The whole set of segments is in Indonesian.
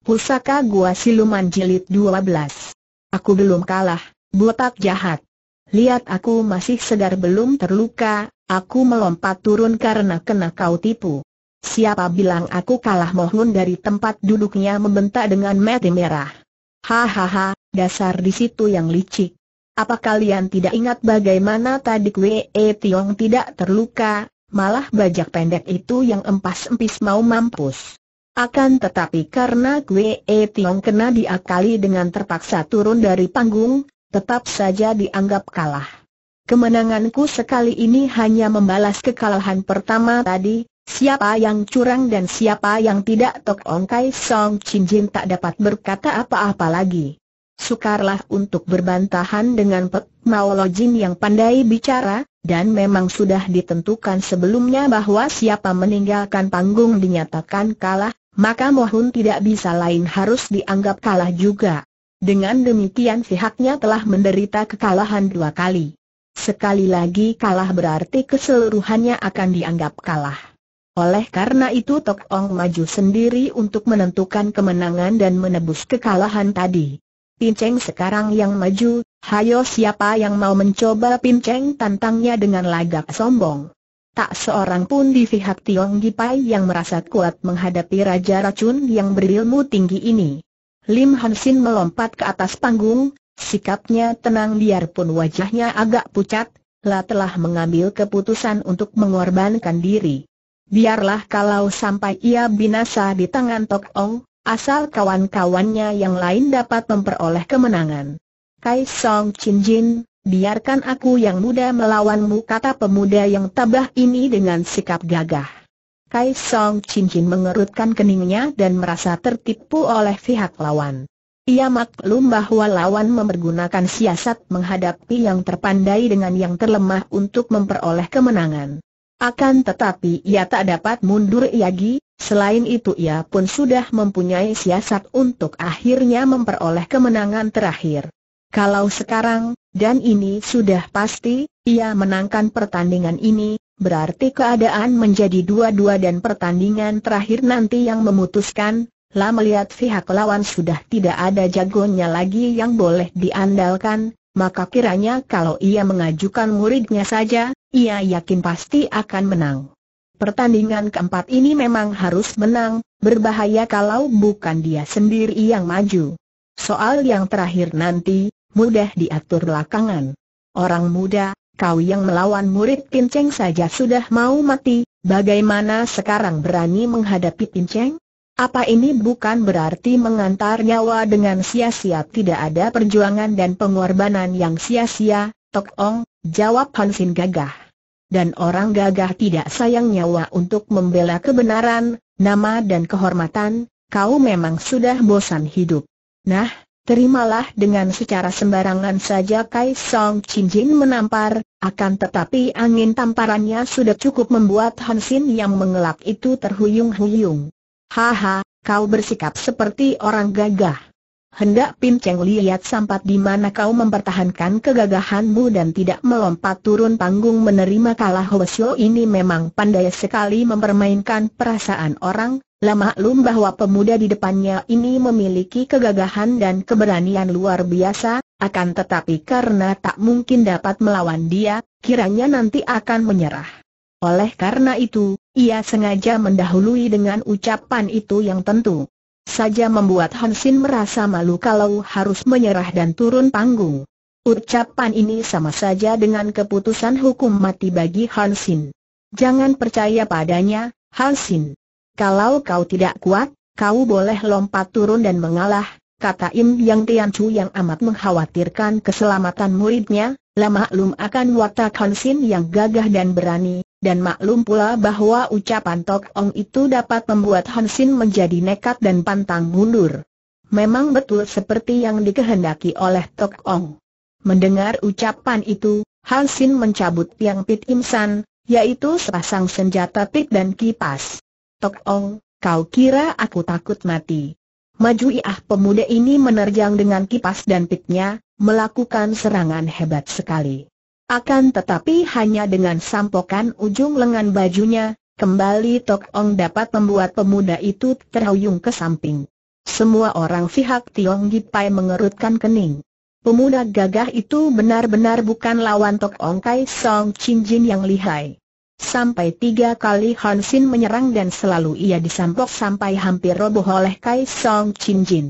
Pusaka Gua Siluman Jilid 12. Aku belum kalah, botak jahat. Lihat aku masih segar belum terluka, aku melompat turun karena kena kau tipu. Siapa bilang aku kalah mohon dari tempat duduknya membentak dengan mati merah. Hahaha, dasar di situ yang licik. Apa kalian tidak ingat bagaimana tadi Wee e Tiong tidak terluka, malah bajak pendek itu yang empas-empis mau mampus. Akan tetapi karena Gue e Tiong kena diakali dengan terpaksa turun dari panggung, tetap saja dianggap kalah. Kemenanganku sekali ini hanya membalas kekalahan pertama tadi, siapa yang curang dan siapa yang tidak Tok Ong Song Chin Jin tak dapat berkata apa-apa lagi. Sukarlah untuk berbantahan dengan Pek Mao Jin yang pandai bicara, dan memang sudah ditentukan sebelumnya bahwa siapa meninggalkan panggung dinyatakan kalah, maka Mohun tidak bisa lain harus dianggap kalah juga. Dengan demikian pihaknya telah menderita kekalahan dua kali. Sekali lagi kalah berarti keseluruhannya akan dianggap kalah. Oleh karena itu Tok Ong maju sendiri untuk menentukan kemenangan dan menebus kekalahan tadi. Pinceng sekarang yang maju, hayo siapa yang mau mencoba Pinceng tantangnya dengan lagak sombong. Tak seorang pun di pihak Tiong Gipai yang merasa kuat menghadapi Raja Racun yang berilmu tinggi ini. Lim Hansin melompat ke atas panggung, sikapnya tenang biarpun wajahnya agak pucat, lah telah mengambil keputusan untuk mengorbankan diri. Biarlah kalau sampai ia binasa di tangan Tok Ong, asal kawan-kawannya yang lain dapat memperoleh kemenangan. Kai Song Chin Jin, Biarkan aku yang muda melawanmu kata pemuda yang tabah ini dengan sikap gagah. Kai Song Cincin mengerutkan keningnya dan merasa tertipu oleh pihak lawan. Ia maklum bahwa lawan mempergunakan siasat menghadapi yang terpandai dengan yang terlemah untuk memperoleh kemenangan. Akan tetapi ia tak dapat mundur lagi, selain itu ia pun sudah mempunyai siasat untuk akhirnya memperoleh kemenangan terakhir. Kalau sekarang, dan ini sudah pasti, ia menangkan pertandingan ini, berarti keadaan menjadi dua-dua dan pertandingan terakhir nanti yang memutuskan, lah melihat pihak lawan sudah tidak ada jagonya lagi yang boleh diandalkan, maka kiranya kalau ia mengajukan muridnya saja, ia yakin pasti akan menang. Pertandingan keempat ini memang harus menang, berbahaya kalau bukan dia sendiri yang maju. Soal yang terakhir nanti, mudah diatur belakangan. Orang muda, kau yang melawan murid Pinceng saja sudah mau mati, bagaimana sekarang berani menghadapi Pinceng? Apa ini bukan berarti mengantar nyawa dengan sia-sia tidak ada perjuangan dan pengorbanan yang sia-sia, Tok Ong, jawab Hansin gagah. Dan orang gagah tidak sayang nyawa untuk membela kebenaran, nama dan kehormatan, kau memang sudah bosan hidup. Nah, Terimalah dengan secara sembarangan saja Kai Song Chin Jin menampar, akan tetapi angin tamparannya sudah cukup membuat Hansin yang mengelak itu terhuyung-huyung. Haha, kau bersikap seperti orang gagah. Hendak Pin Cheng lihat sampat di mana kau mempertahankan kegagahanmu dan tidak melompat turun panggung menerima kalah Hwasyo ini memang pandai sekali mempermainkan perasaan orang, maklum bahwa pemuda di depannya ini memiliki kegagahan dan keberanian luar biasa, akan tetapi karena tak mungkin dapat melawan dia, kiranya nanti akan menyerah. Oleh karena itu, ia sengaja mendahului dengan ucapan itu yang tentu saja membuat Hansin merasa malu kalau harus menyerah dan turun panggung. Ucapan ini sama saja dengan keputusan hukum mati bagi Hansin. Jangan percaya padanya, Hansin. Kalau kau tidak kuat, kau boleh lompat turun dan mengalah, kata Im Yang Chu yang amat mengkhawatirkan keselamatan muridnya, lah maklum akan watak Hansin yang gagah dan berani, dan maklum pula bahwa ucapan Tok Ong itu dapat membuat Hansin menjadi nekat dan pantang mundur. Memang betul seperti yang dikehendaki oleh Tok Ong. Mendengar ucapan itu, Hansin mencabut tiang pit Im San, yaitu sepasang senjata pit dan kipas. Tok Ong, kau kira aku takut mati. Majui ah pemuda ini menerjang dengan kipas dan piknya, melakukan serangan hebat sekali. Akan tetapi hanya dengan sampokan ujung lengan bajunya, kembali Tok Ong dapat membuat pemuda itu terhuyung ke samping. Semua orang pihak Tiong Gipai mengerutkan kening. Pemuda gagah itu benar-benar bukan lawan Tok Ong Kai Song Chin Jin yang lihai. Sampai tiga kali Han Xin menyerang dan selalu ia disampok sampai hampir roboh oleh Kai Song Chin Jin.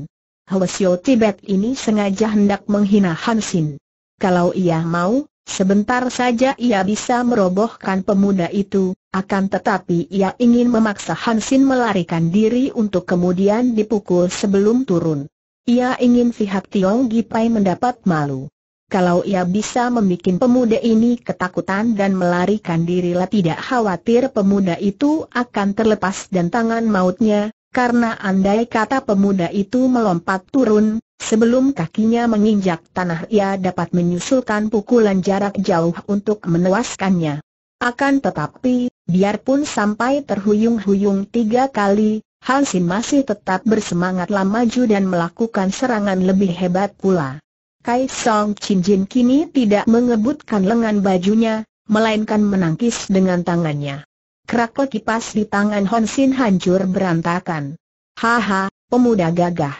Hwasyo Tibet ini sengaja hendak menghina Han Xin. Kalau ia mau, sebentar saja ia bisa merobohkan pemuda itu, akan tetapi ia ingin memaksa Han Xin melarikan diri untuk kemudian dipukul sebelum turun. Ia ingin pihak Tiong Gipai mendapat malu. Kalau ia bisa membuat pemuda ini ketakutan dan melarikan dirilah tidak khawatir pemuda itu akan terlepas dan tangan mautnya, karena andai kata pemuda itu melompat turun, sebelum kakinya menginjak tanah ia dapat menyusulkan pukulan jarak jauh untuk menewaskannya. Akan tetapi, biarpun sampai terhuyung-huyung tiga kali, Hansin masih tetap bersemangatlah maju dan melakukan serangan lebih hebat pula. Kai Song Kaisong Jin kini tidak mengebutkan lengan bajunya, melainkan menangkis dengan tangannya. Krakle kipas di tangan Honsin hancur berantakan. Haha, pemuda gagah.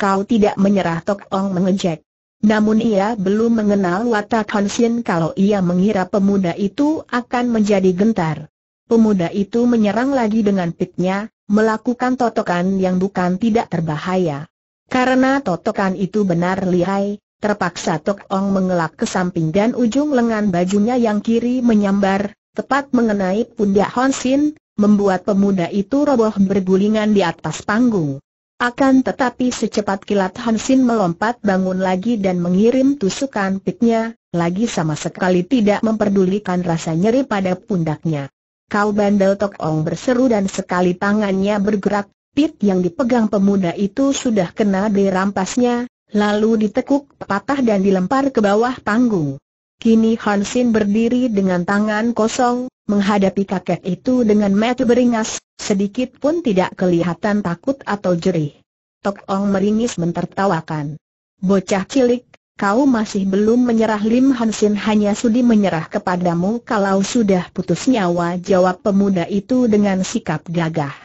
Kau tidak menyerah Tok Ong mengejek. Namun ia belum mengenal watak Honsin kalau ia mengira pemuda itu akan menjadi gentar. Pemuda itu menyerang lagi dengan pitnya, melakukan totokan yang bukan tidak terbahaya. Karena totokan itu benar lihai, Terpaksa Tok Ong mengelak ke samping dan ujung lengan bajunya yang kiri menyambar, tepat mengenai pundak Hon Sin, membuat pemuda itu roboh bergulingan di atas panggung. Akan tetapi secepat kilat Hon Sin melompat bangun lagi dan mengirim tusukan piknya, lagi sama sekali tidak memperdulikan rasa nyeri pada pundaknya. Kau bandel Tok Ong berseru dan sekali tangannya bergerak, pit yang dipegang pemuda itu sudah kena dirampasnya, lalu ditekuk patah dan dilempar ke bawah panggung. Kini Hansin berdiri dengan tangan kosong, menghadapi kakek itu dengan mata beringas, sedikit pun tidak kelihatan takut atau jerih. Tok Ong meringis mentertawakan. Bocah cilik, kau masih belum menyerah Lim Hansin hanya sudi menyerah kepadamu kalau sudah putus nyawa jawab pemuda itu dengan sikap gagah.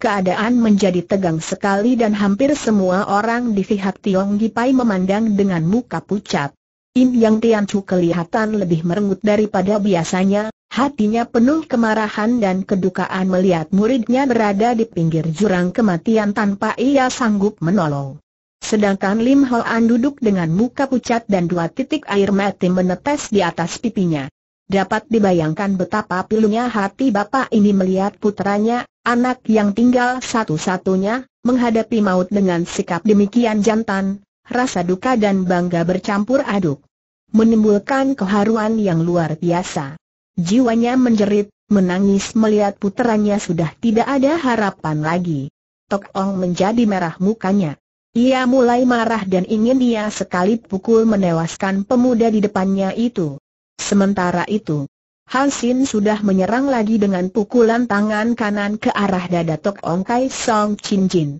Keadaan menjadi tegang sekali dan hampir semua orang di pihak Tiong Gipai memandang dengan muka pucat. Im Yang Tian Chu kelihatan lebih merengut daripada biasanya, hatinya penuh kemarahan dan kedukaan melihat muridnya berada di pinggir jurang kematian tanpa ia sanggup menolong. Sedangkan Lim An duduk dengan muka pucat dan dua titik air mati menetes di atas pipinya. Dapat dibayangkan betapa pilunya hati bapak ini melihat putranya, anak yang tinggal satu-satunya, menghadapi maut dengan sikap demikian jantan, rasa duka dan bangga bercampur aduk. Menimbulkan keharuan yang luar biasa. Jiwanya menjerit, menangis melihat putranya sudah tidak ada harapan lagi. Tok Ong menjadi merah mukanya. Ia mulai marah dan ingin ia sekali pukul menewaskan pemuda di depannya itu. Sementara itu, Hansin sudah menyerang lagi dengan pukulan tangan kanan ke arah dada Tok Ong Kai Song Chin Jin.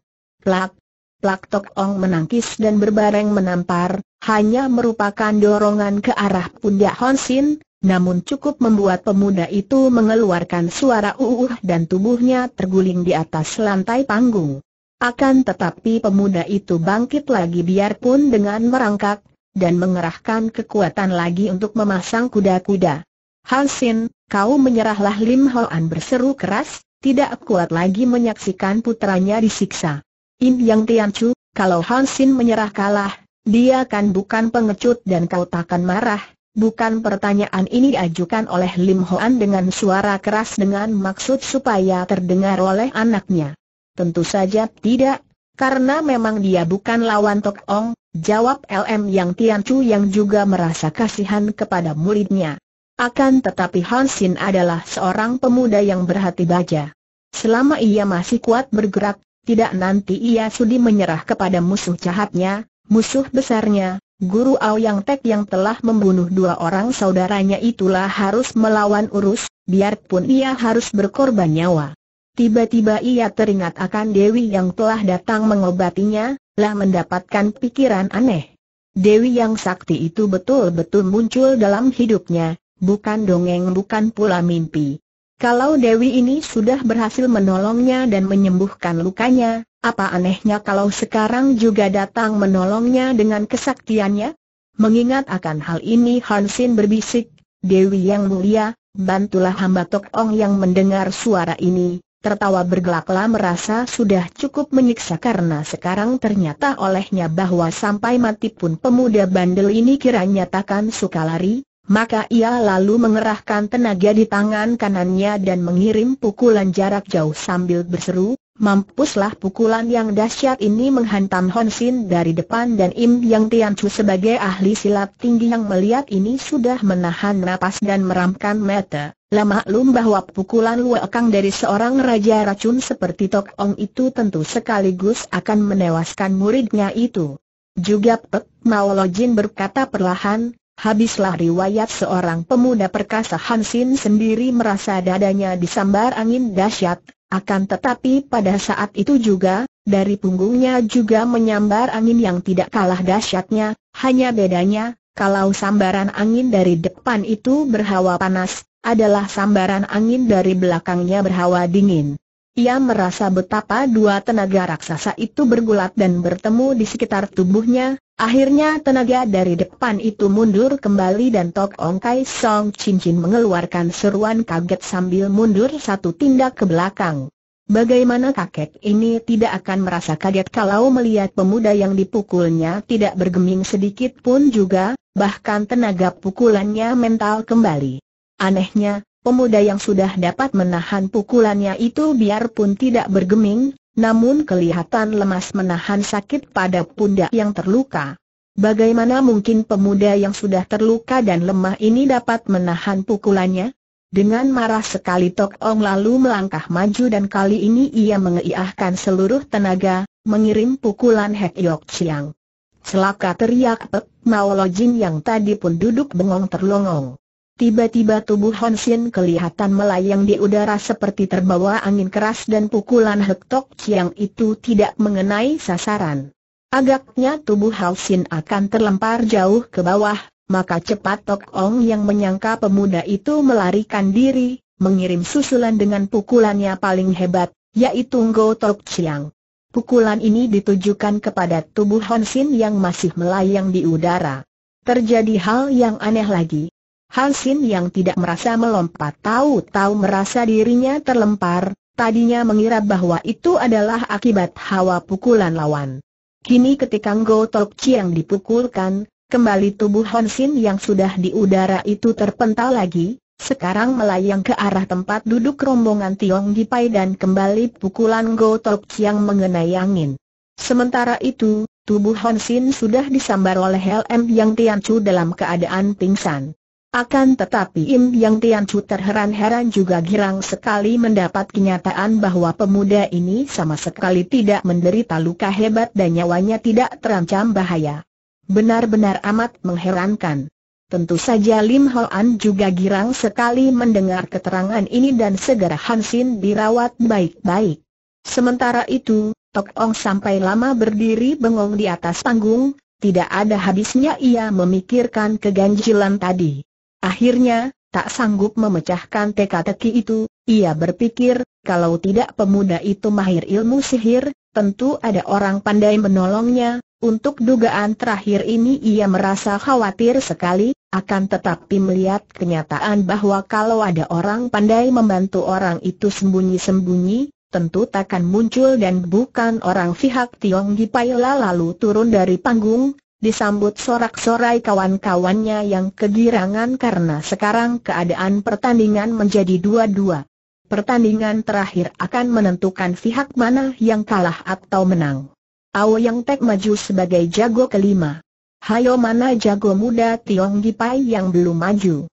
Plak! Plak Tok Ong menangkis dan berbareng menampar, hanya merupakan dorongan ke arah pundak Hansin, namun cukup membuat pemuda itu mengeluarkan suara uuh dan tubuhnya terguling di atas lantai panggung. Akan tetapi pemuda itu bangkit lagi biarpun dengan merangkak, dan mengerahkan kekuatan lagi untuk memasang kuda-kuda. Hansin, kau menyerahlah Lim Hoan berseru keras, tidak kuat lagi menyaksikan putranya disiksa. In Yang Chu, kalau Hansin menyerah kalah, dia kan bukan pengecut dan kau takkan marah. Bukan pertanyaan ini diajukan oleh Lim Hoan dengan suara keras dengan maksud supaya terdengar oleh anaknya. Tentu saja tidak, karena memang dia bukan lawan Tok Ong, Jawab LM yang Tiancu yang juga merasa kasihan kepada muridnya. Akan tetapi Hansin adalah seorang pemuda yang berhati baja. Selama ia masih kuat bergerak, tidak nanti ia sudi menyerah kepada musuh jahatnya, musuh besarnya, guru Aoyang Tek yang telah membunuh dua orang saudaranya itulah harus melawan urus, biarpun ia harus berkorban nyawa. Tiba-tiba ia teringat akan Dewi yang telah datang mengobatinya, lah mendapatkan pikiran aneh. Dewi yang sakti itu betul-betul muncul dalam hidupnya, bukan dongeng bukan pula mimpi. Kalau Dewi ini sudah berhasil menolongnya dan menyembuhkan lukanya, apa anehnya kalau sekarang juga datang menolongnya dengan kesaktiannya? Mengingat akan hal ini Hansin berbisik, Dewi yang mulia, bantulah hamba Tok Ong yang mendengar suara ini, tertawa bergelaklah merasa sudah cukup menyiksa karena sekarang ternyata olehnya bahwa sampai mati pun pemuda bandel ini kiranya takkan suka lari, maka ia lalu mengerahkan tenaga di tangan kanannya dan mengirim pukulan jarak jauh sambil berseru, Mampuslah pukulan yang dahsyat ini menghantam Hon Sin dari depan dan Im Yang Tian Chu sebagai ahli silat tinggi yang melihat ini sudah menahan napas dan meramkan mata. Lama lum bahwa pukulan kang dari seorang raja racun seperti Tok Ong itu tentu sekaligus akan menewaskan muridnya itu. Juga Pek Mao Jin berkata perlahan, Habislah riwayat seorang pemuda perkasa Hansin sendiri merasa dadanya disambar angin dahsyat, akan tetapi pada saat itu juga, dari punggungnya juga menyambar angin yang tidak kalah dahsyatnya, hanya bedanya, kalau sambaran angin dari depan itu berhawa panas, adalah sambaran angin dari belakangnya berhawa dingin. Ia merasa betapa dua tenaga raksasa itu bergulat dan bertemu di sekitar tubuhnya, Akhirnya tenaga dari depan itu mundur kembali dan Tok Ong Kai Song Cincin mengeluarkan seruan kaget sambil mundur satu tindak ke belakang. Bagaimana kakek ini tidak akan merasa kaget kalau melihat pemuda yang dipukulnya tidak bergeming sedikit pun juga, bahkan tenaga pukulannya mental kembali. Anehnya, pemuda yang sudah dapat menahan pukulannya itu biarpun tidak bergeming, namun kelihatan lemas menahan sakit pada pundak yang terluka. Bagaimana mungkin pemuda yang sudah terluka dan lemah ini dapat menahan pukulannya? Dengan marah sekali Tok Ong lalu melangkah maju dan kali ini ia mengeiahkan seluruh tenaga, mengirim pukulan Hek Yok Chiang. Celaka teriak Pek Mao Lo Jin yang tadi pun duduk bengong terlongong. Tiba-tiba tubuh Sin kelihatan melayang di udara seperti terbawa angin keras dan pukulan Hektok Chiang itu tidak mengenai sasaran. Agaknya tubuh Sin akan terlempar jauh ke bawah, maka cepat Tok Ong yang menyangka pemuda itu melarikan diri, mengirim susulan dengan pukulannya paling hebat, yaitu Ngo Tok Chiang. Pukulan ini ditujukan kepada tubuh Sin yang masih melayang di udara. Terjadi hal yang aneh lagi. Hansin yang tidak merasa melompat tahu-tahu merasa dirinya terlempar, tadinya mengira bahwa itu adalah akibat hawa pukulan lawan. Kini ketika Ngo Tok Chiang dipukulkan, kembali tubuh Hansin yang sudah di udara itu terpental lagi, sekarang melayang ke arah tempat duduk rombongan Tiong Gipai dan kembali pukulan Ngo Tok Chiang mengenai angin. Sementara itu, tubuh Hansin sudah disambar oleh LM Yang Tianchu dalam keadaan pingsan. Akan tetapi Im Yang Tian Chu terheran-heran juga girang sekali mendapat kenyataan bahwa pemuda ini sama sekali tidak menderita luka hebat dan nyawanya tidak terancam bahaya. Benar-benar amat mengherankan. Tentu saja Lim An juga girang sekali mendengar keterangan ini dan segera Hansin dirawat baik-baik. Sementara itu, Tok Ong sampai lama berdiri bengong di atas panggung, tidak ada habisnya ia memikirkan keganjilan tadi. Akhirnya, tak sanggup memecahkan teka-teki itu, ia berpikir, kalau tidak pemuda itu mahir ilmu sihir, tentu ada orang pandai menolongnya, untuk dugaan terakhir ini ia merasa khawatir sekali, akan tetapi melihat kenyataan bahwa kalau ada orang pandai membantu orang itu sembunyi-sembunyi, tentu takkan muncul dan bukan orang pihak Tiong Gipaila lalu turun dari panggung, disambut sorak-sorai kawan-kawannya yang kegirangan karena sekarang keadaan pertandingan menjadi dua-dua. Pertandingan terakhir akan menentukan pihak mana yang kalah atau menang. Ao Yang Tek maju sebagai jago kelima. Hayo mana jago muda Tiong Gipai yang belum maju.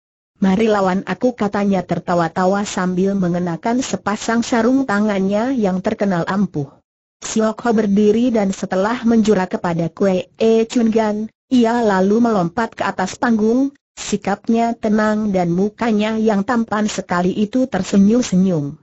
Mari lawan aku katanya tertawa-tawa sambil mengenakan sepasang sarung tangannya yang terkenal ampuh. Sioko berdiri dan setelah menjura kepada Kue E Chun Gan, ia lalu melompat ke atas panggung, sikapnya tenang dan mukanya yang tampan sekali itu tersenyum-senyum.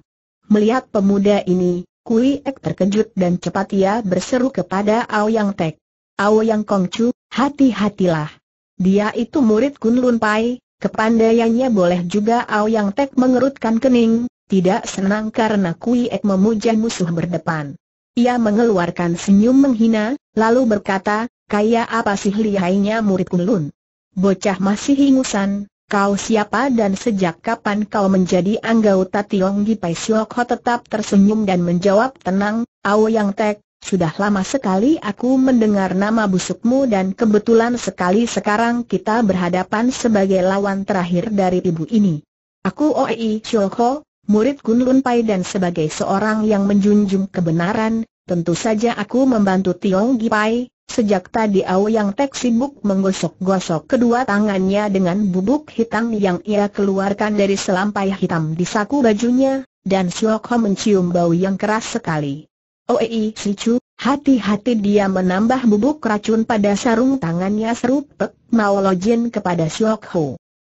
Melihat pemuda ini, Kui Ek terkejut dan cepat ia berseru kepada Ao Yang Tek. Ao Yang Kong Chu, hati-hatilah. Dia itu murid Kun Lun Pai, kepandaiannya boleh juga Ao Yang Tek mengerutkan kening, tidak senang karena Kui Ek memuja musuh berdepan. Ia mengeluarkan senyum menghina, lalu berkata, kaya apa sih lihainya murid kunlun? Bocah masih ingusan, kau siapa dan sejak kapan kau menjadi anggota Tiong Gipai Siok Ho tetap tersenyum dan menjawab tenang, Ao Yang Tek, sudah lama sekali aku mendengar nama busukmu dan kebetulan sekali sekarang kita berhadapan sebagai lawan terakhir dari ibu ini. Aku Oi Shulho, murid Kunlun Pai dan sebagai seorang yang menjunjung kebenaran, tentu saja aku membantu Tiong Pai. Sejak tadi Yang Tek sibuk menggosok-gosok kedua tangannya dengan bubuk hitam yang ia keluarkan dari selampai hitam di saku bajunya, dan Siok Ho mencium bau yang keras sekali. Oei oh, Si Chu, hati-hati dia menambah bubuk racun pada sarung tangannya serupek mau Lojin kepada Siok Ho.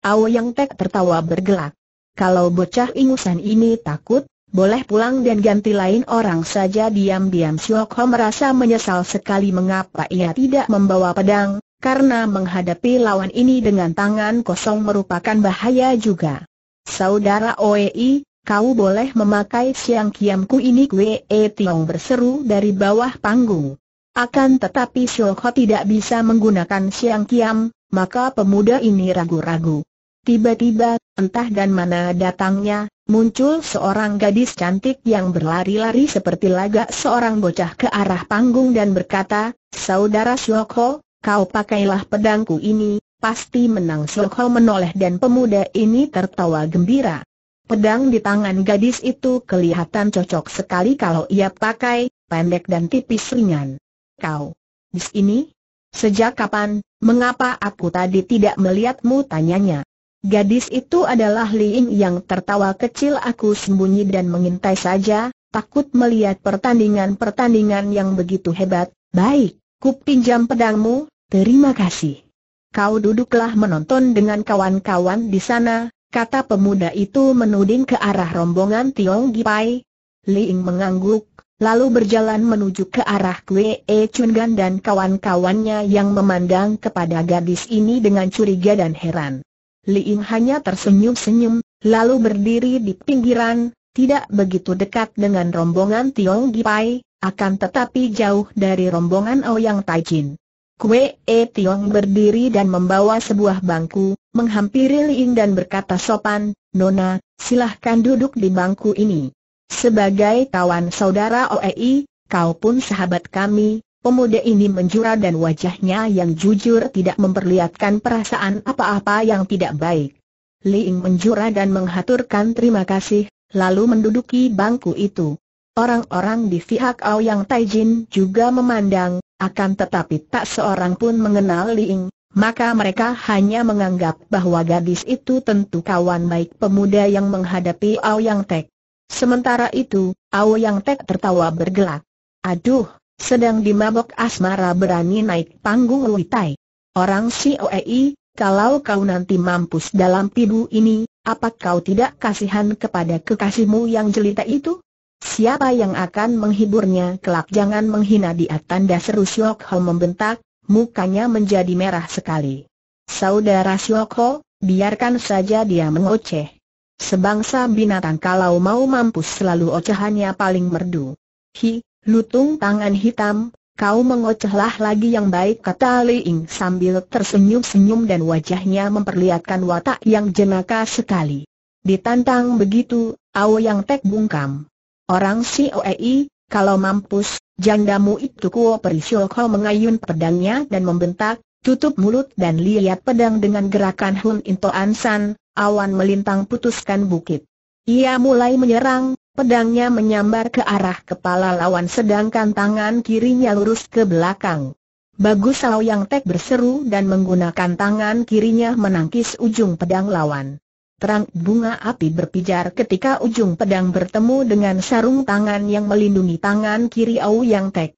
Ao Yang Tek tertawa bergelak. Kalau bocah ingusan ini takut, boleh pulang dan ganti lain orang saja diam-diam Siok Ho merasa menyesal sekali mengapa ia tidak membawa pedang, karena menghadapi lawan ini dengan tangan kosong merupakan bahaya juga. Saudara Oei, kau boleh memakai siang kiamku ini Kwe e Tiong berseru dari bawah panggung. Akan tetapi Siok Ho tidak bisa menggunakan siang kiam, maka pemuda ini ragu-ragu. Tiba-tiba, entah dan mana datangnya, muncul seorang gadis cantik yang berlari-lari seperti lagak seorang bocah ke arah panggung dan berkata, Saudara Syoko, kau pakailah pedangku ini, pasti menang Syoko menoleh dan pemuda ini tertawa gembira. Pedang di tangan gadis itu kelihatan cocok sekali kalau ia pakai, pendek dan tipis ringan. Kau bis ini? Sejak kapan, mengapa aku tadi tidak melihatmu tanyanya? Gadis itu adalah Li yang tertawa kecil aku sembunyi dan mengintai saja, takut melihat pertandingan-pertandingan yang begitu hebat. Baik, ku pinjam pedangmu, terima kasih. Kau duduklah menonton dengan kawan-kawan di sana, kata pemuda itu menuding ke arah rombongan Tiong Gipai. Li mengangguk, lalu berjalan menuju ke arah Kwe E Chungan dan kawan-kawannya yang memandang kepada gadis ini dengan curiga dan heran. Ying hanya tersenyum-senyum, lalu berdiri di pinggiran, tidak begitu dekat dengan rombongan Tiong Gipai, akan tetapi jauh dari rombongan Ouyang oh Taijin. Kue E Tiong berdiri dan membawa sebuah bangku, menghampiri Ying dan berkata sopan, Nona, silahkan duduk di bangku ini. Sebagai kawan saudara OEI, kau pun sahabat kami, Pemuda ini menjura dan wajahnya yang jujur tidak memperlihatkan perasaan apa-apa yang tidak baik. Liing menjura dan menghaturkan terima kasih, lalu menduduki bangku itu. Orang-orang di pihak Aoyang Taijin juga memandang, akan tetapi tak seorang pun mengenal Liing, maka mereka hanya menganggap bahwa gadis itu tentu kawan baik pemuda yang menghadapi Ao yang Tek. Sementara itu, Ao yang Tek tertawa bergelak. Aduh, sedang dimabok asmara berani naik panggung luitai. Orang si Oei, kalau kau nanti mampus dalam pidu ini, apa kau tidak kasihan kepada kekasihmu yang jelita itu? Siapa yang akan menghiburnya kelak jangan menghina dia tanda seru Siok membentak, mukanya menjadi merah sekali. Saudara Siok biarkan saja dia mengoceh. Sebangsa binatang kalau mau mampus selalu ocehannya paling merdu. Hi, Lutung tangan hitam, kau mengocehlah lagi yang baik kata Li Ying sambil tersenyum-senyum dan wajahnya memperlihatkan watak yang jenaka sekali. Ditantang begitu, Ao Yang Tek bungkam. Orang si Oei, kalau mampus, jandamu itu kuo perisul kau mengayun pedangnya dan membentak, tutup mulut dan lihat pedang dengan gerakan Hun Into Ansan, awan melintang putuskan bukit. Ia mulai menyerang, Pedangnya menyambar ke arah kepala lawan sedangkan tangan kirinya lurus ke belakang. Bagus Lau Yang Tek berseru dan menggunakan tangan kirinya menangkis ujung pedang lawan. Terang bunga api berpijar ketika ujung pedang bertemu dengan sarung tangan yang melindungi tangan kiri Ao Yang Tek.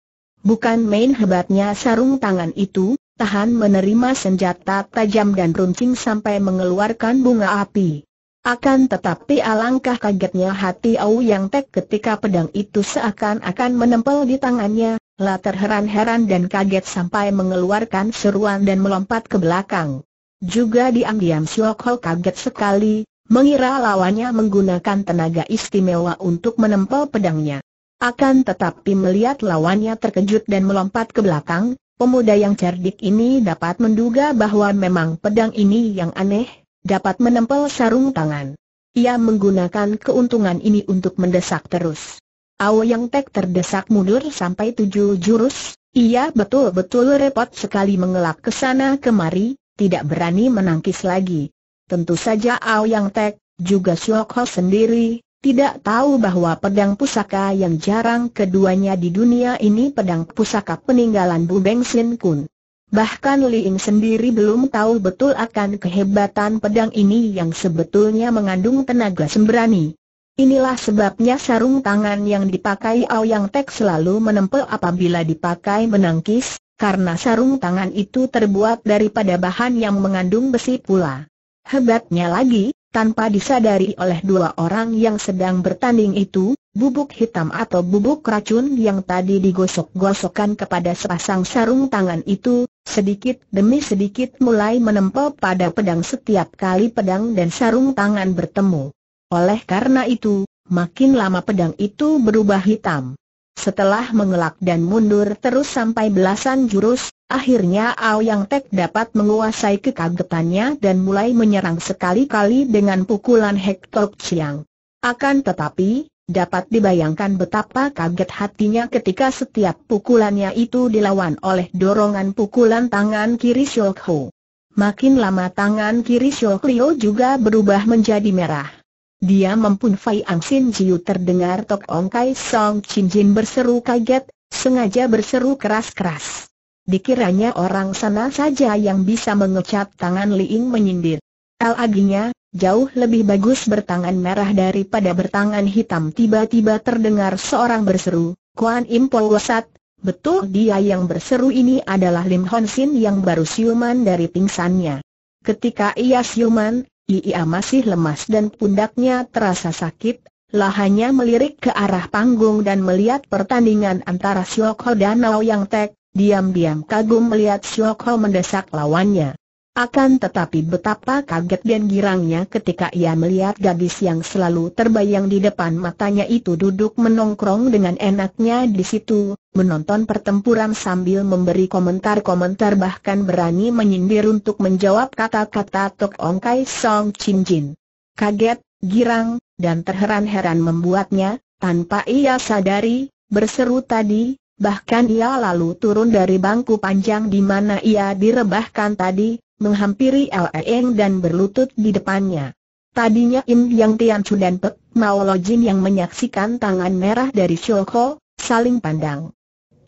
Bukan main hebatnya sarung tangan itu, tahan menerima senjata tajam dan runcing sampai mengeluarkan bunga api. Akan tetapi alangkah kagetnya hati Au Yang Tek ketika pedang itu seakan-akan menempel di tangannya, lah terheran-heran dan kaget sampai mengeluarkan seruan dan melompat ke belakang. Juga diam-diam Siok kaget sekali, mengira lawannya menggunakan tenaga istimewa untuk menempel pedangnya. Akan tetapi melihat lawannya terkejut dan melompat ke belakang, pemuda yang cerdik ini dapat menduga bahwa memang pedang ini yang aneh, dapat menempel sarung tangan. Ia menggunakan keuntungan ini untuk mendesak terus. Ao Yang Tek terdesak mundur sampai tujuh jurus, ia betul-betul repot sekali mengelak ke sana kemari, tidak berani menangkis lagi. Tentu saja Ao Yang Tek, juga Siok Ho sendiri, tidak tahu bahwa pedang pusaka yang jarang keduanya di dunia ini pedang pusaka peninggalan Bu Beng Sin Kun. Bahkan Ying sendiri belum tahu betul akan kehebatan pedang ini yang sebetulnya mengandung tenaga sembrani. Inilah sebabnya sarung tangan yang dipakai Ao Yang Tek selalu menempel apabila dipakai menangkis, karena sarung tangan itu terbuat daripada bahan yang mengandung besi pula. Hebatnya lagi, tanpa disadari oleh dua orang yang sedang bertanding itu, bubuk hitam atau bubuk racun yang tadi digosok-gosokkan kepada sepasang sarung tangan itu, Sedikit demi sedikit mulai menempel pada pedang setiap kali pedang dan sarung tangan bertemu. Oleh karena itu, makin lama pedang itu berubah hitam. Setelah mengelak dan mundur terus sampai belasan jurus, akhirnya Ao Yang Tek dapat menguasai kekagetannya dan mulai menyerang sekali-kali dengan pukulan Hek Tok Chiang. Akan tetapi, Dapat dibayangkan betapa kaget hatinya ketika setiap pukulannya itu dilawan oleh dorongan pukulan tangan kiri Shok Makin lama tangan kiri Shok Leo juga berubah menjadi merah. Dia mempunyai Ang Sin Jiu terdengar Tok Ong Kai Song Chin Jin berseru kaget, sengaja berseru keras-keras. Dikiranya orang sana saja yang bisa mengecat tangan Liing menyindir. El aginya, Jauh lebih bagus bertangan merah daripada bertangan hitam Tiba-tiba terdengar seorang berseru, Kuan Im Wasat, betul dia yang berseru ini adalah Lim Hon Sin yang baru siuman dari pingsannya Ketika ia siuman, ia masih lemas dan pundaknya terasa sakit Lahannya melirik ke arah panggung dan melihat pertandingan antara Sioko dan Nao Yang Tek, diam-diam kagum melihat Sioko mendesak lawannya. Akan tetapi betapa kaget dan girangnya ketika ia melihat gadis yang selalu terbayang di depan matanya itu duduk menongkrong dengan enaknya di situ, menonton pertempuran sambil memberi komentar-komentar bahkan berani menyindir untuk menjawab kata-kata Tok Ong Kai Song Chin Jin. Kaget, girang, dan terheran-heran membuatnya, tanpa ia sadari, berseru tadi, bahkan ia lalu turun dari bangku panjang di mana ia direbahkan tadi, menghampiri Leng dan berlutut di depannya. Tadinya Im Yang Tianchu dan Pek Mao Jin yang menyaksikan tangan merah dari Shoko, saling pandang.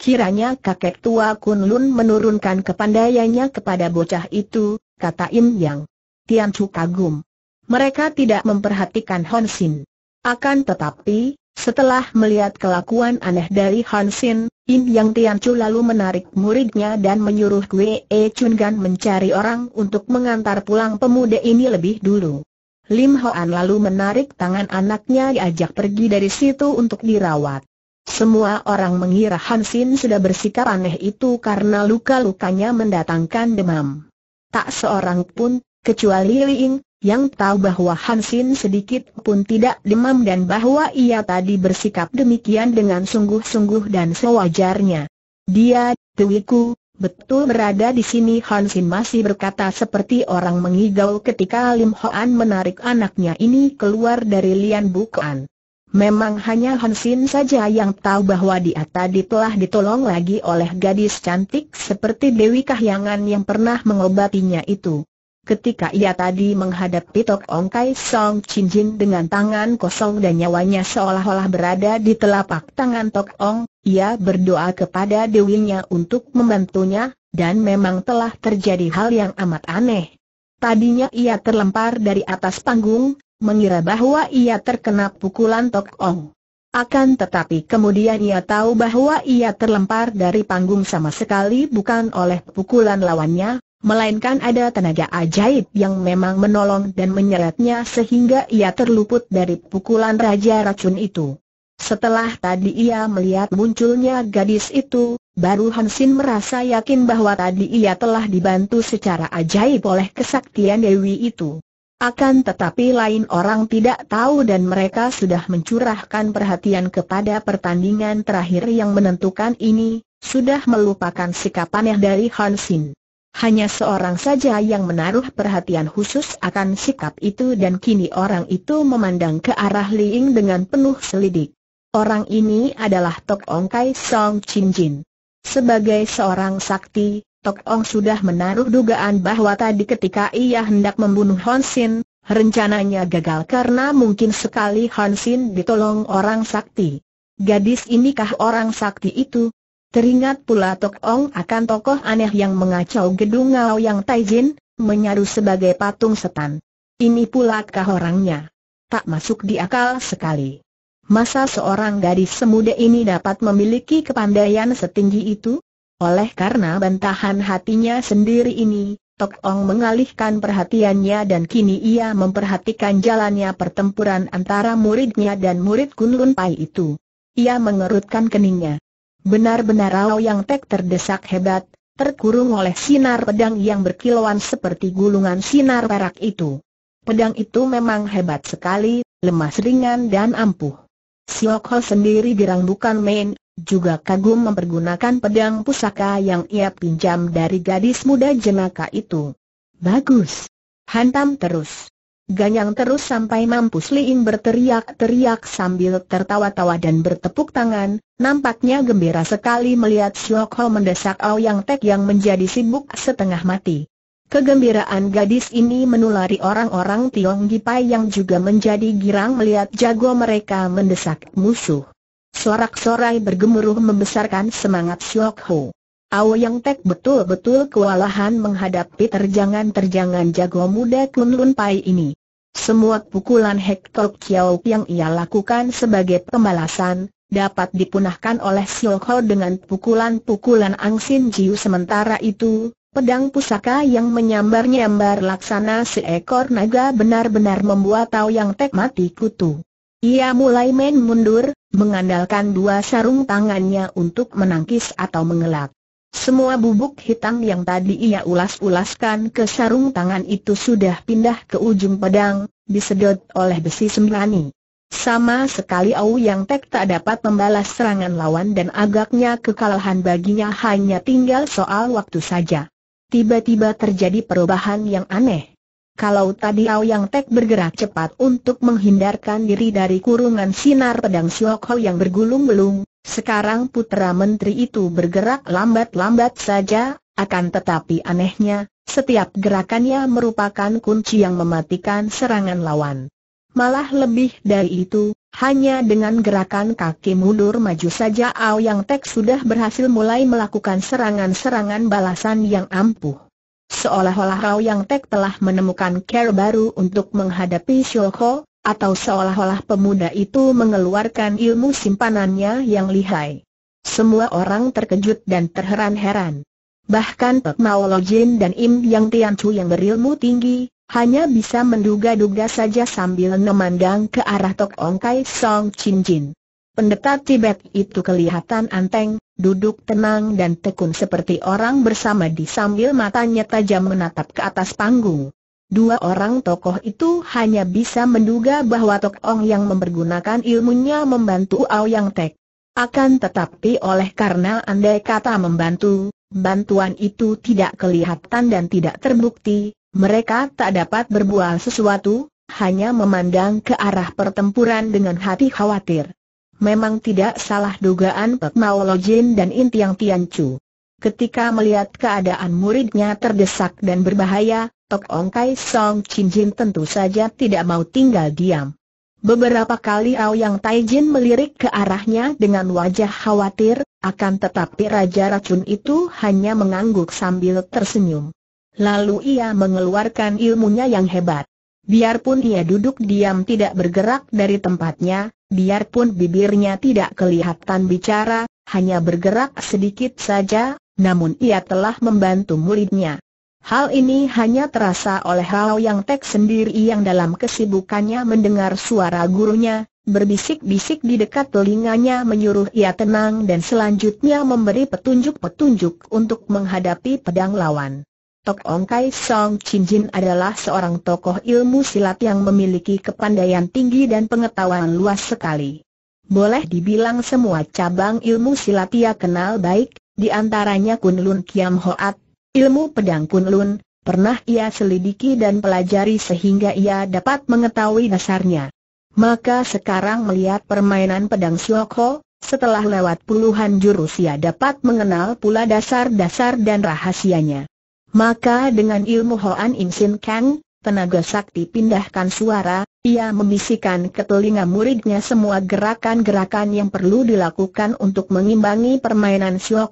Kiranya kakek tua Kun Lun menurunkan kepandaiannya kepada bocah itu, kata Im Yang. Tianchu kagum. Mereka tidak memperhatikan Hon Sin. Akan tetapi, setelah melihat kelakuan aneh dari Han Sin, Im Yang Tiancu lalu menarik muridnya dan menyuruh Kwe E Chun Gan mencari orang untuk mengantar pulang pemuda ini lebih dulu. Lim Hoan lalu menarik tangan anaknya diajak pergi dari situ untuk dirawat. Semua orang mengira Han sudah bersikap aneh itu karena luka-lukanya mendatangkan demam. Tak seorang pun, kecuali Li Ying, yang tahu bahwa Hansin sedikit pun tidak demam dan bahwa ia tadi bersikap demikian dengan sungguh-sungguh dan sewajarnya. Dia, twiku, betul berada di sini Hansin masih berkata seperti orang mengigau ketika Lim Hoan menarik anaknya ini keluar dari Lian Bukan. Memang hanya Hansin saja yang tahu bahwa dia tadi telah ditolong lagi oleh gadis cantik seperti Dewi Kahyangan yang pernah mengobatinya itu. Ketika ia tadi menghadapi Tok Ong Kai Song Chin Jin dengan tangan kosong dan nyawanya seolah-olah berada di telapak tangan Tok Ong, ia berdoa kepada dewinya untuk membantunya, dan memang telah terjadi hal yang amat aneh. Tadinya ia terlempar dari atas panggung, mengira bahwa ia terkena pukulan Tok Ong. Akan tetapi kemudian ia tahu bahwa ia terlempar dari panggung sama sekali bukan oleh pukulan lawannya, melainkan ada tenaga ajaib yang memang menolong dan menyeretnya sehingga ia terluput dari pukulan Raja Racun itu. Setelah tadi ia melihat munculnya gadis itu, baru Hansin merasa yakin bahwa tadi ia telah dibantu secara ajaib oleh kesaktian Dewi itu. Akan tetapi lain orang tidak tahu dan mereka sudah mencurahkan perhatian kepada pertandingan terakhir yang menentukan ini, sudah melupakan sikap aneh dari Hansin. Hanya seorang saja yang menaruh perhatian khusus akan sikap itu dan kini orang itu memandang ke arah Liing dengan penuh selidik. Orang ini adalah Tok Ong Kai Song Chin Jin. Sebagai seorang sakti, Tok Ong sudah menaruh dugaan bahwa tadi ketika ia hendak membunuh Hon Sin, rencananya gagal karena mungkin sekali Hon Sin ditolong orang sakti. Gadis inikah orang sakti itu? Teringat pula Tok Ong akan tokoh aneh yang mengacau gedung Ngao Yang Taijin, menyaru sebagai patung setan. Ini pula kah orangnya? Tak masuk di akal sekali. Masa seorang gadis semuda ini dapat memiliki kepandaian setinggi itu? Oleh karena bantahan hatinya sendiri ini, Tok Ong mengalihkan perhatiannya dan kini ia memperhatikan jalannya pertempuran antara muridnya dan murid Kun Pai itu. Ia mengerutkan keningnya. Benar-benar Rao Yang Tek terdesak hebat, terkurung oleh sinar pedang yang berkilauan seperti gulungan sinar perak itu. Pedang itu memang hebat sekali, lemas ringan dan ampuh. Siok Ho sendiri girang bukan main, juga kagum mempergunakan pedang pusaka yang ia pinjam dari gadis muda jenaka itu. Bagus! Hantam terus! Ganyang terus sampai mampus Ying berteriak-teriak sambil tertawa-tawa dan bertepuk tangan, nampaknya gembira sekali melihat Siok Ho mendesak Yang Tek yang menjadi sibuk setengah mati. Kegembiraan gadis ini menulari orang-orang Tiong Gipai yang juga menjadi girang melihat jago mereka mendesak musuh. Sorak-sorai bergemuruh membesarkan semangat Siok Ho. Yang Tek betul-betul kewalahan menghadapi terjangan-terjangan jago muda Kun Lun Pai ini. Semua pukulan Tok Kiao yang ia lakukan sebagai pembalasan, dapat dipunahkan oleh Xiao Ho dengan pukulan-pukulan Angsin Jiu sementara itu, pedang pusaka yang menyambar-nyambar laksana seekor naga benar-benar membuat Tao Yang Tek mati kutu. Ia mulai main mundur, mengandalkan dua sarung tangannya untuk menangkis atau mengelak. Semua bubuk hitam yang tadi ia ulas-ulaskan ke sarung tangan itu sudah pindah ke ujung pedang, disedot oleh besi sembrani. Sama sekali Au Yang Tek tak dapat membalas serangan lawan dan agaknya kekalahan baginya hanya tinggal soal waktu saja. Tiba-tiba terjadi perubahan yang aneh. Kalau tadi Au Yang Tek bergerak cepat untuk menghindarkan diri dari kurungan sinar pedang Siok Ho yang bergulung gulung sekarang putra menteri itu bergerak lambat-lambat saja, akan tetapi anehnya, setiap gerakannya merupakan kunci yang mematikan serangan lawan. Malah lebih dari itu, hanya dengan gerakan kaki mundur maju saja Ao Yang Tek sudah berhasil mulai melakukan serangan-serangan balasan yang ampuh. Seolah-olah Ao Yang Tek telah menemukan care baru untuk menghadapi Shoko atau seolah-olah pemuda itu mengeluarkan ilmu simpanannya yang lihai. Semua orang terkejut dan terheran-heran. Bahkan Pek Maolo Jin dan Im Yang Tian Chu yang berilmu tinggi, hanya bisa menduga-duga saja sambil memandang ke arah Tok Ong Kai Song Chin Jin. Pendeta Tibet itu kelihatan anteng, duduk tenang dan tekun seperti orang bersama di sambil matanya tajam menatap ke atas panggung. Dua orang tokoh itu hanya bisa menduga bahwa Tok Ong yang mempergunakan ilmunya membantu Yang Tek. Akan tetapi oleh karena andai kata membantu, bantuan itu tidak kelihatan dan tidak terbukti, mereka tak dapat berbuat sesuatu, hanya memandang ke arah pertempuran dengan hati khawatir. Memang tidak salah dugaan Pek Mao Jin dan Intiang Chu. Ketika melihat keadaan muridnya terdesak dan berbahaya, Tok Ong Kai Song Chin Jin tentu saja tidak mau tinggal diam. Beberapa kali Yang Tai Jin melirik ke arahnya dengan wajah khawatir, akan tetapi Raja Racun itu hanya mengangguk sambil tersenyum. Lalu ia mengeluarkan ilmunya yang hebat. Biarpun ia duduk diam tidak bergerak dari tempatnya, biarpun bibirnya tidak kelihatan bicara, hanya bergerak sedikit saja, namun ia telah membantu muridnya. Hal ini hanya terasa oleh Hao Yang Tek sendiri yang dalam kesibukannya mendengar suara gurunya, berbisik-bisik di dekat telinganya menyuruh ia tenang dan selanjutnya memberi petunjuk-petunjuk untuk menghadapi pedang lawan. Tok Ong Kai Song Chin Jin adalah seorang tokoh ilmu silat yang memiliki kepandaian tinggi dan pengetahuan luas sekali. Boleh dibilang semua cabang ilmu silat ia kenal baik, di antaranya Kun Lun Kiam Hoat, Ilmu pedang Kunlun, pernah ia selidiki dan pelajari sehingga ia dapat mengetahui dasarnya. Maka sekarang melihat permainan pedang Sioko, setelah lewat puluhan jurus ia dapat mengenal pula dasar-dasar dan rahasianya. Maka dengan ilmu Hoan Im Sin Kang, tenaga sakti pindahkan suara, ia membisikkan ke telinga muridnya semua gerakan-gerakan yang perlu dilakukan untuk mengimbangi permainan Siok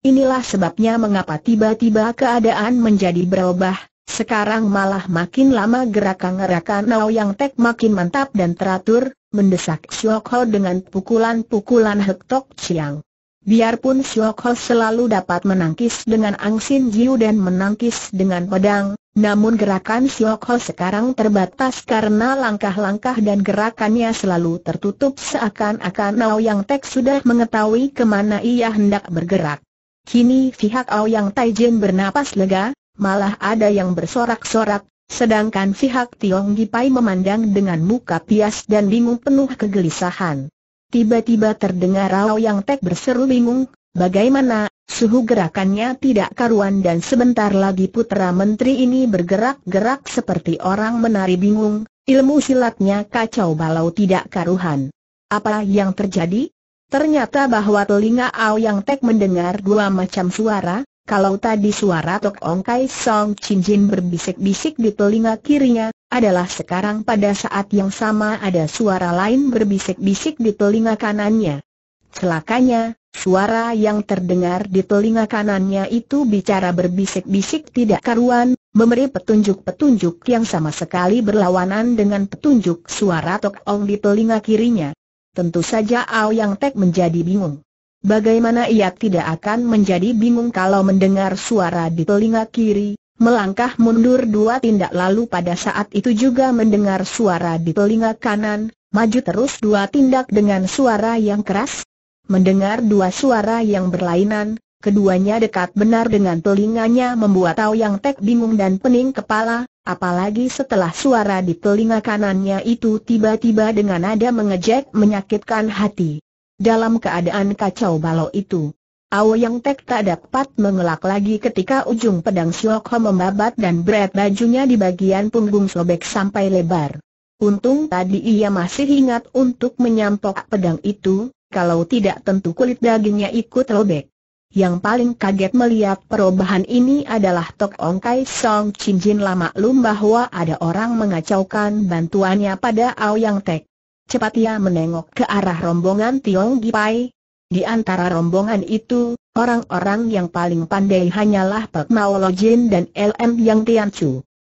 Inilah sebabnya mengapa tiba-tiba keadaan menjadi berubah, sekarang malah makin lama gerakan-gerakan Nao Yang Tek makin mantap dan teratur, mendesak Siok Ho dengan pukulan-pukulan Hek Tok Chiang. Biarpun Siok Ho selalu dapat menangkis dengan angsin jiu dan menangkis dengan pedang, namun gerakan Siok Ho sekarang terbatas karena langkah-langkah dan gerakannya selalu tertutup seakan-akan Nao Yang Tek sudah mengetahui kemana ia hendak bergerak. Kini pihak Aoyang Taijin bernapas lega, malah ada yang bersorak-sorak, sedangkan pihak Tiong Gipai memandang dengan muka pias dan bingung penuh kegelisahan. Tiba-tiba terdengar Aoyang Tek berseru bingung, bagaimana, suhu gerakannya tidak karuan dan sebentar lagi putra menteri ini bergerak-gerak seperti orang menari bingung, ilmu silatnya kacau balau tidak karuhan. Apa yang terjadi? Ternyata bahwa telinga yang Tek mendengar dua macam suara, kalau tadi suara Tok Ong Kai Song Chin Jin berbisik-bisik di telinga kirinya, adalah sekarang pada saat yang sama ada suara lain berbisik-bisik di telinga kanannya. Celakanya, suara yang terdengar di telinga kanannya itu bicara berbisik-bisik tidak karuan, memberi petunjuk-petunjuk yang sama sekali berlawanan dengan petunjuk suara Tok Ong di telinga kirinya. Tentu saja Ao Yang Tek menjadi bingung. Bagaimana ia tidak akan menjadi bingung kalau mendengar suara di telinga kiri, melangkah mundur dua tindak lalu pada saat itu juga mendengar suara di telinga kanan, maju terus dua tindak dengan suara yang keras. Mendengar dua suara yang berlainan, keduanya dekat benar dengan telinganya membuat Ao Yang Tek bingung dan pening kepala, apalagi setelah suara di telinga kanannya itu tiba-tiba dengan nada mengejek menyakitkan hati. Dalam keadaan kacau balau itu, Yang Tek tak dapat mengelak lagi ketika ujung pedang Siok Ho membabat dan berat bajunya di bagian punggung sobek sampai lebar. Untung tadi ia masih ingat untuk menyampok pedang itu, kalau tidak tentu kulit dagingnya ikut robek. Yang paling kaget melihat perubahan ini adalah Tok Ong Kai Song Chin Jin lama lum bahwa ada orang mengacaukan bantuannya pada Ao Yang Tek. Cepat ia menengok ke arah rombongan Tiong Gipai. Di antara rombongan itu, orang-orang yang paling pandai hanyalah Pek Mao Lo Jin dan LM Yang Tian Chu.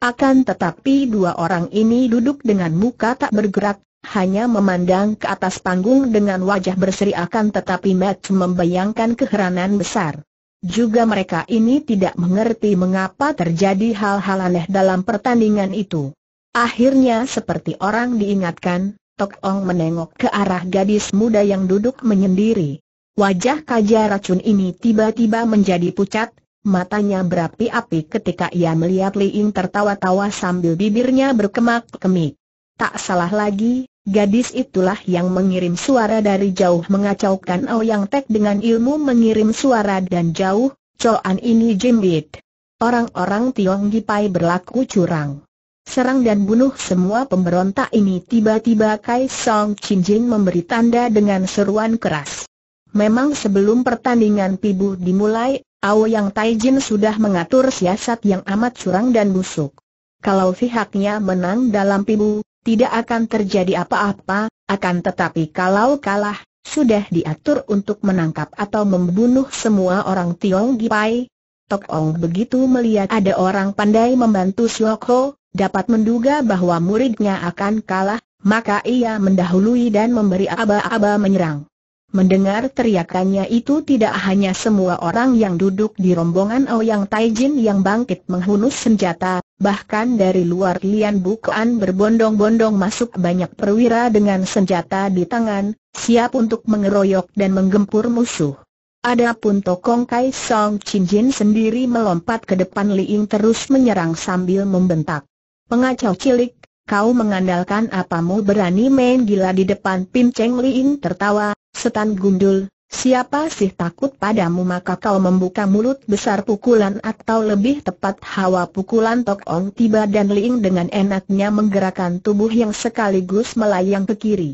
Akan tetapi dua orang ini duduk dengan muka tak bergerak, hanya memandang ke atas panggung dengan wajah berseri akan tetapi Matt membayangkan keheranan besar. Juga mereka ini tidak mengerti mengapa terjadi hal-hal aneh dalam pertandingan itu. Akhirnya seperti orang diingatkan, Tok Ong menengok ke arah gadis muda yang duduk menyendiri. Wajah kaja racun ini tiba-tiba menjadi pucat, matanya berapi-api ketika ia melihat Li Ying tertawa-tawa sambil bibirnya berkemak-kemik. Tak salah lagi, Gadis itulah yang mengirim suara dari jauh mengacaukan yang Tek dengan ilmu mengirim suara dan jauh, Coan ini jimbit. Orang-orang Tiong Gipai berlaku curang. Serang dan bunuh semua pemberontak ini tiba-tiba Kai Song Chin Jin memberi tanda dengan seruan keras. Memang sebelum pertandingan pibu dimulai, Ouyang Tai Jin sudah mengatur siasat yang amat curang dan busuk. Kalau pihaknya menang dalam pibu, tidak akan terjadi apa-apa, akan tetapi kalau kalah, sudah diatur untuk menangkap atau membunuh semua orang Tiong Gipai. Tok Ong begitu melihat ada orang pandai membantu Siok Ho, dapat menduga bahwa muridnya akan kalah, maka ia mendahului dan memberi aba-aba menyerang. Mendengar teriakannya itu tidak hanya semua orang yang duduk di rombongan Ouyang Taijin yang bangkit menghunus senjata, Bahkan dari luar Lian Bukan berbondong-bondong masuk banyak perwira dengan senjata di tangan, siap untuk mengeroyok dan menggempur musuh. Adapun Tokong Kai Song Chin Jin sendiri melompat ke depan Li Ying terus menyerang sambil membentak. Pengacau cilik, kau mengandalkan apamu berani main gila di depan Pin Cheng Li Ying tertawa, setan gundul, Siapa sih takut padamu maka kau membuka mulut besar pukulan atau lebih tepat hawa pukulan Tok Ong tiba dan Ling dengan enaknya menggerakkan tubuh yang sekaligus melayang ke kiri.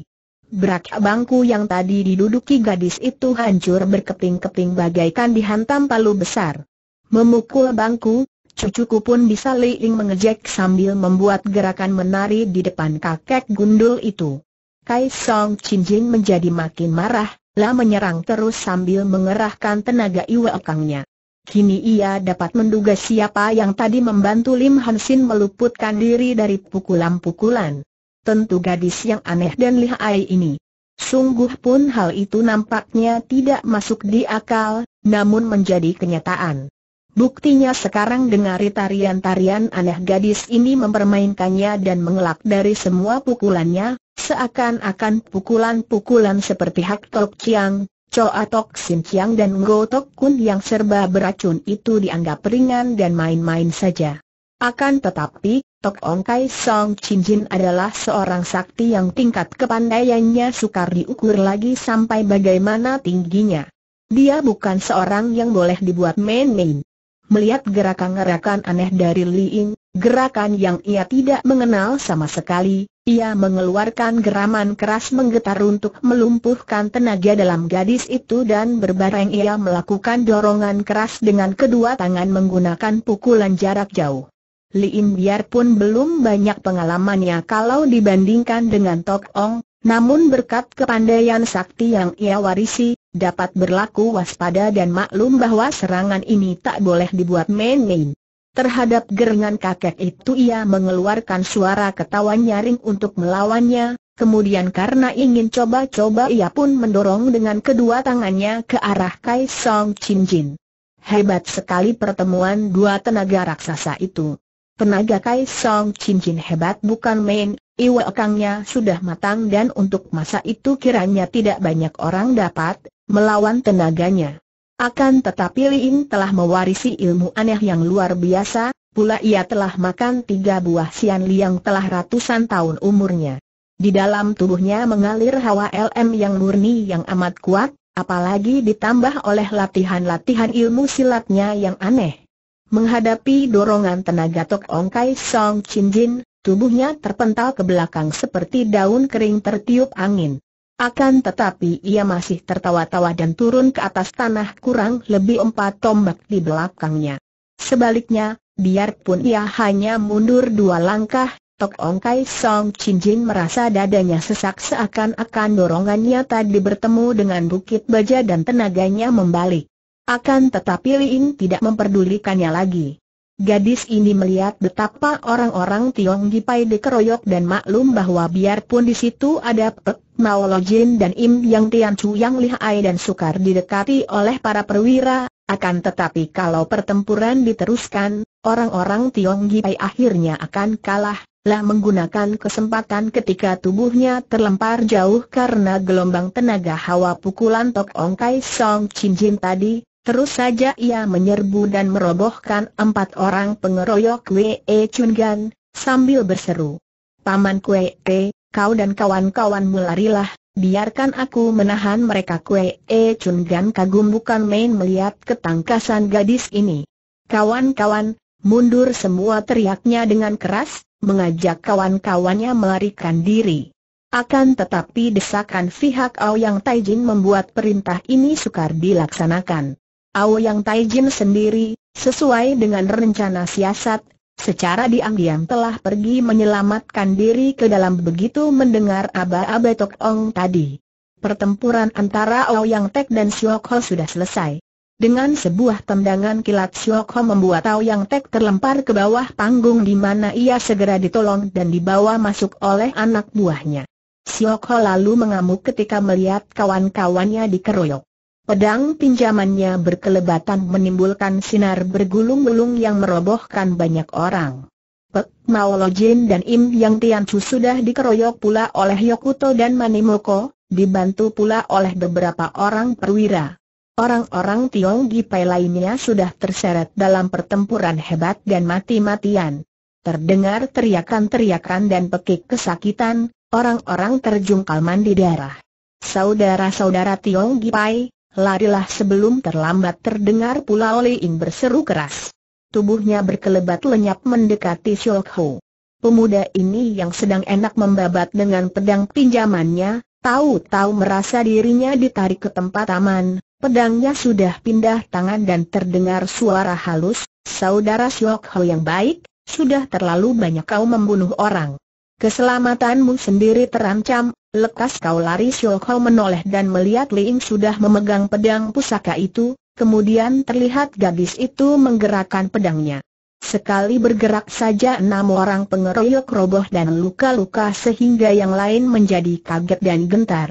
Berak bangku yang tadi diduduki gadis itu hancur berkeping-keping bagaikan dihantam palu besar. Memukul bangku, cucuku pun bisa Ling mengejek sambil membuat gerakan menari di depan kakek gundul itu. Kai Song Chin Jin menjadi makin marah, La menyerang terus sambil mengerahkan tenaga iwakangnya. Kini ia dapat menduga siapa yang tadi membantu Lim Hansin meluputkan diri dari pukulan-pukulan. Tentu gadis yang aneh dan lihai ini. Sungguh pun hal itu nampaknya tidak masuk di akal, namun menjadi kenyataan. Buktinya sekarang dengar tarian-tarian aneh gadis ini mempermainkannya dan mengelak dari semua pukulannya, Seakan-akan pukulan-pukulan seperti Hak Tok Chiang, Choa Tok Sim Chiang dan Ngo Tok Kun yang serba beracun itu dianggap ringan dan main-main saja. Akan tetapi, Tok Ong Kai Song Chin Jin adalah seorang sakti yang tingkat kepandaiannya sukar diukur lagi sampai bagaimana tingginya. Dia bukan seorang yang boleh dibuat main-main. Melihat gerakan-gerakan aneh dari Li Ying, gerakan yang ia tidak mengenal sama sekali, ia mengeluarkan geraman keras menggetar untuk melumpuhkan tenaga dalam gadis itu dan berbareng ia melakukan dorongan keras dengan kedua tangan menggunakan pukulan jarak jauh. Li Liin biarpun belum banyak pengalamannya kalau dibandingkan dengan Tok Ong, namun berkat kepandaian sakti yang ia warisi, dapat berlaku waspada dan maklum bahwa serangan ini tak boleh dibuat main-main. Terhadap gerengan kakek itu ia mengeluarkan suara ketawa nyaring untuk melawannya, kemudian karena ingin coba-coba ia pun mendorong dengan kedua tangannya ke arah Kai Song Chin Jin. Hebat sekali pertemuan dua tenaga raksasa itu. Tenaga Kai Song Chin Jin hebat bukan main, iwa ekangnya sudah matang dan untuk masa itu kiranya tidak banyak orang dapat melawan tenaganya. Akan tetapi Ying telah mewarisi ilmu aneh yang luar biasa, pula ia telah makan tiga buah sian liang telah ratusan tahun umurnya. Di dalam tubuhnya mengalir hawa LM yang murni yang amat kuat, apalagi ditambah oleh latihan-latihan ilmu silatnya yang aneh. Menghadapi dorongan tenaga Tok Ong Kai Song Chin Jin, tubuhnya terpental ke belakang seperti daun kering tertiup angin. Akan tetapi ia masih tertawa-tawa dan turun ke atas tanah kurang lebih empat tombak di belakangnya. Sebaliknya, biarpun ia hanya mundur dua langkah, Tok Ong Kai Song Chin Jin merasa dadanya sesak seakan-akan dorongannya tadi bertemu dengan bukit baja dan tenaganya membalik. Akan tetapi Li Ying tidak memperdulikannya lagi. Gadis ini melihat betapa orang-orang Tiong Gipai dikeroyok dan maklum bahwa biarpun di situ ada Pek, Mao Jin dan Im Yang Tian Chu yang lihai dan sukar didekati oleh para perwira, akan tetapi kalau pertempuran diteruskan, orang-orang Tiong Gipai akhirnya akan kalah, lah menggunakan kesempatan ketika tubuhnya terlempar jauh karena gelombang tenaga hawa pukulan Tok Ong Kai Song Chin Jin tadi, Terus saja ia menyerbu dan merobohkan empat orang pengeroyok Chun Gan, sambil berseru. Paman Kue kau dan kawan-kawanmu larilah, biarkan aku menahan mereka Kue E Gan kagum bukan main melihat ketangkasan gadis ini. Kawan-kawan, mundur semua teriaknya dengan keras, mengajak kawan-kawannya melarikan diri. Akan tetapi desakan pihak Ao Yang Taijin membuat perintah ini sukar dilaksanakan. Yang Taijin sendiri, sesuai dengan rencana siasat, secara diam-diam telah pergi menyelamatkan diri ke dalam begitu mendengar aba-aba Tok Ong tadi. Pertempuran antara Yang Tek dan Siok Ho sudah selesai. Dengan sebuah tendangan kilat Siok Ho membuat Yang Tek terlempar ke bawah panggung di mana ia segera ditolong dan dibawa masuk oleh anak buahnya. Siok Ho lalu mengamuk ketika melihat kawan-kawannya dikeroyok. Pedang pinjamannya berkelebatan menimbulkan sinar bergulung-gulung yang merobohkan banyak orang. Pek Mao Jin dan Im Yang Chu sudah dikeroyok pula oleh Yokuto dan Manimoko, dibantu pula oleh beberapa orang perwira. Orang-orang Tiong Gipai lainnya sudah terseret dalam pertempuran hebat dan mati-matian. Terdengar teriakan-teriakan dan pekik kesakitan, orang-orang terjungkal mandi darah. Saudara-saudara Tiong Gipai, Larilah sebelum terlambat terdengar pula Olein berseru keras. Tubuhnya berkelebat lenyap mendekati Shulk Ho. Pemuda ini yang sedang enak membabat dengan pedang pinjamannya, tahu-tahu merasa dirinya ditarik ke tempat aman, pedangnya sudah pindah tangan dan terdengar suara halus, saudara Shulk Ho yang baik, sudah terlalu banyak kau membunuh orang. Keselamatanmu sendiri terancam, Lekas kau lari Xiu menoleh dan melihat Liing sudah memegang pedang pusaka itu, kemudian terlihat gadis itu menggerakkan pedangnya. Sekali bergerak saja enam orang pengeroyok roboh dan luka-luka sehingga yang lain menjadi kaget dan gentar.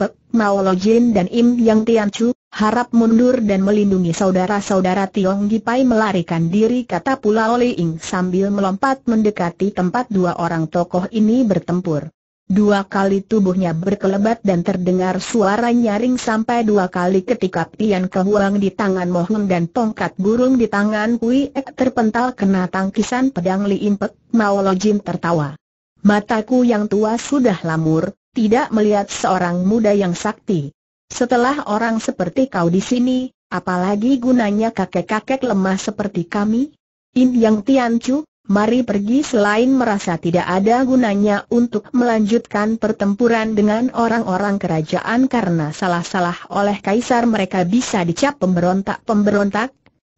Pek Mao Jin dan Im Yang Tian harap mundur dan melindungi saudara-saudara Tiong Gipai melarikan diri kata pula Ying sambil melompat mendekati tempat dua orang tokoh ini bertempur. Dua kali tubuhnya berkelebat dan terdengar suara nyaring sampai dua kali ketika pian kehuang di tangan Mohung dan tongkat burung di tangan Kui Ek terpental kena tangkisan pedang Li Impek, Maolo Jin tertawa. Mataku yang tua sudah lamur, tidak melihat seorang muda yang sakti. Setelah orang seperti kau di sini, apalagi gunanya kakek-kakek lemah seperti kami? In Yang Chu, mari pergi selain merasa tidak ada gunanya untuk melanjutkan pertempuran dengan orang-orang kerajaan karena salah-salah oleh kaisar mereka bisa dicap pemberontak-pemberontak.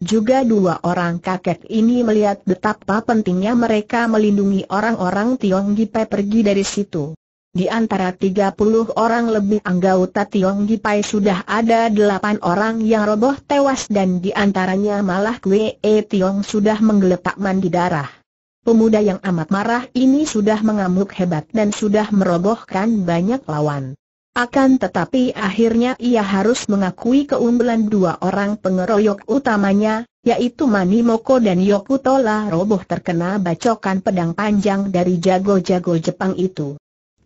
Juga dua orang kakek ini melihat betapa pentingnya mereka melindungi orang-orang Tionggi pergi dari situ. Di antara 30 orang lebih anggota Tiong Gipai sudah ada 8 orang yang roboh tewas dan di antaranya malah Kwee e Tiong sudah menggeletak mandi darah. Pemuda yang amat marah ini sudah mengamuk hebat dan sudah merobohkan banyak lawan. Akan tetapi akhirnya ia harus mengakui keunggulan dua orang pengeroyok utamanya, yaitu Mani Moko dan Yokutola roboh terkena bacokan pedang panjang dari jago-jago Jepang itu.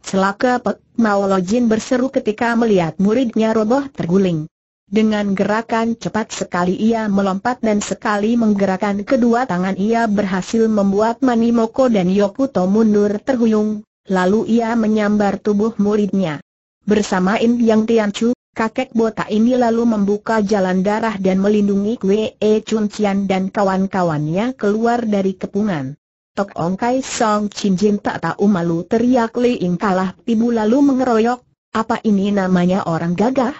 Celaka Pek Maolo Jin berseru ketika melihat muridnya roboh terguling. Dengan gerakan cepat sekali ia melompat dan sekali menggerakkan kedua tangan ia berhasil membuat Manimoko dan Yokuto mundur terhuyung, lalu ia menyambar tubuh muridnya. Bersama In Yang Tianchu, kakek botak ini lalu membuka jalan darah dan melindungi Kwee E Chun Chian dan kawan-kawannya keluar dari kepungan. Tok Ong Kai Song Chin Jin tak tahu malu teriak Li Ing kalah tibu lalu mengeroyok, apa ini namanya orang gagah?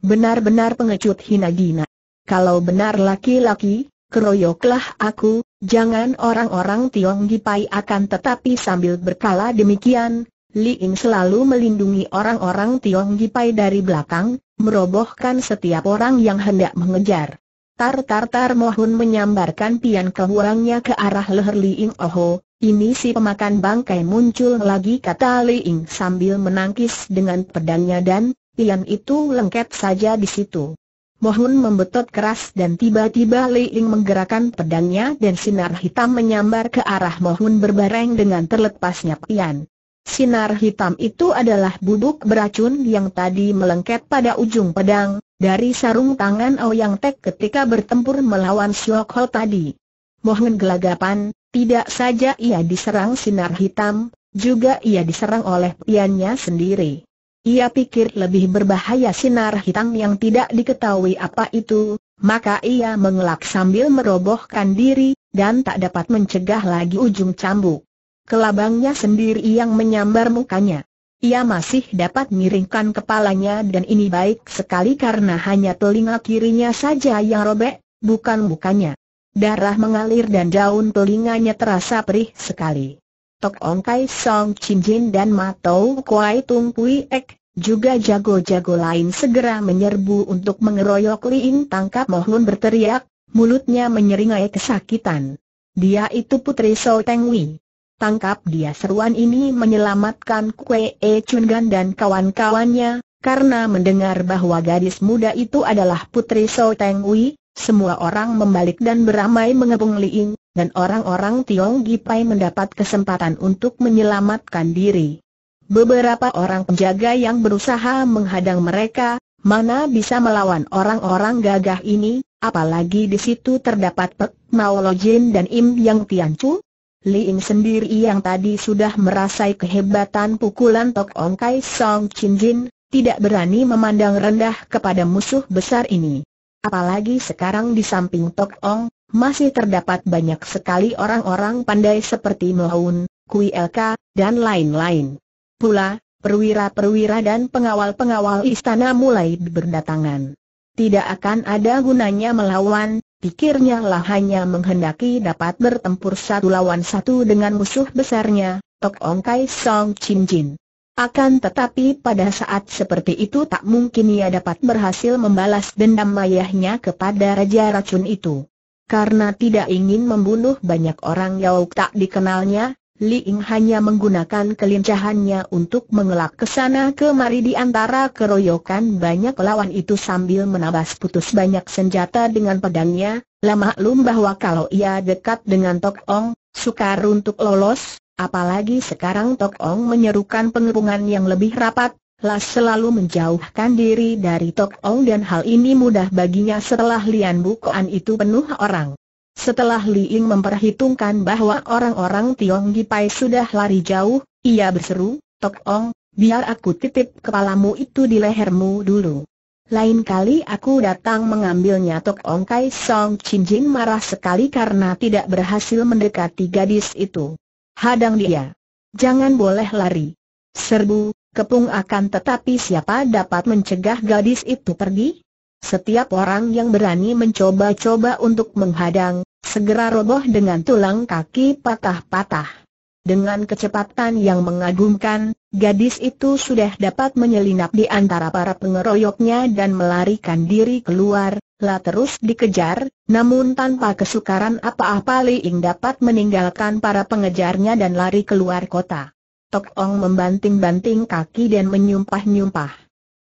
Benar-benar pengecut hina gina. Kalau benar laki-laki, keroyoklah aku, jangan orang-orang Tiong Gipai akan tetapi sambil berkala demikian, Li Ing selalu melindungi orang-orang Tiong Gipai dari belakang, merobohkan setiap orang yang hendak mengejar. Tar-tar-tar mohon menyambarkan pian keuangannya ke arah leher Li Ying Oho, ini si pemakan bangkai muncul lagi kata Li Ying sambil menangkis dengan pedangnya dan, pian itu lengket saja di situ. Mohun membetot keras dan tiba-tiba Li Ying menggerakkan pedangnya dan sinar hitam menyambar ke arah Mohun berbareng dengan terlepasnya pian. Sinar hitam itu adalah bubuk beracun yang tadi melengket pada ujung pedang, dari sarung tangan Ouyang Tek ketika bertempur melawan Siok Ho tadi. Mohon gelagapan, tidak saja ia diserang sinar hitam, juga ia diserang oleh piannya sendiri. Ia pikir lebih berbahaya sinar hitam yang tidak diketahui apa itu, maka ia mengelak sambil merobohkan diri, dan tak dapat mencegah lagi ujung cambuk. Kelabangnya sendiri yang menyambar mukanya. Ia masih dapat miringkan kepalanya dan ini baik sekali karena hanya telinga kirinya saja yang robek, bukan mukanya. Darah mengalir dan daun telinganya terasa perih sekali. Tok Ong Kai Song Chin Jin dan Tau Kuai Tung Pui Ek, juga jago-jago lain segera menyerbu untuk mengeroyok Liin tangkap mohon berteriak, mulutnya menyeringai kesakitan. Dia itu putri So Teng Wei tangkap dia seruan ini menyelamatkan Kue E Chungan dan kawan-kawannya, karena mendengar bahwa gadis muda itu adalah putri So Teng Wei, semua orang membalik dan beramai mengepung Liing, dan orang-orang Tiong Gipai mendapat kesempatan untuk menyelamatkan diri. Beberapa orang penjaga yang berusaha menghadang mereka, mana bisa melawan orang-orang gagah ini, apalagi di situ terdapat Pek Mao Lo Jin dan Im Yang Tian Chu, Li Liing sendiri yang tadi sudah merasai kehebatan pukulan Tok Ong Kai Song Chin Jin, tidak berani memandang rendah kepada musuh besar ini. Apalagi sekarang di samping Tok Ong, masih terdapat banyak sekali orang-orang pandai seperti Mohun, Kui Elka, dan lain-lain. Pula, perwira-perwira dan pengawal-pengawal istana mulai berdatangan. Tidak akan ada gunanya melawan, Pikirnya lah hanya menghendaki dapat bertempur satu lawan satu dengan musuh besarnya, Tok Ong Kai Song Chin Jin. Akan tetapi pada saat seperti itu tak mungkin ia dapat berhasil membalas dendam mayahnya kepada Raja Racun itu. Karena tidak ingin membunuh banyak orang yang tak dikenalnya, Li Ying hanya menggunakan kelincahannya untuk mengelak ke sana kemari di antara keroyokan banyak lawan itu sambil menabas putus banyak senjata dengan pedangnya. lama maklum bahwa kalau ia dekat dengan Tok Ong, sukar untuk lolos, apalagi sekarang Tok Ong menyerukan pengepungan yang lebih rapat, Las selalu menjauhkan diri dari Tok Ong dan hal ini mudah baginya setelah Lian Bukoan itu penuh orang. Setelah Li Ying memperhitungkan bahwa orang-orang Tiong Gipai sudah lari jauh, ia berseru, Tok Ong, biar aku titip kepalamu itu di lehermu dulu. Lain kali aku datang mengambilnya Tok Ong Kai Song Chin Jin marah sekali karena tidak berhasil mendekati gadis itu. Hadang dia. Jangan boleh lari. Serbu, kepung akan tetapi siapa dapat mencegah gadis itu pergi? Setiap orang yang berani mencoba-coba untuk menghadang, segera roboh dengan tulang kaki patah-patah. Dengan kecepatan yang mengagumkan, gadis itu sudah dapat menyelinap di antara para pengeroyoknya dan melarikan diri keluar, Lalu terus dikejar, namun tanpa kesukaran apa-apa Li Ying dapat meninggalkan para pengejarnya dan lari keluar kota. Tok Ong membanting-banting kaki dan menyumpah-nyumpah.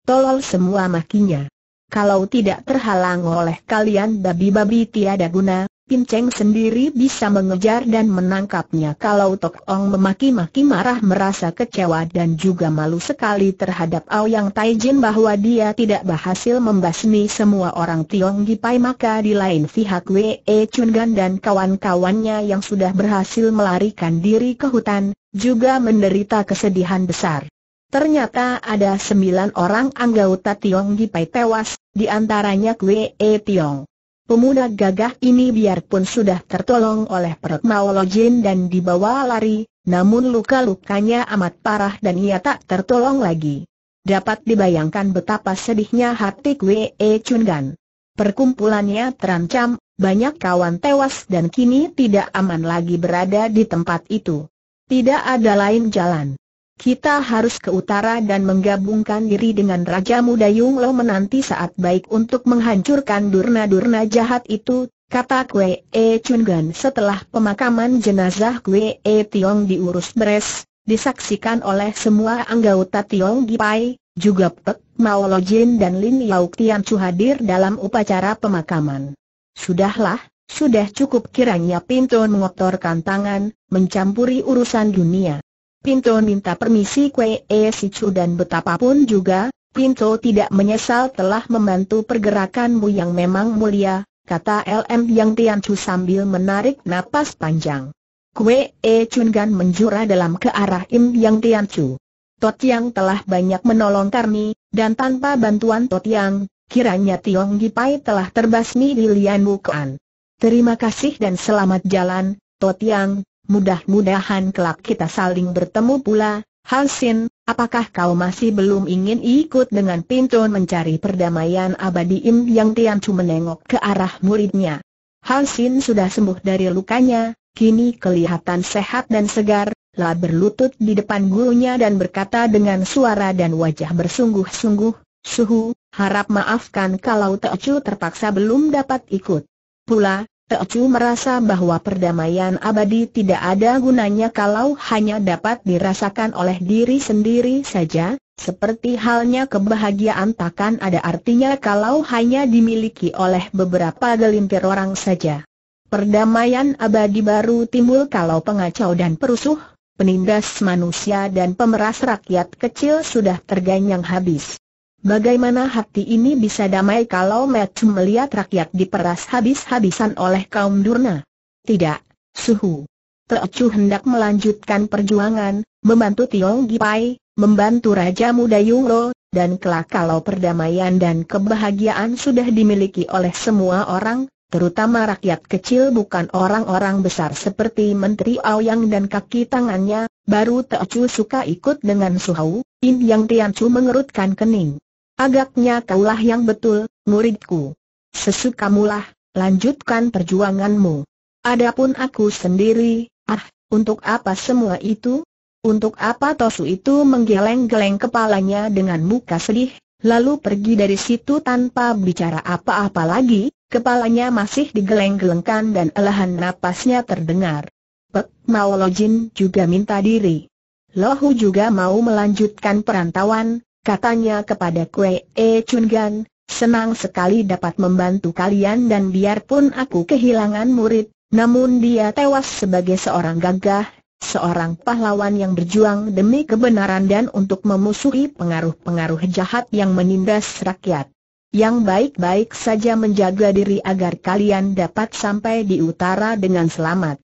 Tolol semua makinya. Kalau tidak terhalang oleh kalian babi-babi tiada guna, Cheng sendiri bisa mengejar dan menangkapnya kalau Tok Ong memaki-maki marah merasa kecewa dan juga malu sekali terhadap Aoyang Taijin bahwa dia tidak berhasil membasmi semua orang Tiong Gipai maka di lain pihak e Chun Gan dan kawan-kawannya yang sudah berhasil melarikan diri ke hutan, juga menderita kesedihan besar. Ternyata ada sembilan orang anggota Tiong pai tewas, di antaranya Kwe E Tiong. Pemuda gagah ini biarpun sudah tertolong oleh perut Maolo Jin dan dibawa lari, namun luka-lukanya amat parah dan ia tak tertolong lagi. Dapat dibayangkan betapa sedihnya hati Kwe E Chungan. Perkumpulannya terancam, banyak kawan tewas dan kini tidak aman lagi berada di tempat itu. Tidak ada lain jalan. Kita harus ke utara dan menggabungkan diri dengan Raja Muda Yung Lo menanti saat baik untuk menghancurkan durna-durna jahat itu, kata Kwe E Chun setelah pemakaman jenazah Kwe E Tiong diurus beres, disaksikan oleh semua anggota Tiong Gipai, juga Pek Mao Lo Jin dan Lin Yau Tian Chu hadir dalam upacara pemakaman. Sudahlah, sudah cukup kiranya Pinto mengotorkan tangan, mencampuri urusan dunia. Pinto minta permisi Kwe E Sichu dan betapapun juga, Pinto tidak menyesal telah membantu pergerakanmu yang memang mulia, kata LM Yang Chu sambil menarik napas panjang. Kue E Gan menjura dalam ke arah Im Yang Chu. Tot Yang telah banyak menolong kami, dan tanpa bantuan Tot Yang, kiranya Tiong Gipai telah terbasmi di Lian Wukuan. Terima kasih dan selamat jalan, Tot Yang, Mudah-mudahan kelak kita saling bertemu pula, Halsin. apakah kau masih belum ingin ikut dengan Pintu mencari perdamaian abadi Im Yang cuma menengok ke arah muridnya. Halsin sudah sembuh dari lukanya, kini kelihatan sehat dan segar, La berlutut di depan gurunya dan berkata dengan suara dan wajah bersungguh-sungguh, Suhu, harap maafkan kalau Teocu terpaksa belum dapat ikut. Pula, Teocu merasa bahwa perdamaian abadi tidak ada gunanya kalau hanya dapat dirasakan oleh diri sendiri saja, seperti halnya kebahagiaan takkan ada artinya kalau hanya dimiliki oleh beberapa gelintir orang saja. Perdamaian abadi baru timbul kalau pengacau dan perusuh, penindas manusia dan pemeras rakyat kecil sudah terganyang habis. Bagaimana hati ini bisa damai kalau Matthew melihat rakyat diperas habis-habisan oleh kaum Durna? Tidak, suhu. Teocu hendak melanjutkan perjuangan, membantu Tiong Gipai, membantu Raja Muda Yungro, dan kelak kalau perdamaian dan kebahagiaan sudah dimiliki oleh semua orang, terutama rakyat kecil bukan orang-orang besar seperti Menteri Aoyang dan kaki tangannya, baru Teocu suka ikut dengan Suhu. In Yang Chu mengerutkan kening. Agaknya kaulah yang betul, muridku. Sesukamulah, lanjutkan perjuanganmu. Adapun aku sendiri, ah, untuk apa semua itu? Untuk apa Tosu itu menggeleng-geleng kepalanya dengan muka sedih, lalu pergi dari situ tanpa bicara apa-apa lagi, kepalanya masih digeleng-gelengkan dan elahan napasnya terdengar. Pek Maolojin juga minta diri. Lohu juga mau melanjutkan perantauan, Katanya kepada Kue E Gan, senang sekali dapat membantu kalian dan biarpun aku kehilangan murid, namun dia tewas sebagai seorang gagah, seorang pahlawan yang berjuang demi kebenaran dan untuk memusuhi pengaruh-pengaruh jahat yang menindas rakyat yang baik-baik saja menjaga diri agar kalian dapat sampai di utara dengan selamat.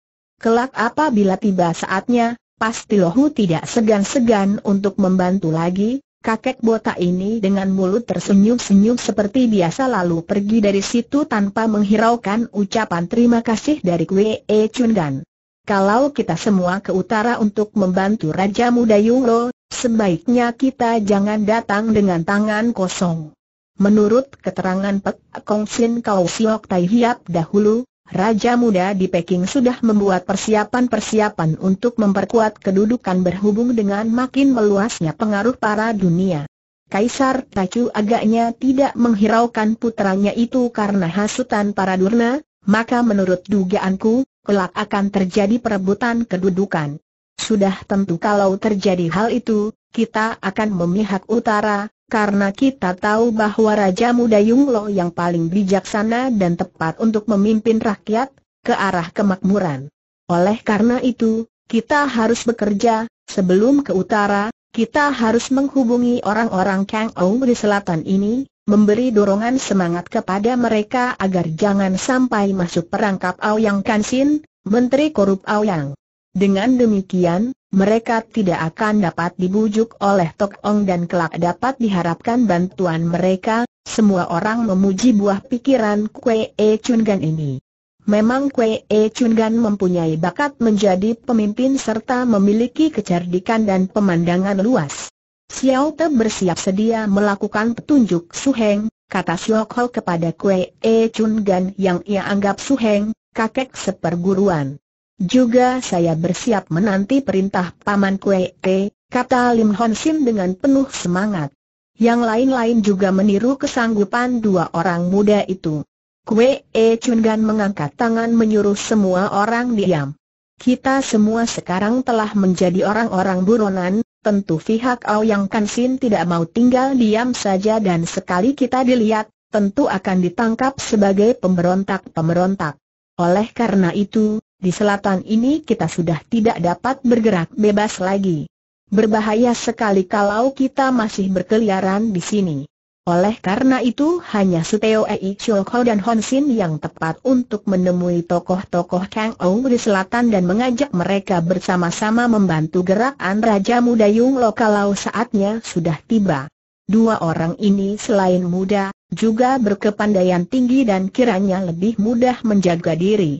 Kelak apabila tiba saatnya, pasti Lohu tidak segan-segan untuk membantu lagi, Kakek botak ini dengan mulut tersenyum-senyum seperti biasa lalu pergi dari situ tanpa menghiraukan ucapan terima kasih dari Kwe E Gan. Kalau kita semua ke utara untuk membantu Raja Muda Yunglo, sebaiknya kita jangan datang dengan tangan kosong. Menurut keterangan Pek Kong Sin Kau Siok Tai Hiap dahulu, Raja muda di Peking sudah membuat persiapan-persiapan untuk memperkuat kedudukan berhubung dengan makin meluasnya pengaruh para dunia. Kaisar Tacu agaknya tidak menghiraukan putranya itu karena hasutan para durna, maka menurut dugaanku, kelak akan terjadi perebutan kedudukan. Sudah tentu kalau terjadi hal itu, kita akan memihak utara, karena kita tahu bahwa Raja Muda Yunglo yang paling bijaksana dan tepat untuk memimpin rakyat ke arah kemakmuran. Oleh karena itu, kita harus bekerja, sebelum ke utara, kita harus menghubungi orang-orang Kang Ou di selatan ini, memberi dorongan semangat kepada mereka agar jangan sampai masuk perangkap Aoyang Kansin, Menteri Korup Aoyang. Dengan demikian, mereka tidak akan dapat dibujuk oleh Tok Ong dan kelak dapat diharapkan bantuan mereka, semua orang memuji buah pikiran Kue E Chun Gan ini. Memang Kue E Chun Gan mempunyai bakat menjadi pemimpin serta memiliki kecerdikan dan pemandangan luas. Xiao Te bersiap sedia melakukan petunjuk Suheng, kata Siok Ho kepada Kue E Chun Gan yang ia anggap Suheng, kakek seperguruan. Juga saya bersiap menanti perintah Paman Kue E, kata Lim Hon Sim dengan penuh semangat. Yang lain-lain juga meniru kesanggupan dua orang muda itu. Kue E Chun Gan mengangkat tangan menyuruh semua orang diam. Kita semua sekarang telah menjadi orang-orang buronan, tentu pihak Aoyang Kansin tidak mau tinggal diam saja dan sekali kita dilihat, tentu akan ditangkap sebagai pemberontak-pemberontak. Oleh karena itu, di selatan ini kita sudah tidak dapat bergerak bebas lagi. Berbahaya sekali kalau kita masih berkeliaran di sini. Oleh karena itu hanya Suteo Ei Chulko dan Hon Sin yang tepat untuk menemui tokoh-tokoh Kang Ong di selatan dan mengajak mereka bersama-sama membantu gerakan Raja Muda Yung Lo kalau saatnya sudah tiba. Dua orang ini selain muda, juga berkepandaian tinggi dan kiranya lebih mudah menjaga diri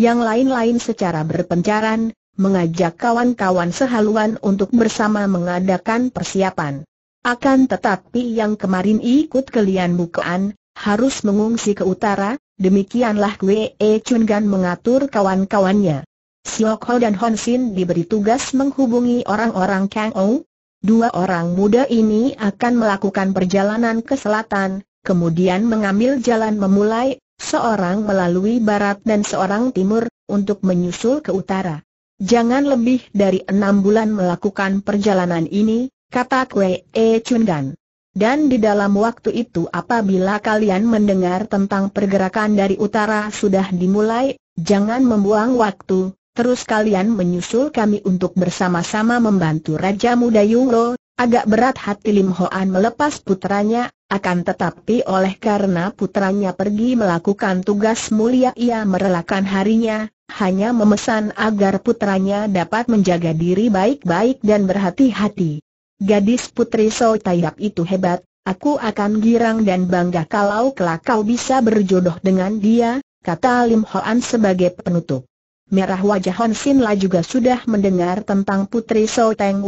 yang lain-lain secara berpencaran, mengajak kawan-kawan sehaluan untuk bersama mengadakan persiapan. Akan tetapi yang kemarin ikut kalian bukaan, harus mengungsi ke utara, demikianlah Kwe Chungan mengatur kawan-kawannya. Siok Ho dan Hon Sin diberi tugas menghubungi orang-orang Kang Ou. Dua orang muda ini akan melakukan perjalanan ke selatan, kemudian mengambil jalan memulai seorang melalui barat dan seorang timur, untuk menyusul ke utara. Jangan lebih dari enam bulan melakukan perjalanan ini, kata Kwe E Chungan. Dan di dalam waktu itu apabila kalian mendengar tentang pergerakan dari utara sudah dimulai, jangan membuang waktu, terus kalian menyusul kami untuk bersama-sama membantu Raja Muda Yunglo. agak berat hati Lim Hoan melepas putranya, akan tetapi oleh karena putranya pergi melakukan tugas mulia ia merelakan harinya, hanya memesan agar putranya dapat menjaga diri baik-baik dan berhati-hati. Gadis putri So Taiyap itu hebat, aku akan girang dan bangga kalau kelak kau bisa berjodoh dengan dia, kata Lim Hoan sebagai penutup. Merah wajah Hon Sin La juga sudah mendengar tentang putri So Teng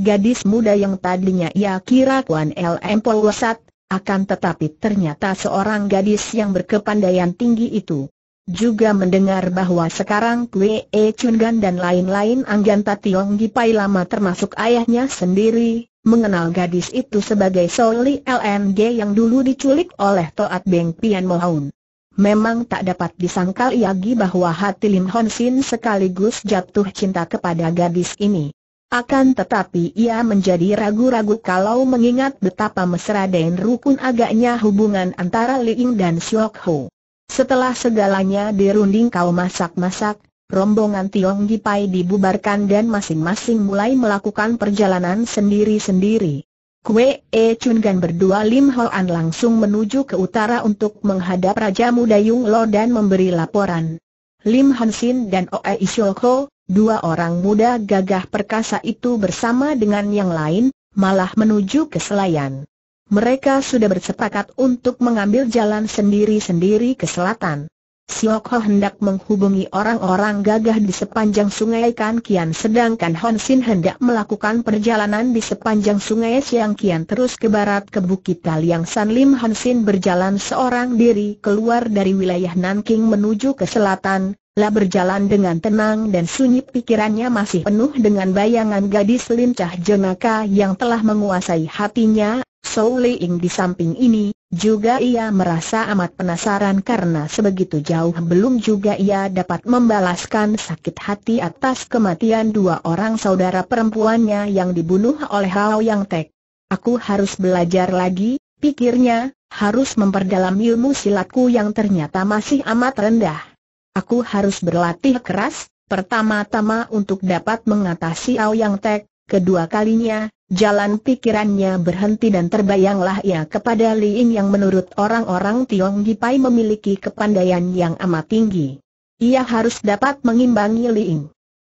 gadis muda yang tadinya ia kira Kuan L. wasat. Akan tetapi ternyata seorang gadis yang berkepandaian tinggi itu juga mendengar bahwa sekarang Kwe E Chungan dan lain-lain Angganta Tiong Gipai lama termasuk ayahnya sendiri, mengenal gadis itu sebagai Soli LNG yang dulu diculik oleh Toat Beng Pian Mohaun. Memang tak dapat disangkal Yagi bahwa hati Lim Hon Sin sekaligus jatuh cinta kepada gadis ini. Akan tetapi ia menjadi ragu-ragu kalau mengingat betapa mesra dan rukun agaknya hubungan antara Li Ying dan Siok Ho. Setelah segalanya dirunding kau masak-masak, rombongan Tiong Gipai dibubarkan dan masing-masing mulai melakukan perjalanan sendiri-sendiri. Kue E Chun Gan berdua Lim Hoan langsung menuju ke utara untuk menghadap Raja Muda Yung Lo dan memberi laporan. Lim Han Sin dan Oe Ho, dua orang muda gagah perkasa itu bersama dengan yang lain, malah menuju ke Selayan. Mereka sudah bersepakat untuk mengambil jalan sendiri-sendiri ke selatan. Siok Ho hendak menghubungi orang-orang gagah di sepanjang sungai Kan Kian sedangkan Hon hendak melakukan perjalanan di sepanjang sungai Siang Kian terus ke barat ke Bukit Taliang San Lim Hon berjalan seorang diri keluar dari wilayah Nanking menuju ke selatan, La berjalan dengan tenang dan sunyi pikirannya masih penuh dengan bayangan gadis lincah jenaka yang telah menguasai hatinya, Sou Ying di samping ini, juga ia merasa amat penasaran karena sebegitu jauh belum juga ia dapat membalaskan sakit hati atas kematian dua orang saudara perempuannya yang dibunuh oleh Hao Yang Tek. Aku harus belajar lagi, pikirnya, harus memperdalam ilmu silatku yang ternyata masih amat rendah. Aku harus berlatih keras, pertama-tama untuk dapat mengatasi Ao Yang Tek, kedua kalinya, jalan pikirannya berhenti dan terbayanglah ia kepada Li Ying yang menurut orang-orang Tiong Gipai memiliki kepandaian yang amat tinggi. Ia harus dapat mengimbangi Li Ying.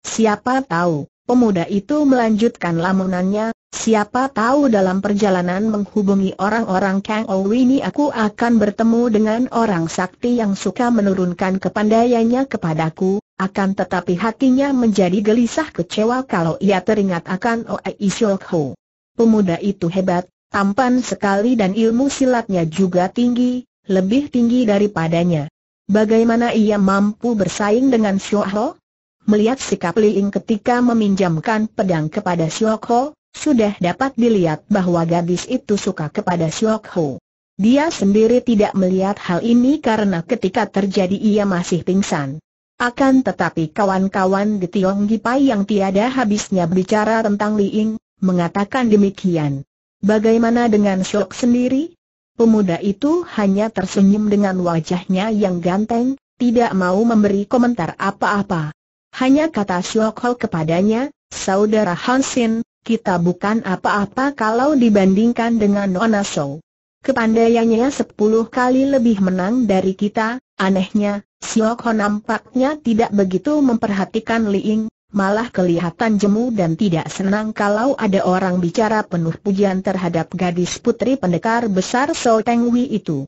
Siapa tahu, pemuda itu melanjutkan lamunannya, Siapa tahu dalam perjalanan menghubungi orang-orang Kang oh ini aku akan bertemu dengan orang sakti yang suka menurunkan kepandaiannya kepadaku, akan tetapi hatinya menjadi gelisah kecewa kalau ia teringat akan Oei Ho. Pemuda itu hebat, tampan sekali dan ilmu silatnya juga tinggi, lebih tinggi daripadanya. Bagaimana ia mampu bersaing dengan Ho? Melihat sikap Ying ketika meminjamkan pedang kepada Ho, sudah dapat dilihat bahwa gadis itu suka kepada Siok Ho. Dia sendiri tidak melihat hal ini karena ketika terjadi ia masih pingsan. Akan tetapi kawan-kawan di Tiong Gipai yang tiada habisnya bicara tentang Li Ying, mengatakan demikian. Bagaimana dengan Siok sendiri? Pemuda itu hanya tersenyum dengan wajahnya yang ganteng, tidak mau memberi komentar apa-apa. Hanya kata Siok Ho kepadanya, Saudara Hansin, kita bukan apa-apa kalau dibandingkan dengan Nona Show. Kepandaiannya sepuluh kali lebih menang dari kita, anehnya, Siok Ho nampaknya tidak begitu memperhatikan Li Ying, malah kelihatan jemu dan tidak senang kalau ada orang bicara penuh pujian terhadap gadis putri pendekar besar So Teng Wei itu.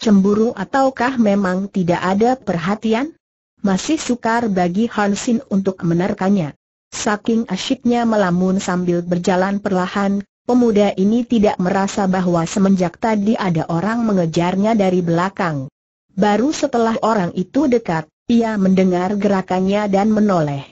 Cemburu ataukah memang tidak ada perhatian? Masih sukar bagi Hansin untuk menerkannya. Saking asyiknya melamun sambil berjalan perlahan, pemuda ini tidak merasa bahwa semenjak tadi ada orang mengejarnya dari belakang. Baru setelah orang itu dekat, ia mendengar gerakannya dan menoleh.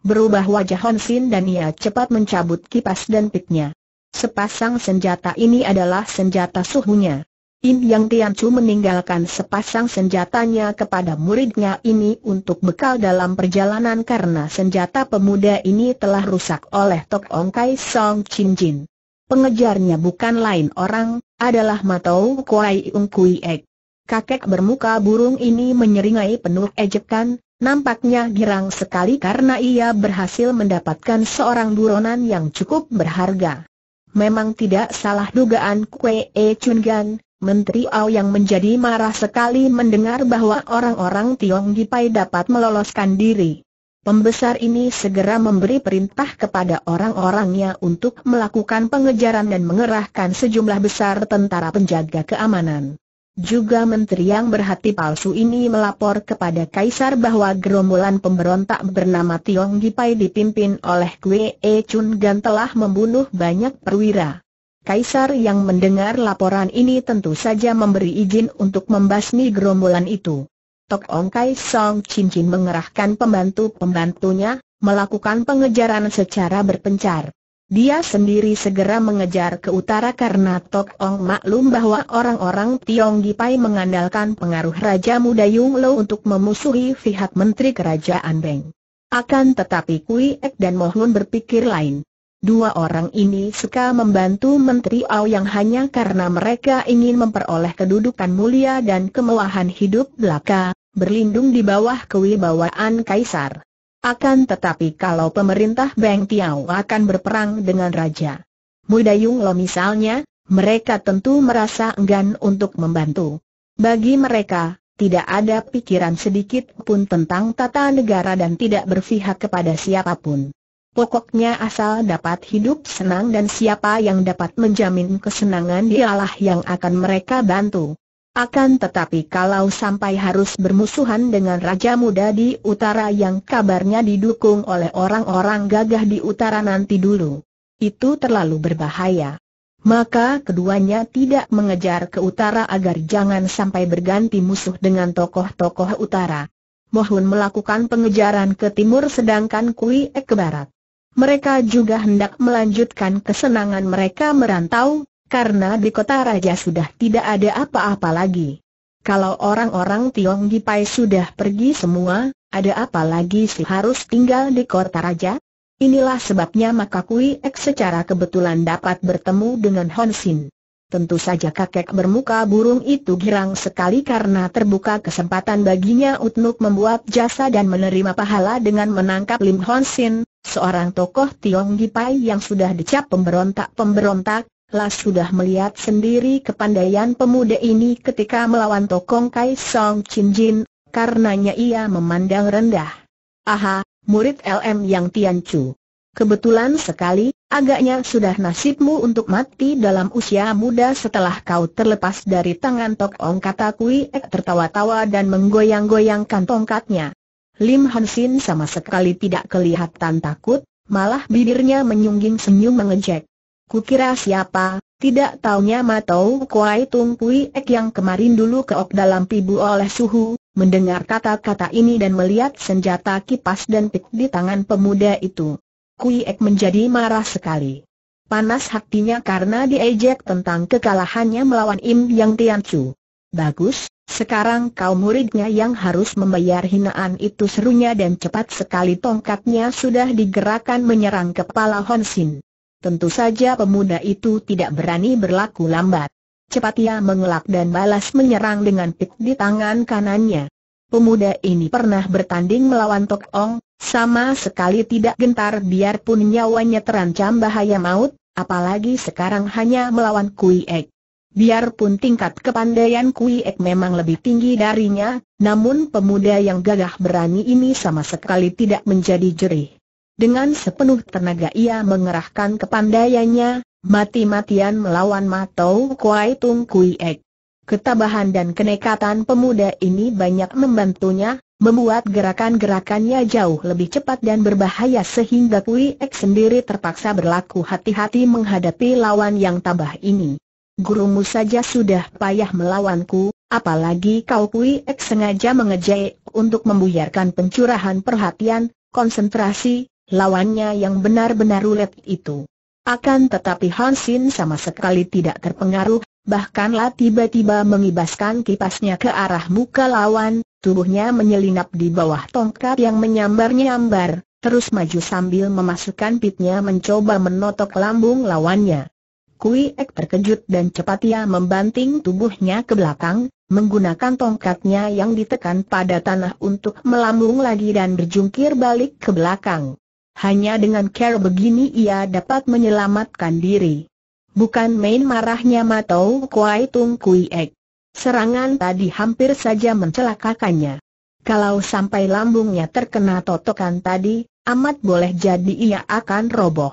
Berubah wajah Honsin dan ia cepat mencabut kipas dan piknya. Sepasang senjata ini adalah senjata suhunya. Im Yang Chu meninggalkan sepasang senjatanya kepada muridnya ini untuk bekal dalam perjalanan karena senjata pemuda ini telah rusak oleh Tok Ong Kai Song Chin Jin. Pengejarnya bukan lain orang, adalah Matau Kuai Ung Kui Ek. Kakek bermuka burung ini menyeringai penuh ejekan, nampaknya girang sekali karena ia berhasil mendapatkan seorang buronan yang cukup berharga. Memang tidak salah dugaan Kue E Gan. Menteri Ao yang menjadi marah sekali mendengar bahwa orang-orang Tiong Gipai dapat meloloskan diri. Pembesar ini segera memberi perintah kepada orang-orangnya untuk melakukan pengejaran dan mengerahkan sejumlah besar tentara penjaga keamanan. Juga menteri yang berhati palsu ini melapor kepada Kaisar bahwa gerombolan pemberontak bernama Tiong Gipai dipimpin oleh Kwee E Chun Gan telah membunuh banyak perwira. Kaisar yang mendengar laporan ini tentu saja memberi izin untuk membasmi gerombolan itu. Tok Ong Kai Song Cincin mengerahkan pembantu-pembantunya, melakukan pengejaran secara berpencar. Dia sendiri segera mengejar ke utara karena Tok Ong maklum bahwa orang-orang Tiong Gipai mengandalkan pengaruh Raja Muda Yung Lo untuk memusuhi pihak Menteri Kerajaan Beng. Akan tetapi Kui Ek dan Mohun berpikir lain. Dua orang ini suka membantu Menteri Au yang hanya karena mereka ingin memperoleh kedudukan mulia dan kemewahan hidup belaka, berlindung di bawah kewibawaan kaisar. Akan tetapi kalau pemerintah Beng Tiao akan berperang dengan Raja Mudayung Lo misalnya, mereka tentu merasa enggan untuk membantu. Bagi mereka, tidak ada pikiran sedikit pun tentang tata negara dan tidak berpihak kepada siapapun. Pokoknya asal dapat hidup senang dan siapa yang dapat menjamin kesenangan dialah yang akan mereka bantu. Akan tetapi kalau sampai harus bermusuhan dengan Raja Muda di utara yang kabarnya didukung oleh orang-orang gagah di utara nanti dulu. Itu terlalu berbahaya. Maka keduanya tidak mengejar ke utara agar jangan sampai berganti musuh dengan tokoh-tokoh utara. Mohun melakukan pengejaran ke timur sedangkan Kui Ek ke barat mereka juga hendak melanjutkan kesenangan mereka merantau, karena di kota raja sudah tidak ada apa-apa lagi. Kalau orang-orang Tiong Gipai sudah pergi semua, ada apa lagi sih harus tinggal di kota raja? Inilah sebabnya maka Kui Ek secara kebetulan dapat bertemu dengan Hon Sin. Tentu saja kakek bermuka burung itu girang sekali karena terbuka kesempatan baginya untuk membuat jasa dan menerima pahala dengan menangkap Lim Hon Sin, seorang tokoh Tiong Gipai yang sudah dicap pemberontak-pemberontak, Las sudah melihat sendiri kepandaian pemuda ini ketika melawan Tokong Kai Song Chin Jin, karenanya ia memandang rendah. Aha, murid LM yang Tian Chu. Kebetulan sekali, Agaknya sudah nasibmu untuk mati dalam usia muda setelah kau terlepas dari tangan Tok Ong kata Kui Ek tertawa-tawa dan menggoyang-goyangkan tongkatnya. Lim Han sama sekali tidak kelihatan takut, malah bibirnya menyungging senyum mengejek. Kukira siapa, tidak taunya Matau Kuai Tung Kui Ek yang kemarin dulu keok dalam pibu oleh suhu, mendengar kata-kata ini dan melihat senjata kipas dan pik di tangan pemuda itu. Kui Ek menjadi marah sekali. Panas hatinya karena diejek tentang kekalahannya melawan Im Yang Tian Chu. Bagus, sekarang kau muridnya yang harus membayar hinaan itu serunya dan cepat sekali tongkatnya sudah digerakkan menyerang kepala Honsin. Tentu saja pemuda itu tidak berani berlaku lambat. Cepat ia mengelak dan balas menyerang dengan pik di tangan kanannya. Pemuda ini pernah bertanding melawan Tok Ong, sama sekali tidak gentar biarpun nyawanya terancam bahaya maut, apalagi sekarang hanya melawan Kui Ek. Biarpun tingkat kepandaian Kui Ek memang lebih tinggi darinya, namun pemuda yang gagah berani ini sama sekali tidak menjadi jerih. Dengan sepenuh tenaga ia mengerahkan kepandaiannya, mati-matian melawan Matou Kuai Tung Kui Ek. Ketabahan dan kenekatan pemuda ini banyak membantunya, membuat gerakan-gerakannya jauh lebih cepat dan berbahaya sehingga Kui Ek sendiri terpaksa berlaku hati-hati menghadapi lawan yang tabah ini. Gurumu saja sudah payah melawanku, apalagi kau Kui Ek sengaja mengejek untuk membuyarkan pencurahan perhatian, konsentrasi, lawannya yang benar-benar ulet itu. Akan tetapi Hansin sama sekali tidak terpengaruh, bahkanlah tiba-tiba mengibaskan kipasnya ke arah muka lawan, tubuhnya menyelinap di bawah tongkat yang menyambar-nyambar, terus maju sambil memasukkan pitnya mencoba menotok lambung lawannya. Kui Ek terkejut dan cepat ia membanting tubuhnya ke belakang, menggunakan tongkatnya yang ditekan pada tanah untuk melambung lagi dan berjungkir balik ke belakang. Hanya dengan care begini ia dapat menyelamatkan diri. Bukan main marahnya matou Kuai Tung Kui Ek. Serangan tadi hampir saja mencelakakannya. Kalau sampai lambungnya terkena totokan tadi, amat boleh jadi ia akan roboh.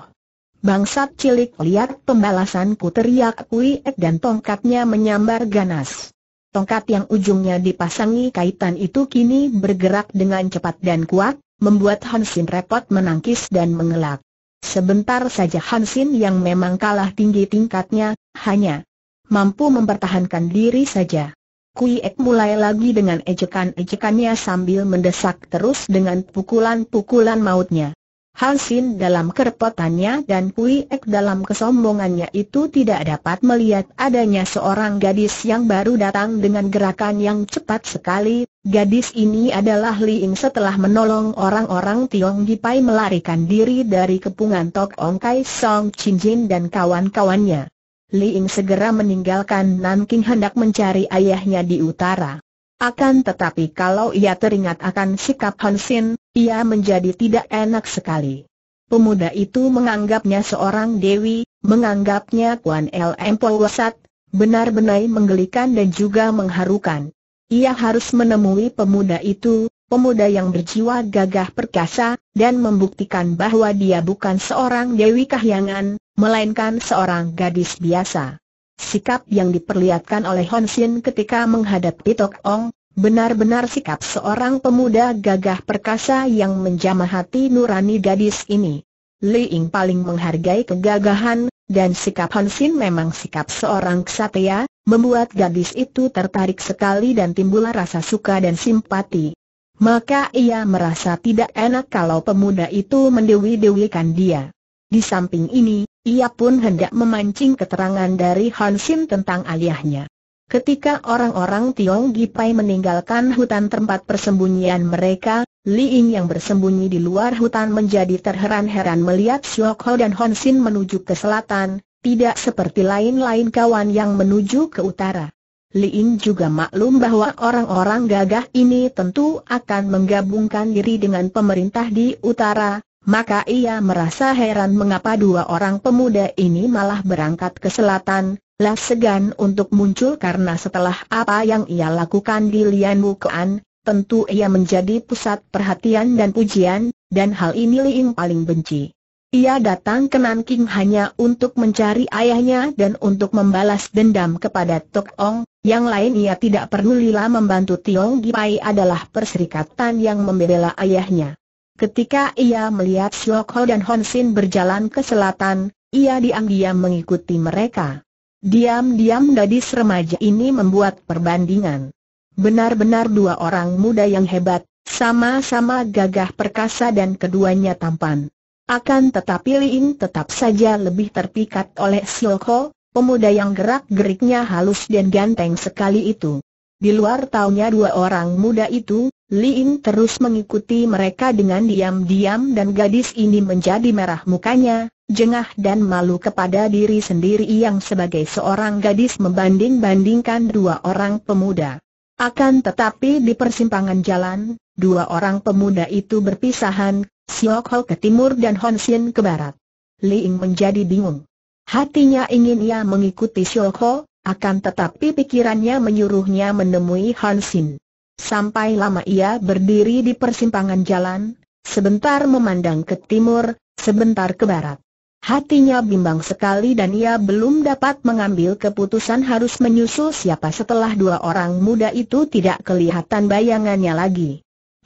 Bangsat cilik lihat pembalasanku teriak Kui Ek dan tongkatnya menyambar ganas. Tongkat yang ujungnya dipasangi kaitan itu kini bergerak dengan cepat dan kuat, membuat Hansin repot menangkis dan mengelak. Sebentar saja Hansin yang memang kalah tinggi tingkatnya, hanya mampu mempertahankan diri saja. Kui Ek mulai lagi dengan ejekan-ejekannya sambil mendesak terus dengan pukulan-pukulan mautnya. Hansin dalam kerepotannya dan Kui Ek dalam kesombongannya itu tidak dapat melihat adanya seorang gadis yang baru datang dengan gerakan yang cepat sekali. Gadis ini adalah Li Ying setelah menolong orang-orang Tiong Gipai melarikan diri dari kepungan Tok Ong Kai Song Chin Jin dan kawan-kawannya. Li Ying segera meninggalkan Nanking hendak mencari ayahnya di utara. Akan tetapi kalau ia teringat akan sikap Hansin, ia menjadi tidak enak sekali. Pemuda itu menganggapnya seorang dewi, menganggapnya Kuan El Polwasat, benar-benar menggelikan dan juga mengharukan. Ia harus menemui pemuda itu, pemuda yang berjiwa gagah perkasa, dan membuktikan bahwa dia bukan seorang dewi kahyangan, melainkan seorang gadis biasa. Sikap yang diperlihatkan oleh Hon Sin ketika menghadapi Tok Ong, benar-benar sikap seorang pemuda gagah perkasa yang menjamah hati nurani gadis ini. Li Ying paling menghargai kegagahan, dan sikap Hon Sin memang sikap seorang ksatria, membuat gadis itu tertarik sekali dan timbul rasa suka dan simpati. Maka ia merasa tidak enak kalau pemuda itu mendewi-dewikan dia. Di samping ini, ia pun hendak memancing keterangan dari Han Sim tentang ayahnya. Ketika orang-orang Tiong Gipai meninggalkan hutan tempat persembunyian mereka, Li Ying yang bersembunyi di luar hutan menjadi terheran-heran melihat Siok Ho dan Hon Sin menuju ke selatan, tidak seperti lain-lain kawan yang menuju ke utara. Li Ying juga maklum bahwa orang-orang gagah ini tentu akan menggabungkan diri dengan pemerintah di utara, maka ia merasa heran mengapa dua orang pemuda ini malah berangkat ke selatan, lah segan untuk muncul karena setelah apa yang ia lakukan di Lian Wukuan, tentu ia menjadi pusat perhatian dan pujian, dan hal ini Liing paling benci. Ia datang ke Nanking hanya untuk mencari ayahnya dan untuk membalas dendam kepada Tok Ong, yang lain ia tidak perlu lila membantu Tiong Gipai adalah perserikatan yang membela ayahnya. Ketika ia melihat Ho dan Sin berjalan ke selatan, ia diam-diam mengikuti mereka. Diam-diam gadis remaja ini membuat perbandingan. Benar-benar dua orang muda yang hebat, sama-sama gagah perkasa dan keduanya tampan. Akan tetapi Liin tetap saja lebih terpikat oleh Ho, pemuda yang gerak-geriknya halus dan ganteng sekali itu. Di luar taunya dua orang muda itu, Ying terus mengikuti mereka dengan diam-diam dan gadis ini menjadi merah mukanya, jengah dan malu kepada diri sendiri yang sebagai seorang gadis membanding-bandingkan dua orang pemuda. Akan tetapi di persimpangan jalan, dua orang pemuda itu berpisahan, Siok Ho ke timur dan Hon Sin ke barat. Liing menjadi bingung. Hatinya ingin ia mengikuti Siok Ho, akan tetapi pikirannya menyuruhnya menemui Hon Sin. Sampai lama ia berdiri di persimpangan jalan, sebentar memandang ke timur, sebentar ke barat. Hatinya bimbang sekali dan ia belum dapat mengambil keputusan harus menyusul siapa setelah dua orang muda itu tidak kelihatan bayangannya lagi.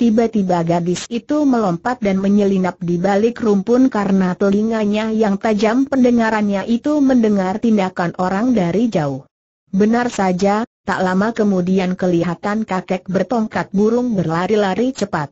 Tiba-tiba gadis itu melompat dan menyelinap di balik rumpun karena telinganya yang tajam pendengarannya itu mendengar tindakan orang dari jauh. Benar saja, Tak lama kemudian kelihatan kakek bertongkat burung berlari-lari cepat.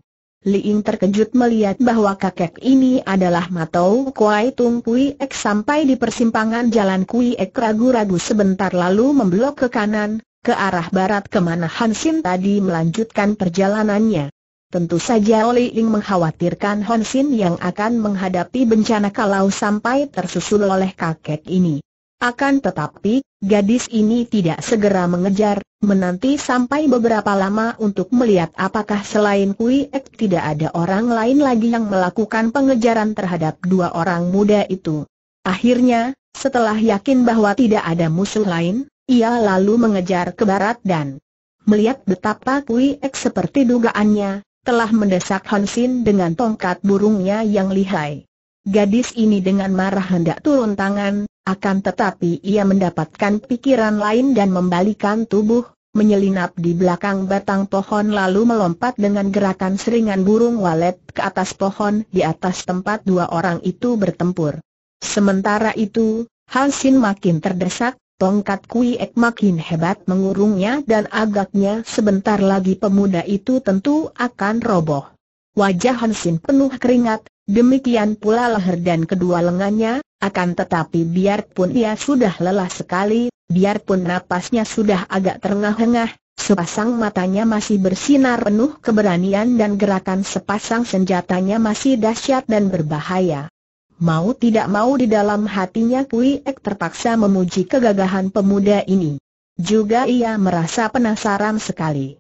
Li Ying terkejut melihat bahwa kakek ini adalah Matou Kuai Tung Kui Ek sampai di persimpangan jalan Kui Ek ragu-ragu sebentar lalu memblok ke kanan, ke arah barat kemana Hansin tadi melanjutkan perjalanannya. Tentu saja Li Ying mengkhawatirkan Hansin yang akan menghadapi bencana kalau sampai tersusul oleh kakek ini. Akan tetapi, gadis ini tidak segera mengejar, menanti sampai beberapa lama untuk melihat apakah selain Kui Ek tidak ada orang lain lagi yang melakukan pengejaran terhadap dua orang muda itu. Akhirnya, setelah yakin bahwa tidak ada musuh lain, ia lalu mengejar ke barat dan melihat betapa Kui Ek seperti dugaannya, telah mendesak Hansin dengan tongkat burungnya yang lihai. Gadis ini dengan marah hendak turun tangan, akan tetapi ia mendapatkan pikiran lain dan membalikan tubuh, menyelinap di belakang batang pohon lalu melompat dengan gerakan seringan burung walet ke atas pohon di atas tempat dua orang itu bertempur. Sementara itu, Hansin makin terdesak, tongkat Kui Ek makin hebat mengurungnya dan agaknya sebentar lagi pemuda itu tentu akan roboh. Wajah Hansin penuh keringat, Demikian pula leher dan kedua lengannya, akan tetapi biarpun ia sudah lelah sekali, biarpun napasnya sudah agak terengah-engah, sepasang matanya masih bersinar penuh keberanian dan gerakan sepasang senjatanya masih dahsyat dan berbahaya. Mau tidak mau di dalam hatinya Kui Ek terpaksa memuji kegagahan pemuda ini. Juga ia merasa penasaran sekali.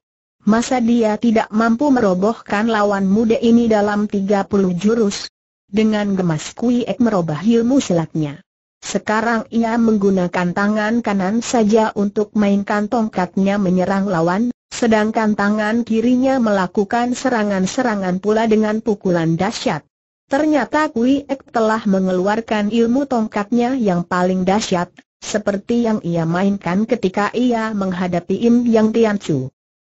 Masa dia tidak mampu merobohkan lawan muda ini dalam 30 jurus? Dengan gemas Kui Ek merubah ilmu silatnya. Sekarang ia menggunakan tangan kanan saja untuk mainkan tongkatnya menyerang lawan, sedangkan tangan kirinya melakukan serangan-serangan pula dengan pukulan dahsyat. Ternyata Kui Ek telah mengeluarkan ilmu tongkatnya yang paling dahsyat, seperti yang ia mainkan ketika ia menghadapi Im Yang Tian Chu.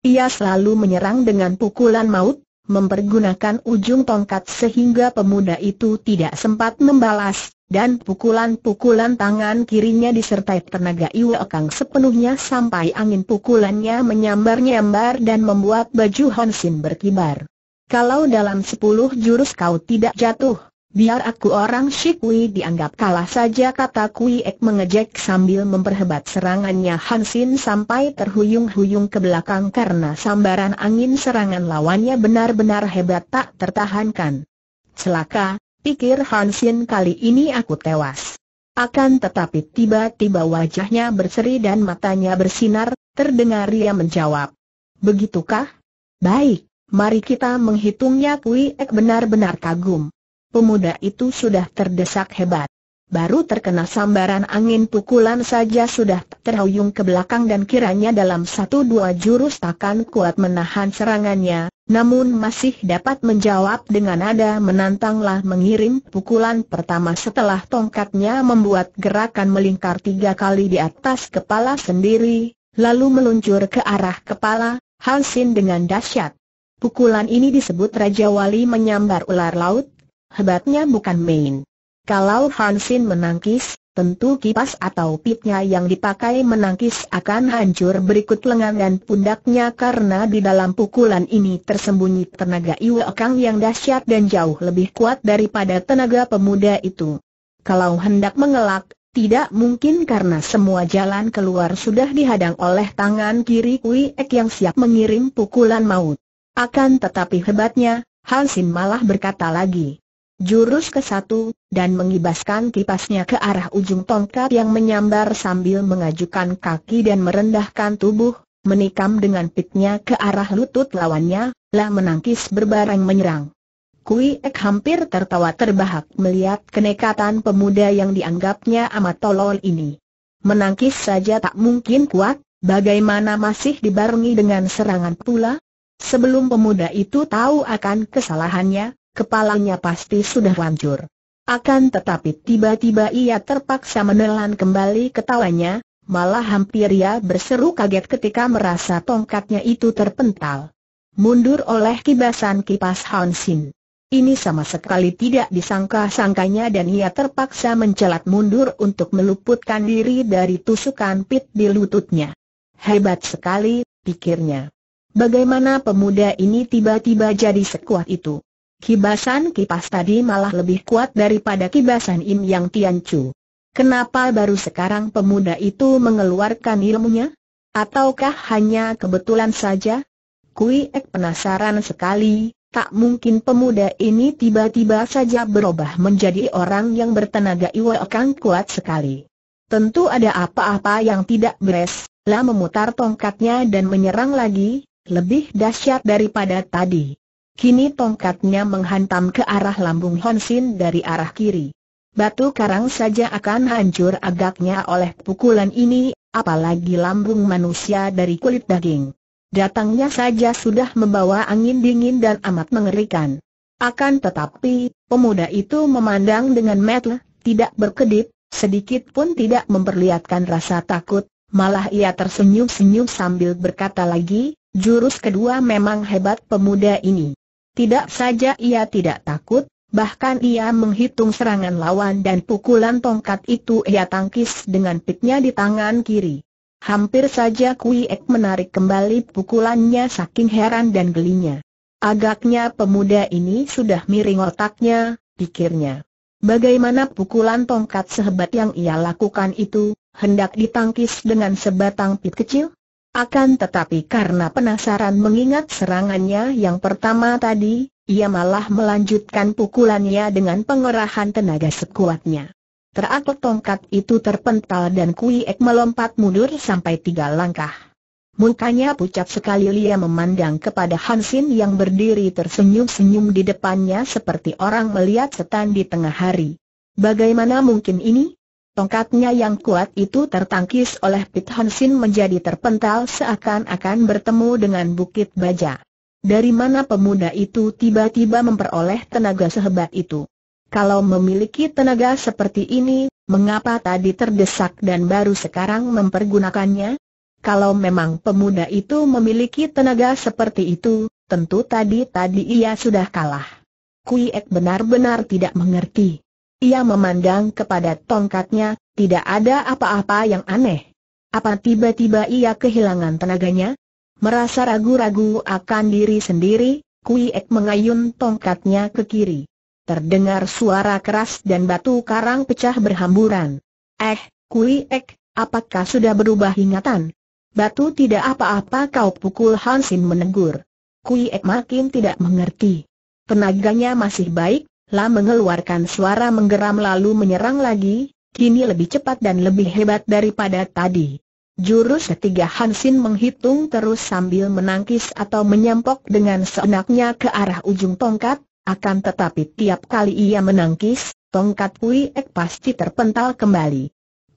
Ia selalu menyerang dengan pukulan maut, mempergunakan ujung tongkat sehingga pemuda itu tidak sempat membalas, dan pukulan-pukulan tangan kirinya disertai tenaga Iwakang sepenuhnya sampai angin pukulannya menyambar-nyambar dan membuat baju Honsin berkibar. Kalau dalam sepuluh jurus kau tidak jatuh, Biar aku orang Shikwi dianggap kalah saja kata Kui Ek mengejek sambil memperhebat serangannya Hansin sampai terhuyung-huyung ke belakang karena sambaran angin serangan lawannya benar-benar hebat tak tertahankan. Celaka, pikir Hansin kali ini aku tewas. Akan tetapi tiba-tiba wajahnya berseri dan matanya bersinar, terdengar ia menjawab. Begitukah? Baik, mari kita menghitungnya Kui Ek benar-benar kagum pemuda itu sudah terdesak hebat. Baru terkena sambaran angin pukulan saja sudah terhuyung ke belakang dan kiranya dalam satu dua jurus takkan kuat menahan serangannya, namun masih dapat menjawab dengan nada menantanglah mengirim pukulan pertama setelah tongkatnya membuat gerakan melingkar tiga kali di atas kepala sendiri, lalu meluncur ke arah kepala, Hansin dengan dahsyat. Pukulan ini disebut Raja Wali menyambar ular laut, hebatnya bukan main. Kalau Hansin menangkis, tentu kipas atau pitnya yang dipakai menangkis akan hancur berikut lengan dan pundaknya karena di dalam pukulan ini tersembunyi tenaga Iwa Kang yang dahsyat dan jauh lebih kuat daripada tenaga pemuda itu. Kalau hendak mengelak, tidak mungkin karena semua jalan keluar sudah dihadang oleh tangan kiri Kui Ek yang siap mengirim pukulan maut. Akan tetapi hebatnya, Hansin malah berkata lagi jurus ke satu, dan mengibaskan kipasnya ke arah ujung tongkat yang menyambar sambil mengajukan kaki dan merendahkan tubuh, menikam dengan piknya ke arah lutut lawannya, lah menangkis berbareng menyerang. Kui Ek hampir tertawa terbahak melihat kenekatan pemuda yang dianggapnya amat tolol ini. Menangkis saja tak mungkin kuat, bagaimana masih dibarengi dengan serangan pula? Sebelum pemuda itu tahu akan kesalahannya, kepalanya pasti sudah hancur. Akan tetapi tiba-tiba ia terpaksa menelan kembali ketawanya, malah hampir ia berseru kaget ketika merasa tongkatnya itu terpental. Mundur oleh kibasan kipas Hansin. Ini sama sekali tidak disangka-sangkanya dan ia terpaksa mencelat mundur untuk meluputkan diri dari tusukan pit di lututnya. Hebat sekali, pikirnya. Bagaimana pemuda ini tiba-tiba jadi sekuat itu? Kibasan kipas tadi malah lebih kuat daripada kibasan Im Yang Tiancu. Kenapa baru sekarang pemuda itu mengeluarkan ilmunya? Ataukah hanya kebetulan saja? Kui Ek penasaran sekali, tak mungkin pemuda ini tiba-tiba saja berubah menjadi orang yang bertenaga iwa akan kuat sekali. Tentu ada apa-apa yang tidak beres, lah memutar tongkatnya dan menyerang lagi, lebih dahsyat daripada tadi. Kini tongkatnya menghantam ke arah lambung Honsin dari arah kiri. Batu karang saja akan hancur agaknya oleh pukulan ini, apalagi lambung manusia dari kulit daging. Datangnya saja sudah membawa angin dingin dan amat mengerikan. Akan tetapi, pemuda itu memandang dengan metel, tidak berkedip, sedikit pun tidak memperlihatkan rasa takut, malah ia tersenyum-senyum sambil berkata lagi, jurus kedua memang hebat pemuda ini. Tidak saja ia tidak takut, bahkan ia menghitung serangan lawan dan pukulan tongkat itu ia tangkis dengan piknya di tangan kiri. Hampir saja Kui Ek menarik kembali pukulannya saking heran dan gelinya. Agaknya pemuda ini sudah miring otaknya, pikirnya. Bagaimana pukulan tongkat sehebat yang ia lakukan itu, hendak ditangkis dengan sebatang pit kecil? Akan tetapi karena penasaran mengingat serangannya yang pertama tadi, ia malah melanjutkan pukulannya dengan pengerahan tenaga sekuatnya. Terakut tongkat itu terpental dan Kui Ek melompat mundur sampai tiga langkah. Mukanya pucat sekali Lia memandang kepada Hansin yang berdiri tersenyum-senyum di depannya seperti orang melihat setan di tengah hari. Bagaimana mungkin ini? Tongkatnya yang kuat itu tertangkis oleh Pit Hon menjadi terpental seakan-akan bertemu dengan bukit baja. Dari mana pemuda itu tiba-tiba memperoleh tenaga sehebat itu? Kalau memiliki tenaga seperti ini, mengapa tadi terdesak dan baru sekarang mempergunakannya? Kalau memang pemuda itu memiliki tenaga seperti itu, tentu tadi-tadi ia sudah kalah. Kui Kuiek benar-benar tidak mengerti. Ia memandang kepada tongkatnya, tidak ada apa-apa yang aneh. Apa tiba-tiba ia kehilangan tenaganya? Merasa ragu-ragu akan diri sendiri, Kui Ek mengayun tongkatnya ke kiri. Terdengar suara keras dan batu karang pecah berhamburan. Eh, Kui Ek, apakah sudah berubah ingatan? Batu tidak apa-apa kau pukul Hansin menegur. Kui Ek makin tidak mengerti. Tenaganya masih baik, La mengeluarkan suara menggeram lalu menyerang lagi, kini lebih cepat dan lebih hebat daripada tadi. Jurus ketiga Hansin menghitung terus sambil menangkis atau menyampok dengan seenaknya ke arah ujung tongkat, akan tetapi tiap kali ia menangkis, tongkat Pui Ek pasti terpental kembali.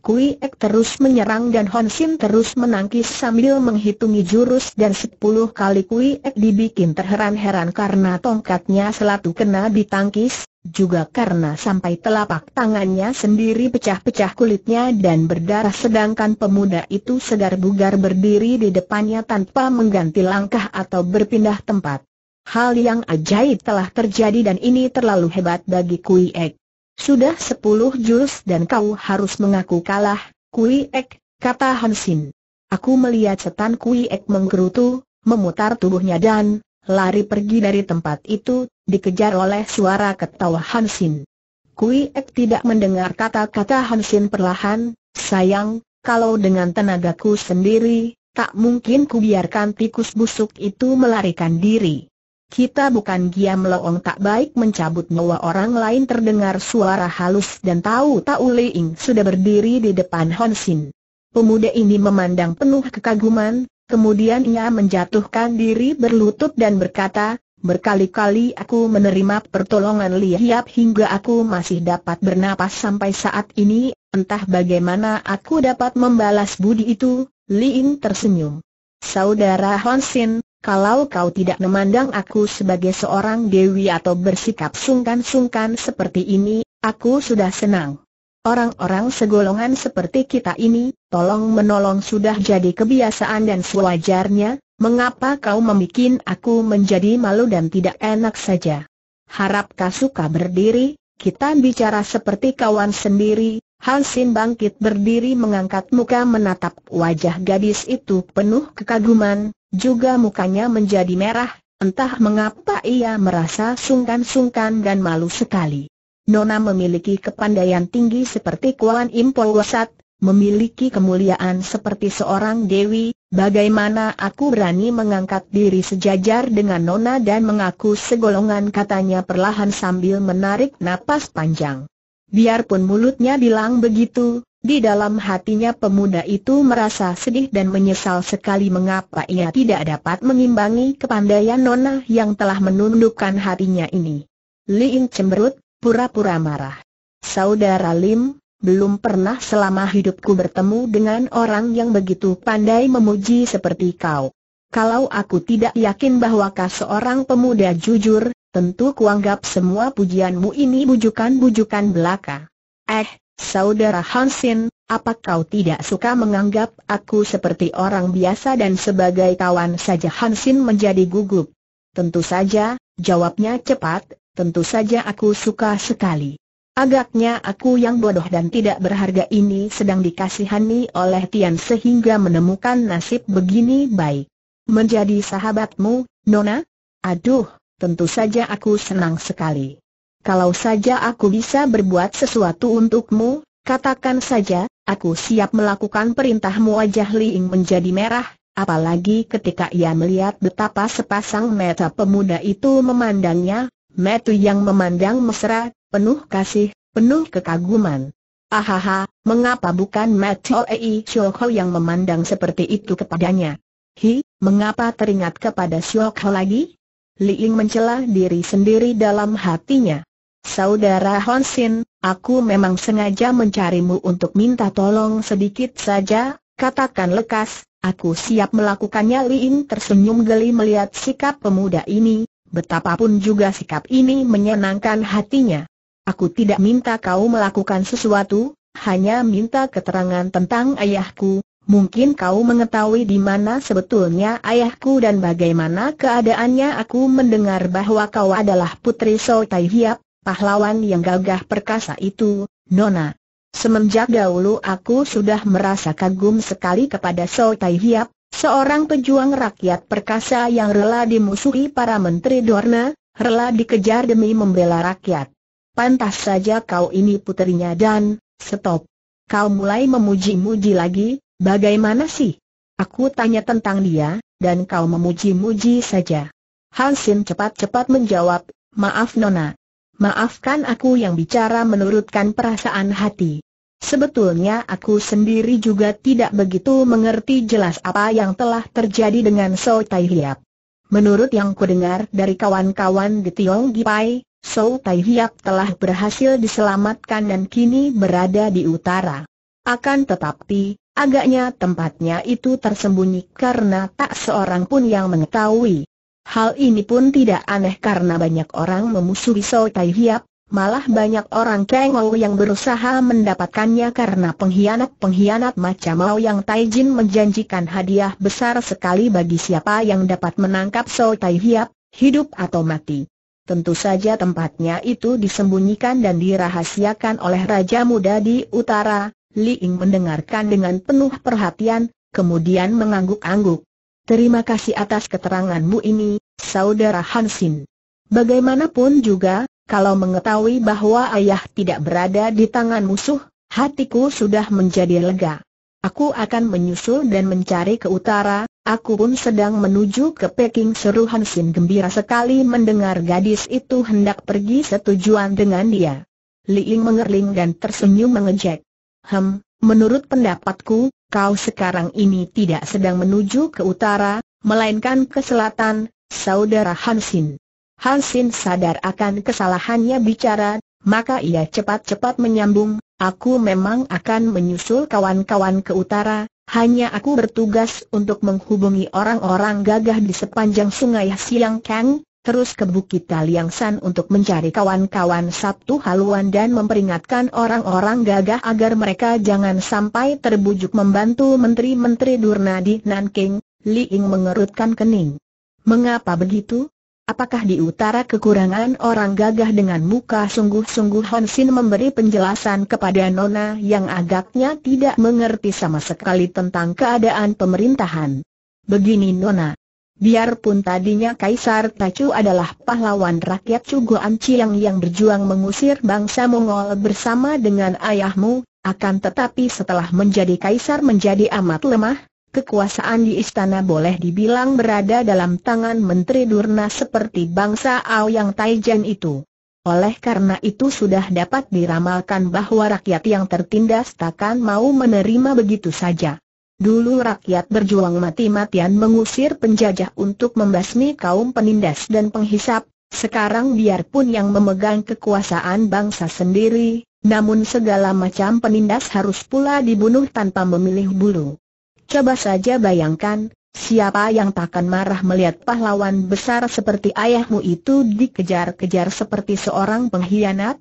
Kui Ek terus menyerang dan Hon Sim terus menangkis sambil menghitungi jurus dan sepuluh kali Kui Ek dibikin terheran-heran karena tongkatnya selalu kena ditangkis, juga karena sampai telapak tangannya sendiri pecah-pecah kulitnya dan berdarah sedangkan pemuda itu segar bugar berdiri di depannya tanpa mengganti langkah atau berpindah tempat. Hal yang ajaib telah terjadi dan ini terlalu hebat bagi Kui Ek. Sudah sepuluh jurus dan kau harus mengaku kalah, Kui Ek, kata Hansin. Aku melihat setan Kui Ek menggerutu, memutar tubuhnya dan lari pergi dari tempat itu, dikejar oleh suara ketawa Hansin. Kui Ek tidak mendengar kata-kata Hansin perlahan, sayang, kalau dengan tenagaku sendiri, tak mungkin kubiarkan tikus busuk itu melarikan diri. Kita bukan giam loong tak baik mencabut nyawa orang lain terdengar suara halus dan tahu tahu Ying sudah berdiri di depan Hon Sin. Pemuda ini memandang penuh kekaguman, kemudian ia menjatuhkan diri berlutut dan berkata, Berkali-kali aku menerima pertolongan Li Hiap hingga aku masih dapat bernapas sampai saat ini, entah bagaimana aku dapat membalas budi itu, Li Ying tersenyum. Saudara Hon Sin, kalau kau tidak memandang aku sebagai seorang dewi atau bersikap sungkan-sungkan seperti ini, aku sudah senang. Orang-orang segolongan seperti kita ini, tolong menolong sudah jadi kebiasaan dan sewajarnya, mengapa kau memikin aku menjadi malu dan tidak enak saja? Harap kau suka berdiri, kita bicara seperti kawan sendiri, Hansin bangkit berdiri mengangkat muka menatap wajah gadis itu penuh kekaguman, juga mukanya menjadi merah, entah mengapa ia merasa sungkan-sungkan dan malu sekali. Nona memiliki kepandaian tinggi seperti Kuan Impol Wasat, memiliki kemuliaan seperti seorang dewi, bagaimana aku berani mengangkat diri sejajar dengan Nona dan mengaku segolongan katanya perlahan sambil menarik napas panjang. Biarpun mulutnya bilang begitu, di dalam hatinya pemuda itu merasa sedih dan menyesal sekali mengapa ia tidak dapat mengimbangi kepandaian Nona yang telah menundukkan hatinya ini. Li Ying cemberut, pura-pura marah. Saudara Lim, belum pernah selama hidupku bertemu dengan orang yang begitu pandai memuji seperti kau. Kalau aku tidak yakin bahwa bahwakah seorang pemuda jujur, tentu kuanggap semua pujianmu ini bujukan-bujukan belaka. Eh, Saudara Hansin, apa kau tidak suka menganggap aku seperti orang biasa dan sebagai kawan saja Hansin menjadi gugup? Tentu saja, jawabnya cepat, tentu saja aku suka sekali. Agaknya aku yang bodoh dan tidak berharga ini sedang dikasihani oleh Tian sehingga menemukan nasib begini baik. Menjadi sahabatmu, Nona? Aduh, tentu saja aku senang sekali kalau saja aku bisa berbuat sesuatu untukmu, katakan saja, aku siap melakukan perintahmu wajah Li Liing menjadi merah, apalagi ketika ia melihat betapa sepasang mata pemuda itu memandangnya, mata yang memandang mesra, penuh kasih, penuh kekaguman. Ahaha, mengapa bukan Matthew Ei Shoko yang memandang seperti itu kepadanya? Hi, mengapa teringat kepada Shoko lagi? Li Ying mencela diri sendiri dalam hatinya. Saudara Honsin, aku memang sengaja mencarimu untuk minta tolong sedikit saja, katakan lekas, aku siap melakukannya Liin tersenyum geli melihat sikap pemuda ini, betapapun juga sikap ini menyenangkan hatinya. Aku tidak minta kau melakukan sesuatu, hanya minta keterangan tentang ayahku, Mungkin kau mengetahui di mana sebetulnya ayahku dan bagaimana keadaannya aku mendengar bahwa kau adalah putri Tai Hiap, pahlawan yang gagah perkasa itu, Nona. Semenjak dahulu aku sudah merasa kagum sekali kepada So Tai Hiap, seorang pejuang rakyat perkasa yang rela dimusuhi para menteri Dorna, rela dikejar demi membela rakyat. Pantas saja kau ini puterinya dan, stop. Kau mulai memuji-muji lagi, bagaimana sih? Aku tanya tentang dia, dan kau memuji-muji saja. Hansin cepat-cepat menjawab, maaf Nona, Maafkan aku yang bicara menurutkan perasaan hati. Sebetulnya aku sendiri juga tidak begitu mengerti jelas apa yang telah terjadi dengan So Tai Hiap. Menurut yang kudengar dari kawan-kawan di Tiong Gipai, So Tai Hiap telah berhasil diselamatkan dan kini berada di utara. Akan tetapi, agaknya tempatnya itu tersembunyi karena tak seorang pun yang mengetahui. Hal ini pun tidak aneh karena banyak orang memusuhi So Tai Hiap, malah banyak orang Kengou yang berusaha mendapatkannya karena pengkhianat-pengkhianat macam Mao yang Tai Jin menjanjikan hadiah besar sekali bagi siapa yang dapat menangkap So Tai Hiap, hidup atau mati. Tentu saja tempatnya itu disembunyikan dan dirahasiakan oleh Raja Muda di utara, Li Ying mendengarkan dengan penuh perhatian, kemudian mengangguk-angguk. Terima kasih atas keteranganmu ini, Saudara Hansin. Bagaimanapun juga, kalau mengetahui bahwa ayah tidak berada di tangan musuh, hatiku sudah menjadi lega. Aku akan menyusul dan mencari ke utara, aku pun sedang menuju ke Peking seru Hansin gembira sekali mendengar gadis itu hendak pergi setujuan dengan dia. Li Ying mengerling dan tersenyum mengejek. Hem, menurut pendapatku, kau sekarang ini tidak sedang menuju ke utara, melainkan ke selatan, saudara Hansin. Hansin sadar akan kesalahannya bicara, maka ia cepat-cepat menyambung, aku memang akan menyusul kawan-kawan ke utara, hanya aku bertugas untuk menghubungi orang-orang gagah di sepanjang sungai Siang Kang, terus ke Bukit Taliangsan untuk mencari kawan-kawan Sabtu haluan dan memperingatkan orang-orang gagah agar mereka jangan sampai terbujuk membantu menteri-menteri Durna di Nanking, Li Ying mengerutkan kening. Mengapa begitu? Apakah di utara kekurangan orang gagah dengan muka sungguh-sungguh Hon Sin memberi penjelasan kepada Nona yang agaknya tidak mengerti sama sekali tentang keadaan pemerintahan. Begini Nona, Biarpun tadinya Kaisar Tacu adalah pahlawan rakyat Cugo Ciang yang berjuang mengusir bangsa Mongol bersama dengan ayahmu, akan tetapi setelah menjadi kaisar menjadi amat lemah, kekuasaan di istana boleh dibilang berada dalam tangan Menteri Durna seperti bangsa Aoyang Taijan itu. Oleh karena itu sudah dapat diramalkan bahwa rakyat yang tertindas takkan mau menerima begitu saja. Dulu rakyat berjuang mati-matian mengusir penjajah untuk membasmi kaum penindas dan penghisap, sekarang biarpun yang memegang kekuasaan bangsa sendiri, namun segala macam penindas harus pula dibunuh tanpa memilih bulu. Coba saja bayangkan, siapa yang takkan marah melihat pahlawan besar seperti ayahmu itu dikejar-kejar seperti seorang pengkhianat?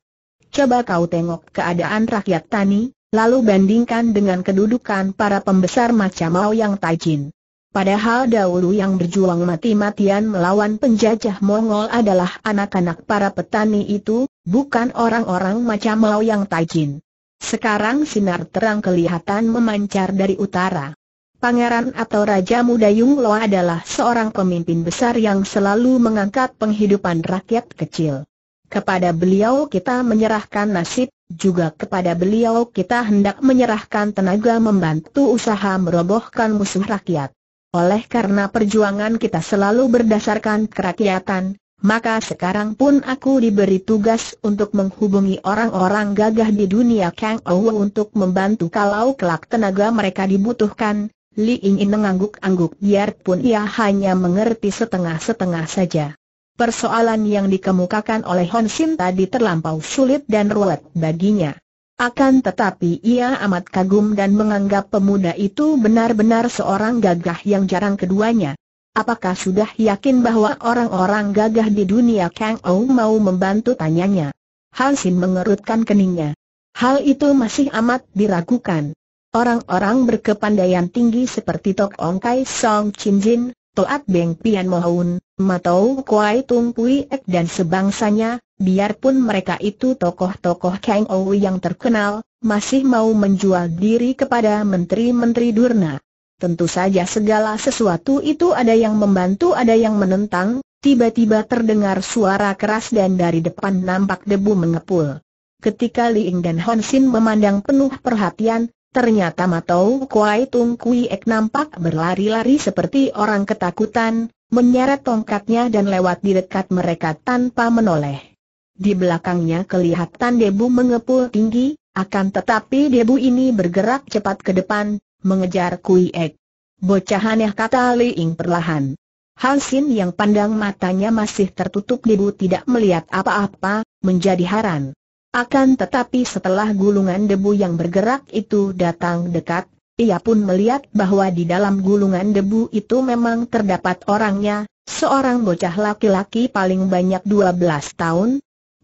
Coba kau tengok keadaan rakyat tani, lalu bandingkan dengan kedudukan para pembesar macam Mao yang Tajin. Padahal dahulu yang berjuang mati-matian melawan penjajah Mongol adalah anak-anak para petani itu, bukan orang-orang macam Mao yang Tajin. Sekarang sinar terang kelihatan memancar dari utara. Pangeran atau Raja Muda Yung Lo adalah seorang pemimpin besar yang selalu mengangkat penghidupan rakyat kecil. Kepada beliau kita menyerahkan nasib juga kepada beliau kita hendak menyerahkan tenaga membantu usaha merobohkan musuh rakyat. Oleh karena perjuangan kita selalu berdasarkan kerakyatan, maka sekarang pun aku diberi tugas untuk menghubungi orang-orang gagah di dunia Kang Ou untuk membantu kalau kelak tenaga mereka dibutuhkan. Li Ying mengangguk-angguk biarpun ia hanya mengerti setengah-setengah saja. Persoalan yang dikemukakan oleh Hon Sin tadi terlampau sulit dan ruwet baginya. Akan tetapi ia amat kagum dan menganggap pemuda itu benar-benar seorang gagah yang jarang keduanya. Apakah sudah yakin bahwa orang-orang gagah di dunia Kang Ou mau membantu tanyanya? Han Sin mengerutkan keningnya. Hal itu masih amat diragukan. Orang-orang berkepandaian tinggi seperti Tok Ong Kai Song Chin Jin, Toat Beng Pian Mohun, Matau Kuai Tung Pui Ek dan sebangsanya, biarpun mereka itu tokoh-tokoh Kang Ou yang terkenal, masih mau menjual diri kepada menteri-menteri Durna. Tentu saja segala sesuatu itu ada yang membantu ada yang menentang, tiba-tiba terdengar suara keras dan dari depan nampak debu mengepul. Ketika Li Ying dan Hon Sin memandang penuh perhatian, Ternyata Matou, Kuai Tung Kui Ek nampak berlari-lari seperti orang ketakutan, menyeret tongkatnya dan lewat di dekat mereka tanpa menoleh. Di belakangnya kelihatan debu mengepul tinggi, akan tetapi debu ini bergerak cepat ke depan, mengejar Kui Ek. Bocahannya kata Li Ing perlahan. Hanshin yang pandang matanya masih tertutup debu tidak melihat apa-apa, menjadi haran. Akan tetapi setelah gulungan debu yang bergerak itu datang dekat, ia pun melihat bahwa di dalam gulungan debu itu memang terdapat orangnya, seorang bocah laki-laki paling banyak 12 tahun.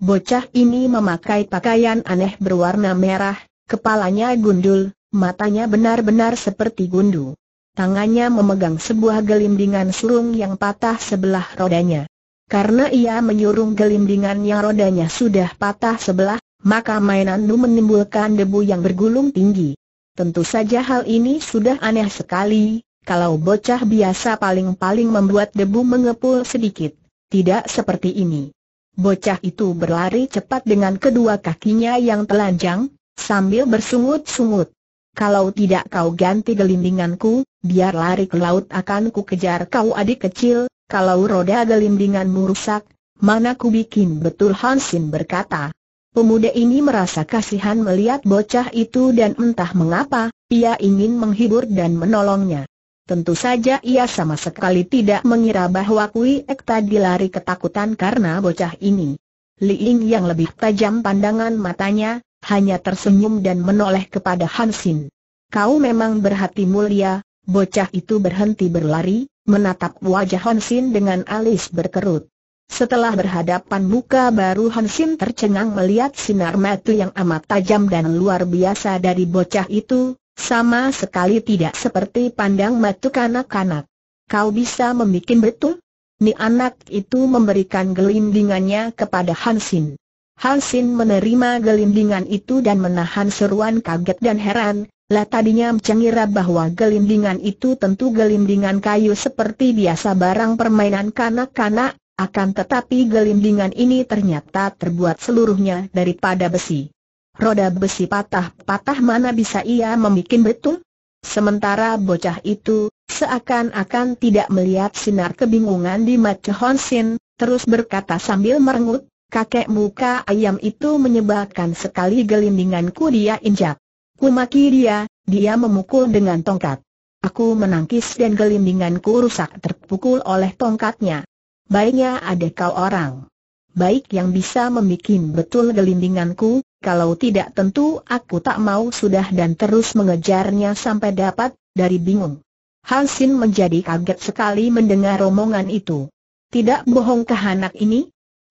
Bocah ini memakai pakaian aneh berwarna merah, kepalanya gundul, matanya benar-benar seperti gundu. Tangannya memegang sebuah gelindingan selung yang patah sebelah rodanya. Karena ia menyurung gelindingan yang rodanya sudah patah sebelah, maka mainan Nu menimbulkan debu yang bergulung tinggi. Tentu saja hal ini sudah aneh sekali, kalau bocah biasa paling-paling membuat debu mengepul sedikit. Tidak seperti ini. Bocah itu berlari cepat dengan kedua kakinya yang telanjang, sambil bersungut-sungut. Kalau tidak kau ganti gelindinganku, biar lari ke laut akan ku kejar kau adik kecil, kalau roda gelindinganmu rusak, mana ku bikin betul Hansin berkata. Pemuda ini merasa kasihan melihat bocah itu dan entah mengapa, ia ingin menghibur dan menolongnya. Tentu saja ia sama sekali tidak mengira bahwa Kui Ek tadi lari ketakutan karena bocah ini. Li Ying yang lebih tajam pandangan matanya, hanya tersenyum dan menoleh kepada Hansin. Kau memang berhati mulia, bocah itu berhenti berlari, menatap wajah Hansin dengan alis berkerut. Setelah berhadapan muka baru Hansin tercengang melihat sinar mata yang amat tajam dan luar biasa dari bocah itu, sama sekali tidak seperti pandang mata kanak-kanak. Kau bisa membuat betul? Ni anak itu memberikan gelindingannya kepada Hansin. Hansin menerima gelindingan itu dan menahan seruan kaget dan heran, lah tadinya mengira bahwa gelindingan itu tentu gelindingan kayu seperti biasa barang permainan kanak-kanak, akan tetapi gelindingan ini ternyata terbuat seluruhnya daripada besi. Roda besi patah-patah mana bisa ia membuat betul? Sementara bocah itu, seakan-akan tidak melihat sinar kebingungan di mata Honsin, terus berkata sambil merengut, kakek muka ayam itu menyebalkan sekali gelindinganku dia injak. Kumaki dia, dia memukul dengan tongkat. Aku menangkis dan gelindinganku rusak terpukul oleh tongkatnya. Baiknya ada kau orang. Baik yang bisa membuat betul gelindinganku, kalau tidak tentu aku tak mau sudah dan terus mengejarnya sampai dapat, dari bingung. Hansin menjadi kaget sekali mendengar omongan itu. Tidak bohongkah anak ini?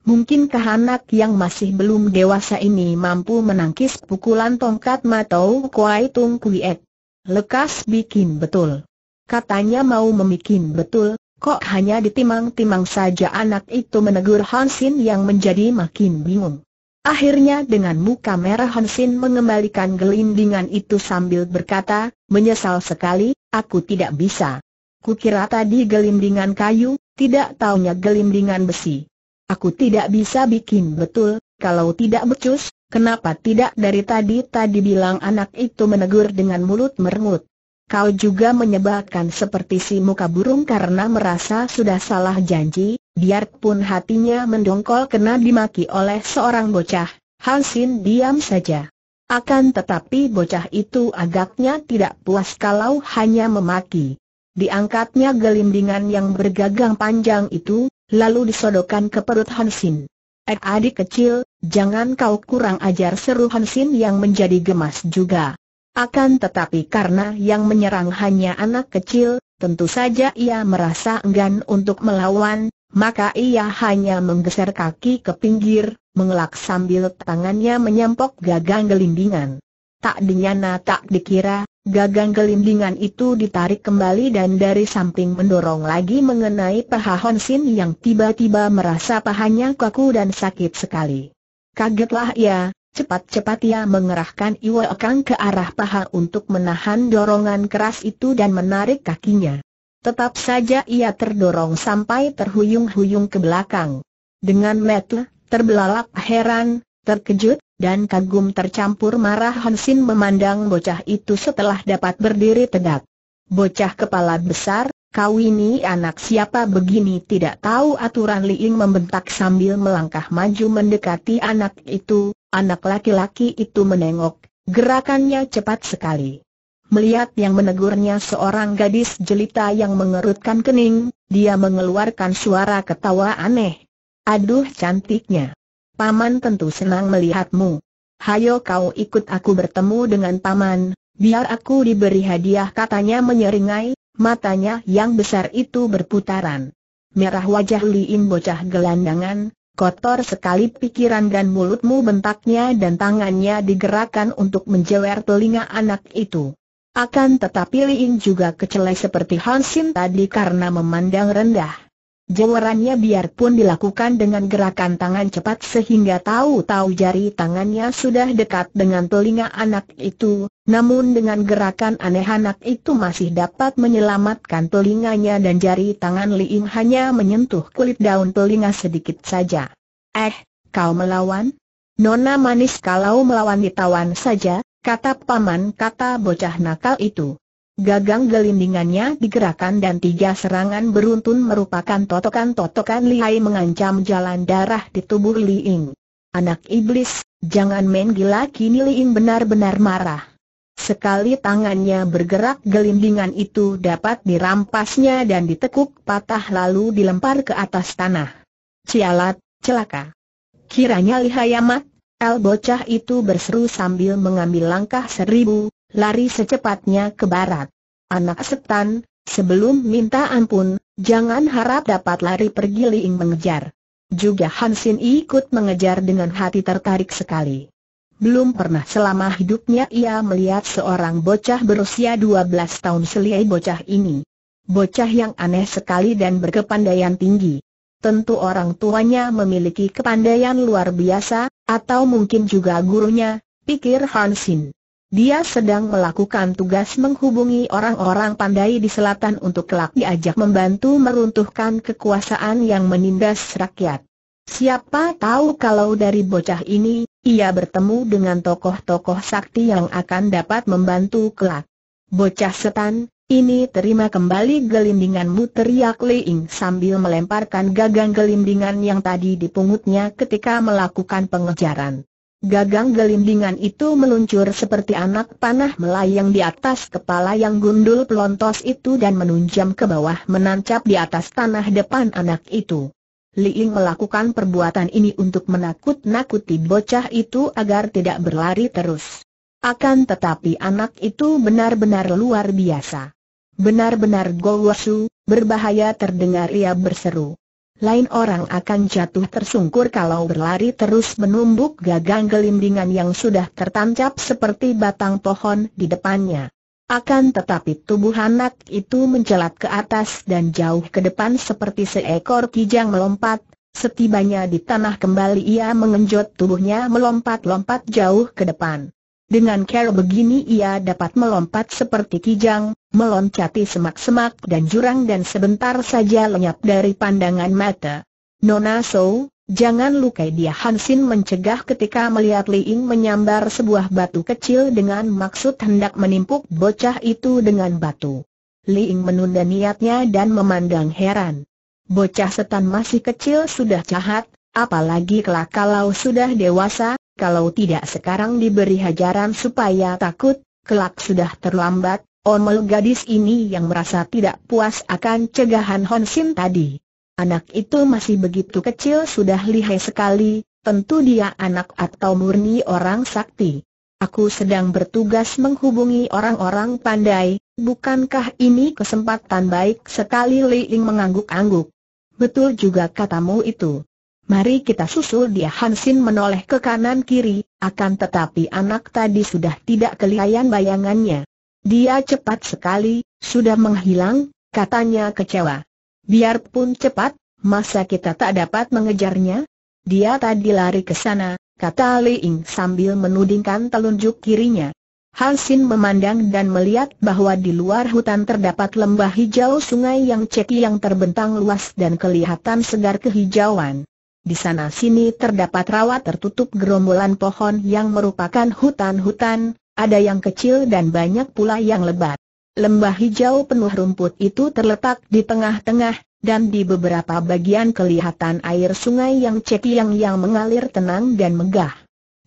Mungkinkah anak yang masih belum dewasa ini mampu menangkis pukulan tongkat Matau Kuai Tung Kuiek? Lekas bikin betul. Katanya mau memikin betul, kok hanya ditimang-timang saja anak itu menegur Hansin yang menjadi makin bingung. Akhirnya dengan muka merah Hansin mengembalikan gelindingan itu sambil berkata, menyesal sekali, aku tidak bisa. Kukira tadi gelindingan kayu, tidak taunya gelindingan besi. Aku tidak bisa bikin betul, kalau tidak becus, kenapa tidak dari tadi-tadi bilang anak itu menegur dengan mulut merengut. Kau juga menyebabkan seperti si muka burung karena merasa sudah salah janji, biarpun hatinya mendongkol kena dimaki oleh seorang bocah, Hansin diam saja. Akan tetapi bocah itu agaknya tidak puas kalau hanya memaki. Diangkatnya gelindingan yang bergagang panjang itu, lalu disodokkan ke perut Hansin. Eh adik kecil, jangan kau kurang ajar seru Hansin yang menjadi gemas juga. Akan tetapi karena yang menyerang hanya anak kecil, tentu saja ia merasa enggan untuk melawan, maka ia hanya menggeser kaki ke pinggir, mengelak sambil tangannya menyempok gagang gelindingan tak dinyana tak dikira, gagang gelindingan itu ditarik kembali dan dari samping mendorong lagi mengenai paha Honsin yang tiba-tiba merasa pahanya kaku dan sakit sekali. Kagetlah ia, cepat-cepat ia mengerahkan Iwa Ekang ke arah paha untuk menahan dorongan keras itu dan menarik kakinya. Tetap saja ia terdorong sampai terhuyung-huyung ke belakang. Dengan metel, terbelalak heran, terkejut, dan kagum tercampur marah Hansin memandang bocah itu setelah dapat berdiri tegak. Bocah kepala besar, kau ini anak siapa begini tidak tahu aturan Liing membentak sambil melangkah maju mendekati anak itu, anak laki-laki itu menengok, gerakannya cepat sekali. Melihat yang menegurnya seorang gadis jelita yang mengerutkan kening, dia mengeluarkan suara ketawa aneh. Aduh cantiknya. Paman tentu senang melihatmu. Hayo kau ikut aku bertemu dengan Paman, biar aku diberi hadiah katanya menyeringai, matanya yang besar itu berputaran. Merah wajah Liin bocah gelandangan, kotor sekali pikiran dan mulutmu bentaknya dan tangannya digerakkan untuk menjewer telinga anak itu. Akan tetapi Liin juga kecelai seperti Hansin tadi karena memandang rendah. Jawarannya biarpun dilakukan dengan gerakan tangan cepat sehingga tahu-tahu jari tangannya sudah dekat dengan telinga anak itu, namun dengan gerakan aneh anak itu masih dapat menyelamatkan telinganya dan jari tangan Liing hanya menyentuh kulit daun telinga sedikit saja. Eh, kau melawan? Nona manis kalau melawan ditawan saja, kata paman kata bocah nakal itu. Gagang gelindingannya digerakkan dan tiga serangan beruntun merupakan totokan-totokan lihai mengancam jalan darah di tubuh Li Ying. Anak iblis, jangan main gila kini Li Ying benar-benar marah. Sekali tangannya bergerak gelindingan itu dapat dirampasnya dan ditekuk patah lalu dilempar ke atas tanah. Cialat, celaka. Kiranya lihai amat, El bocah itu berseru sambil mengambil langkah seribu, lari secepatnya ke barat. Anak setan, sebelum minta ampun, jangan harap dapat lari pergi Liing mengejar. Juga Hansin ikut mengejar dengan hati tertarik sekali. Belum pernah selama hidupnya ia melihat seorang bocah berusia 12 tahun seliai bocah ini. Bocah yang aneh sekali dan berkepandaian tinggi. Tentu orang tuanya memiliki kepandaian luar biasa, atau mungkin juga gurunya, pikir Hansin. Dia sedang melakukan tugas menghubungi orang-orang pandai di selatan untuk kelak diajak membantu meruntuhkan kekuasaan yang menindas rakyat. Siapa tahu kalau dari bocah ini, ia bertemu dengan tokoh-tokoh sakti yang akan dapat membantu kelak. Bocah setan, ini terima kembali gelindinganmu teriak Leing sambil melemparkan gagang gelindingan yang tadi dipungutnya ketika melakukan pengejaran. Gagang gelindingan itu meluncur seperti anak panah melayang di atas kepala yang gundul pelontos itu dan menunjam ke bawah menancap di atas tanah depan anak itu. Li Ying melakukan perbuatan ini untuk menakut-nakuti bocah itu agar tidak berlari terus. Akan tetapi anak itu benar-benar luar biasa. Benar-benar Gowosu, berbahaya terdengar ia berseru lain orang akan jatuh tersungkur kalau berlari terus menumbuk gagang gelindingan yang sudah tertancap seperti batang pohon di depannya. Akan tetapi tubuh anak itu menjelat ke atas dan jauh ke depan seperti seekor kijang melompat. Setibanya di tanah kembali ia mengenjot tubuhnya melompat-lompat jauh ke depan. Dengan cara begini ia dapat melompat seperti kijang, meloncati semak-semak dan jurang dan sebentar saja lenyap dari pandangan mata. Nona So, jangan lukai dia Hansin mencegah ketika melihat Li Ying menyambar sebuah batu kecil dengan maksud hendak menimpuk bocah itu dengan batu. Li Ying menunda niatnya dan memandang heran. Bocah setan masih kecil sudah jahat, apalagi kelak kalau sudah dewasa, kalau tidak sekarang diberi hajaran supaya takut, kelak sudah terlambat, omel gadis ini yang merasa tidak puas akan cegahan Hon Sin tadi. Anak itu masih begitu kecil sudah lihai sekali, tentu dia anak atau murni orang sakti. Aku sedang bertugas menghubungi orang-orang pandai, bukankah ini kesempatan baik sekali Li Ying mengangguk-angguk. Betul juga katamu itu. Mari kita susul dia Hansin menoleh ke kanan kiri, akan tetapi anak tadi sudah tidak kelihatan bayangannya. Dia cepat sekali, sudah menghilang, katanya kecewa. Biarpun cepat, masa kita tak dapat mengejarnya? Dia tadi lari ke sana, kata Li Ying sambil menudingkan telunjuk kirinya. Hansin memandang dan melihat bahwa di luar hutan terdapat lembah hijau sungai yang ceki yang terbentang luas dan kelihatan segar kehijauan. Di sana-sini terdapat rawa tertutup gerombolan pohon yang merupakan hutan-hutan, ada yang kecil dan banyak pula yang lebat. Lembah hijau penuh rumput itu terletak di tengah-tengah, dan di beberapa bagian kelihatan air sungai yang cepiang yang mengalir tenang dan megah.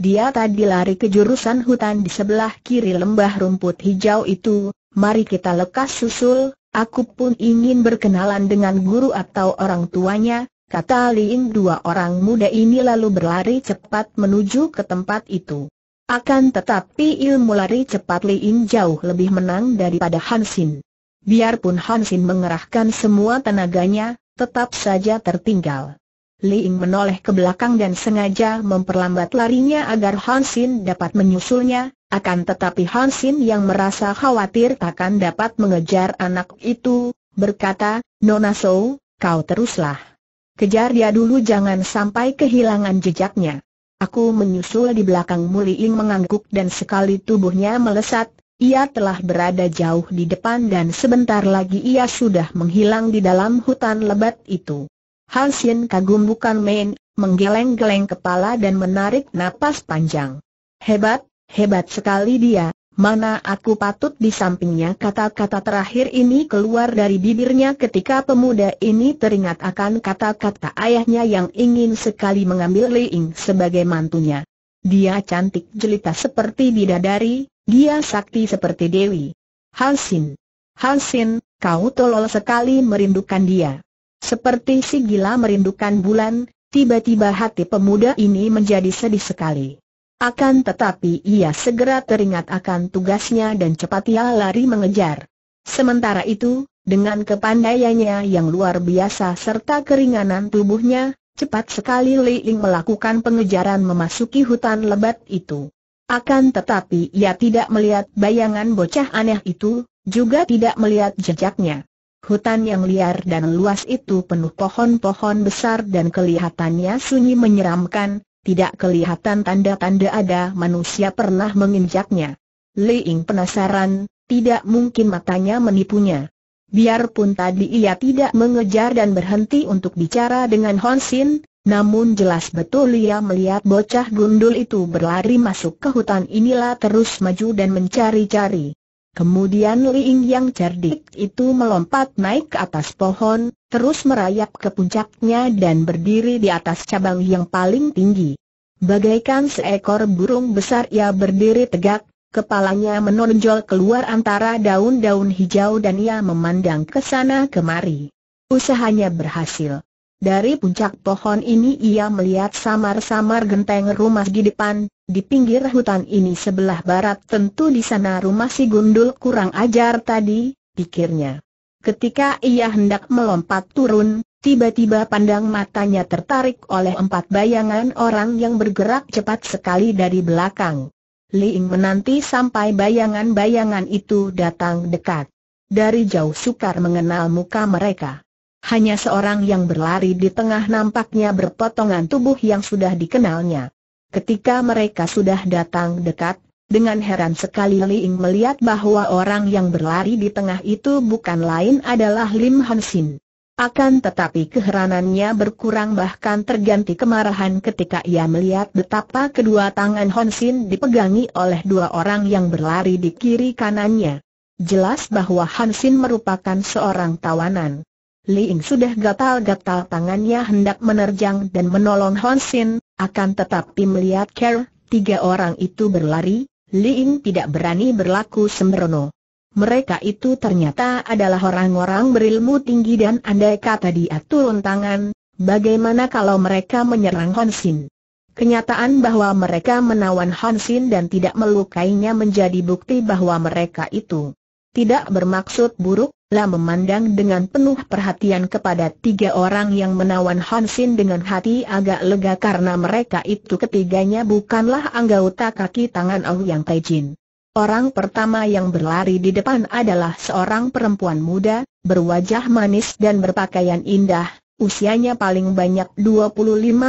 Dia tadi lari ke jurusan hutan di sebelah kiri lembah rumput hijau itu, mari kita lekas susul, aku pun ingin berkenalan dengan guru atau orang tuanya, Kata Liin dua orang muda ini lalu berlari cepat menuju ke tempat itu. Akan tetapi ilmu lari cepat Liin jauh lebih menang daripada Hansin. Biarpun Hansin mengerahkan semua tenaganya, tetap saja tertinggal. Liing menoleh ke belakang dan sengaja memperlambat larinya agar Hansin dapat menyusulnya, akan tetapi Hansin yang merasa khawatir takkan dapat mengejar anak itu, berkata, Nona So, kau teruslah. Kejar dia dulu jangan sampai kehilangan jejaknya. Aku menyusul di belakang Ing mengangguk dan sekali tubuhnya melesat, ia telah berada jauh di depan dan sebentar lagi ia sudah menghilang di dalam hutan lebat itu. Han Xin kagum bukan main, menggeleng-geleng kepala dan menarik napas panjang. Hebat, hebat sekali dia, Mana aku patut di sampingnya kata-kata terakhir ini keluar dari bibirnya ketika pemuda ini teringat akan kata-kata ayahnya yang ingin sekali mengambil Li Ying sebagai mantunya. Dia cantik jelita seperti bidadari, dia sakti seperti dewi. Hansin. Hansin, kau tolol sekali merindukan dia. Seperti si gila merindukan bulan, tiba-tiba hati pemuda ini menjadi sedih sekali. Akan tetapi ia segera teringat akan tugasnya dan cepat ia lari mengejar. Sementara itu, dengan kepandaiannya yang luar biasa serta keringanan tubuhnya, cepat sekali Li Ling melakukan pengejaran memasuki hutan lebat itu. Akan tetapi ia tidak melihat bayangan bocah aneh itu, juga tidak melihat jejaknya. Hutan yang liar dan luas itu penuh pohon-pohon besar dan kelihatannya sunyi menyeramkan, tidak kelihatan tanda-tanda ada manusia pernah menginjaknya. Ying penasaran, tidak mungkin matanya menipunya. Biarpun tadi ia tidak mengejar dan berhenti untuk bicara dengan Hon Sin, namun jelas betul ia melihat bocah gundul itu berlari masuk ke hutan inilah terus maju dan mencari-cari. Kemudian Liing yang cerdik itu melompat naik ke atas pohon, terus merayap ke puncaknya dan berdiri di atas cabang yang paling tinggi. Bagaikan seekor burung besar ia berdiri tegak, kepalanya menonjol keluar antara daun-daun hijau dan ia memandang ke sana kemari. Usahanya berhasil. Dari puncak pohon ini ia melihat samar-samar genteng rumah di depan, di pinggir hutan ini sebelah barat tentu di sana rumah si gundul kurang ajar tadi, pikirnya. Ketika ia hendak melompat turun, tiba-tiba pandang matanya tertarik oleh empat bayangan orang yang bergerak cepat sekali dari belakang. Liing menanti sampai bayangan-bayangan itu datang dekat. Dari jauh sukar mengenal muka mereka. Hanya seorang yang berlari di tengah nampaknya berpotongan tubuh yang sudah dikenalnya. Ketika mereka sudah datang dekat, dengan heran sekali Liing melihat bahwa orang yang berlari di tengah itu bukan lain adalah Lim Hansin. Akan tetapi keheranannya berkurang bahkan terganti kemarahan ketika ia melihat betapa kedua tangan Hansin dipegangi oleh dua orang yang berlari di kiri kanannya. Jelas bahwa Hansin merupakan seorang tawanan. Li Ying sudah gatal-gatal tangannya hendak menerjang dan menolong Hon Sin, akan tetapi melihat Kerr, tiga orang itu berlari, Li Ying tidak berani berlaku sembrono. Mereka itu ternyata adalah orang-orang berilmu tinggi dan andai kata dia turun tangan, bagaimana kalau mereka menyerang Hon Sin? Kenyataan bahwa mereka menawan Hansin dan tidak melukainya menjadi bukti bahwa mereka itu tidak bermaksud buruk, lah memandang dengan penuh perhatian kepada tiga orang yang menawan Hansin dengan hati agak lega karena mereka itu ketiganya bukanlah anggota kaki tangan Au Yang Taijin. Orang pertama yang berlari di depan adalah seorang perempuan muda, berwajah manis dan berpakaian indah, usianya paling banyak 25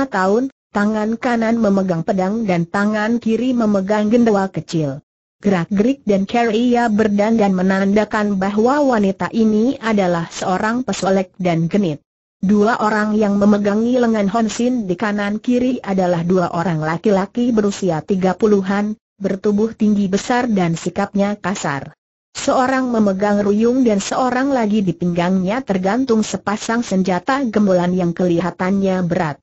tahun, tangan kanan memegang pedang dan tangan kiri memegang gendawa kecil. Gerak-gerik dan cara ia berdandan menandakan bahwa wanita ini adalah seorang pesolek dan genit. Dua orang yang memegangi lengan Honsin di kanan kiri adalah dua orang laki-laki berusia tiga puluhan, bertubuh tinggi besar dan sikapnya kasar. Seorang memegang ruyung dan seorang lagi di pinggangnya tergantung sepasang senjata gemulan yang kelihatannya berat.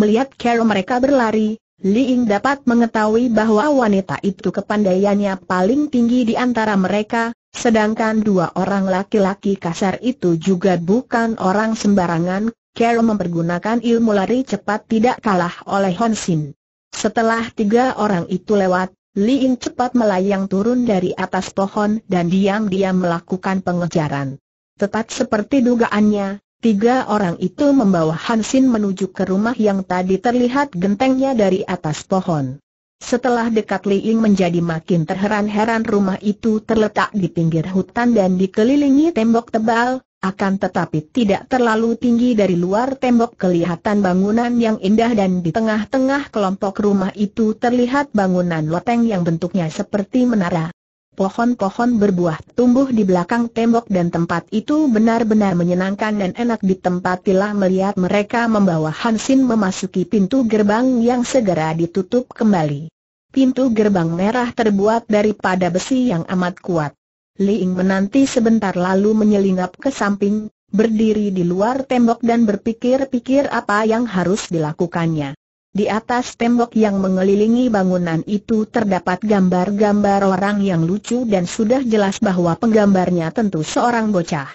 Melihat Carol mereka berlari, Li Ying dapat mengetahui bahwa wanita itu kepandaiannya paling tinggi di antara mereka, sedangkan dua orang laki-laki kasar itu juga bukan orang sembarangan, Carol mempergunakan ilmu lari cepat tidak kalah oleh Hon Sin. Setelah tiga orang itu lewat, Li Ying cepat melayang turun dari atas pohon dan diam-diam melakukan pengejaran. Tepat seperti dugaannya, Tiga orang itu membawa Hansin menuju ke rumah yang tadi terlihat gentengnya dari atas pohon. Setelah dekat Li Ying menjadi makin terheran-heran rumah itu terletak di pinggir hutan dan dikelilingi tembok tebal, akan tetapi tidak terlalu tinggi dari luar tembok kelihatan bangunan yang indah dan di tengah-tengah kelompok rumah itu terlihat bangunan loteng yang bentuknya seperti menara. Pohon-pohon berbuah tumbuh di belakang tembok dan tempat itu benar-benar menyenangkan dan enak ditempatilah melihat mereka membawa Hansin memasuki pintu gerbang yang segera ditutup kembali. Pintu gerbang merah terbuat daripada besi yang amat kuat. Liing menanti sebentar lalu menyelinap ke samping, berdiri di luar tembok dan berpikir-pikir apa yang harus dilakukannya. Di atas tembok yang mengelilingi bangunan itu terdapat gambar-gambar orang yang lucu dan sudah jelas bahwa penggambarnya tentu seorang bocah.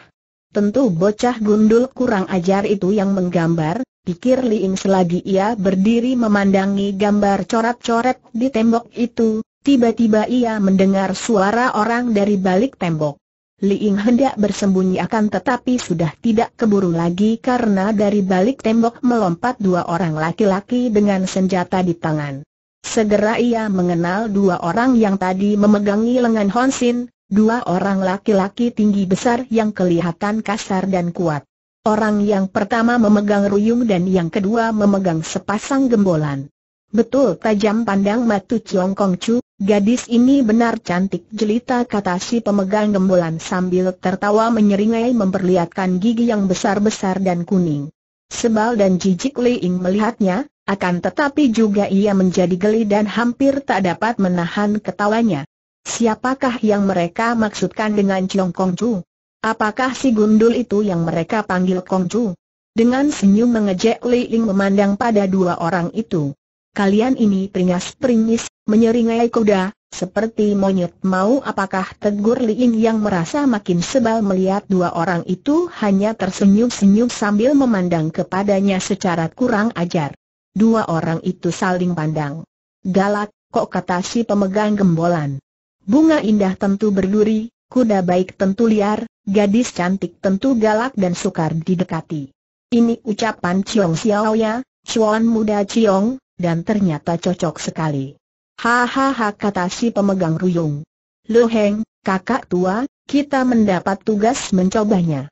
Tentu bocah gundul kurang ajar itu yang menggambar, pikir Liing selagi ia berdiri memandangi gambar coret-coret di tembok itu, tiba-tiba ia mendengar suara orang dari balik tembok. Li Ying hendak bersembunyi akan tetapi sudah tidak keburu lagi karena dari balik tembok melompat dua orang laki-laki dengan senjata di tangan. Segera ia mengenal dua orang yang tadi memegangi lengan Hon Sin, dua orang laki-laki tinggi besar yang kelihatan kasar dan kuat. Orang yang pertama memegang ruyung dan yang kedua memegang sepasang gembolan. Betul tajam pandang Matu Chong Kong Chu, gadis ini benar cantik jelita kata si pemegang gembolan sambil tertawa menyeringai memperlihatkan gigi yang besar-besar dan kuning. Sebal dan jijik Li Ying melihatnya, akan tetapi juga ia menjadi geli dan hampir tak dapat menahan ketawanya. Siapakah yang mereka maksudkan dengan Chong Kong Chu? Apakah si gundul itu yang mereka panggil Kong Chu? Dengan senyum mengejek Li Ying memandang pada dua orang itu kalian ini peringas pringis menyeringai kuda, seperti monyet mau apakah tegur Liin yang merasa makin sebal melihat dua orang itu hanya tersenyum-senyum sambil memandang kepadanya secara kurang ajar. Dua orang itu saling pandang. Galak, kok kata si pemegang gembolan. Bunga indah tentu berduri, kuda baik tentu liar, gadis cantik tentu galak dan sukar didekati. Ini ucapan Chiong Xiao ya, Chuan muda Chiong, dan ternyata cocok sekali. Hahaha kata si pemegang ruyung. Lu Heng, kakak tua, kita mendapat tugas mencobanya.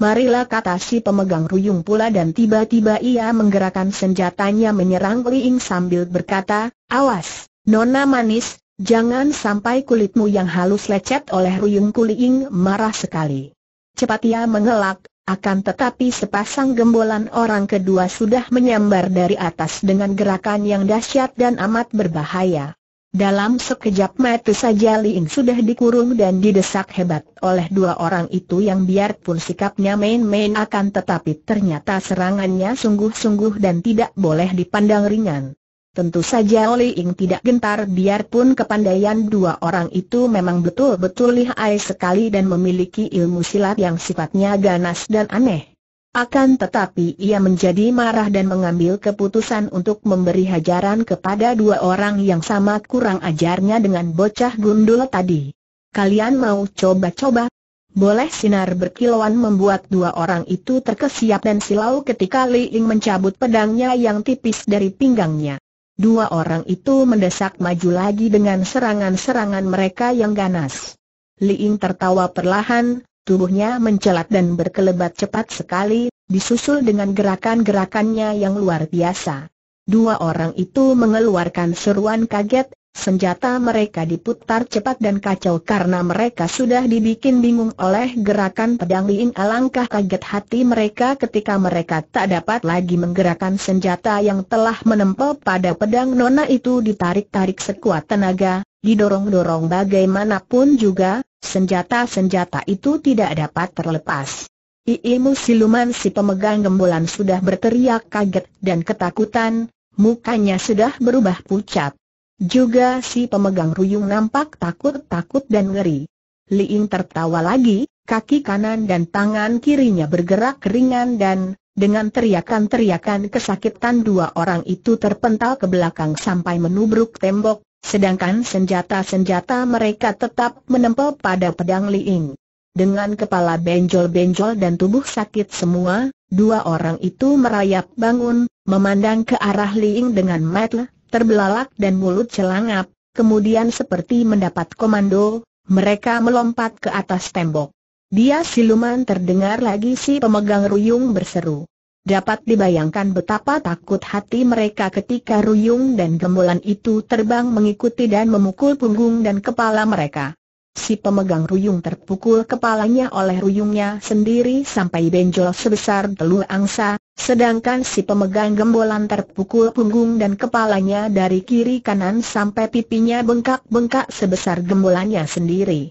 Marilah kata si pemegang ruyung pula dan tiba-tiba ia menggerakkan senjatanya menyerang Liing sambil berkata, Awas, Nona Manis, jangan sampai kulitmu yang halus lecet oleh ruyung Kuliing marah sekali. Cepat ia mengelak, akan tetapi sepasang gembolan orang kedua sudah menyambar dari atas dengan gerakan yang dahsyat dan amat berbahaya. Dalam sekejap mata saja Liing sudah dikurung dan didesak hebat oleh dua orang itu yang biarpun sikapnya main-main akan tetapi ternyata serangannya sungguh-sungguh dan tidak boleh dipandang ringan. Tentu saja Oli Ing tidak gentar biarpun kepandaian dua orang itu memang betul-betul lihai sekali dan memiliki ilmu silat yang sifatnya ganas dan aneh. Akan tetapi ia menjadi marah dan mengambil keputusan untuk memberi hajaran kepada dua orang yang sama kurang ajarnya dengan bocah gundul tadi. Kalian mau coba-coba? Boleh sinar berkilauan membuat dua orang itu terkesiap dan silau ketika Li Ying mencabut pedangnya yang tipis dari pinggangnya. Dua orang itu mendesak maju lagi dengan serangan-serangan mereka yang ganas. Li Ying tertawa perlahan, tubuhnya mencelat dan berkelebat cepat sekali, disusul dengan gerakan-gerakannya yang luar biasa. Dua orang itu mengeluarkan seruan kaget, Senjata mereka diputar cepat dan kacau karena mereka sudah dibikin bingung oleh gerakan pedang Liing alangkah kaget hati mereka ketika mereka tak dapat lagi menggerakkan senjata yang telah menempel pada pedang Nona itu ditarik-tarik sekuat tenaga, didorong-dorong bagaimanapun juga, senjata-senjata itu tidak dapat terlepas. Iimu siluman si pemegang gembolan sudah berteriak kaget dan ketakutan, mukanya sudah berubah pucat. Juga si pemegang ruyung nampak takut-takut dan ngeri. Li Ying tertawa lagi, kaki kanan dan tangan kirinya bergerak ringan dan, dengan teriakan-teriakan kesakitan dua orang itu terpental ke belakang sampai menubruk tembok, sedangkan senjata-senjata mereka tetap menempel pada pedang Li Ying. Dengan kepala benjol-benjol dan tubuh sakit semua, dua orang itu merayap bangun, memandang ke arah Li Ying dengan mata terbelalak dan mulut celangap, kemudian seperti mendapat komando, mereka melompat ke atas tembok. Dia siluman terdengar lagi si pemegang ruyung berseru. Dapat dibayangkan betapa takut hati mereka ketika ruyung dan gemulan itu terbang mengikuti dan memukul punggung dan kepala mereka si pemegang ruyung terpukul kepalanya oleh ruyungnya sendiri sampai benjol sebesar telur angsa, sedangkan si pemegang gembolan terpukul punggung dan kepalanya dari kiri kanan sampai pipinya bengkak-bengkak sebesar gembolannya sendiri.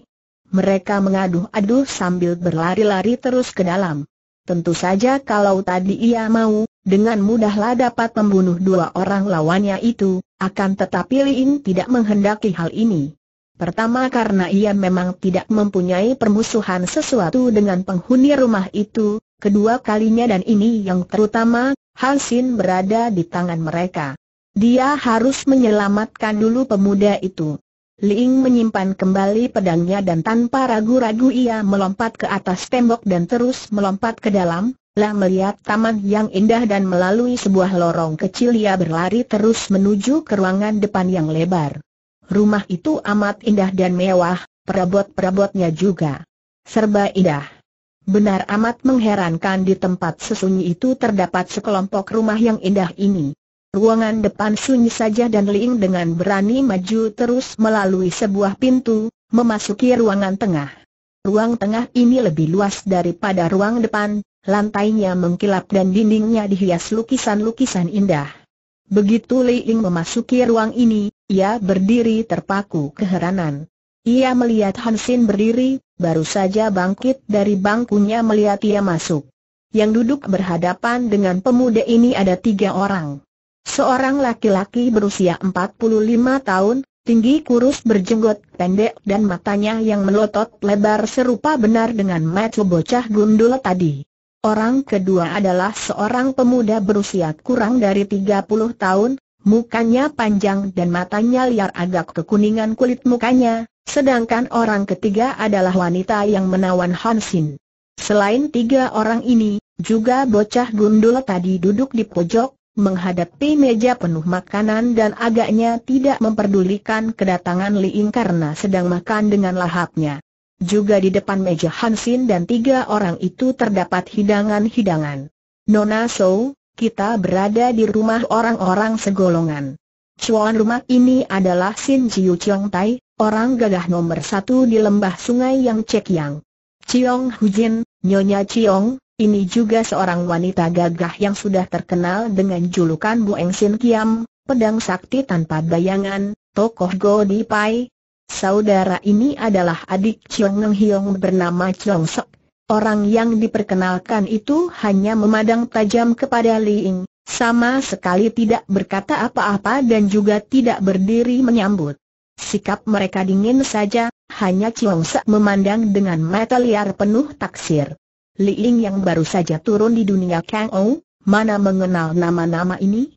Mereka mengaduh-aduh sambil berlari-lari terus ke dalam. Tentu saja kalau tadi ia mau, dengan mudahlah dapat membunuh dua orang lawannya itu, akan tetapi Liin tidak menghendaki hal ini. Pertama karena ia memang tidak mempunyai permusuhan sesuatu dengan penghuni rumah itu, kedua kalinya dan ini yang terutama, Hansin berada di tangan mereka. Dia harus menyelamatkan dulu pemuda itu. Ling menyimpan kembali pedangnya dan tanpa ragu-ragu ia melompat ke atas tembok dan terus melompat ke dalam, lah melihat taman yang indah dan melalui sebuah lorong kecil ia berlari terus menuju ke ruangan depan yang lebar. Rumah itu amat indah dan mewah, perabot-perabotnya juga. Serba indah. Benar amat mengherankan di tempat sesunyi itu terdapat sekelompok rumah yang indah ini. Ruangan depan sunyi saja dan Ling dengan berani maju terus melalui sebuah pintu, memasuki ruangan tengah. Ruang tengah ini lebih luas daripada ruang depan, lantainya mengkilap dan dindingnya dihias lukisan-lukisan indah. Begitu Ling memasuki ruang ini, ia berdiri terpaku keheranan. Ia melihat Hansin berdiri, baru saja bangkit dari bangkunya melihat ia masuk. Yang duduk berhadapan dengan pemuda ini ada tiga orang. Seorang laki-laki berusia 45 tahun, tinggi kurus berjenggot pendek dan matanya yang melotot lebar serupa benar dengan mata bocah gundul tadi. Orang kedua adalah seorang pemuda berusia kurang dari 30 tahun, Mukanya panjang dan matanya liar agak kekuningan kulit mukanya, sedangkan orang ketiga adalah wanita yang menawan Hansin. Selain tiga orang ini, juga bocah gundul tadi duduk di pojok, menghadapi meja penuh makanan dan agaknya tidak memperdulikan kedatangan Ying karena sedang makan dengan lahapnya. Juga di depan meja Hansin dan tiga orang itu terdapat hidangan-hidangan. Nona So, kita berada di rumah orang-orang segolongan. Cuan rumah ini adalah Sin Jiu Chiong Tai, orang gagah nomor satu di lembah sungai yang Cek Yang. Chiong Hujin, Nyonya Chiong, ini juga seorang wanita gagah yang sudah terkenal dengan julukan Bu Eng Sin Kiam, pedang sakti tanpa bayangan, tokoh Go Di Pai. Saudara ini adalah adik Chiong Neng Hiong bernama Chiong Sok Orang yang diperkenalkan itu hanya memandang tajam kepada Li Ying, sama sekali tidak berkata apa-apa dan juga tidak berdiri menyambut. Sikap mereka dingin saja, hanya Chiong Se memandang dengan mata liar penuh taksir. Li Ying yang baru saja turun di dunia Kang Ou, mana mengenal nama-nama ini?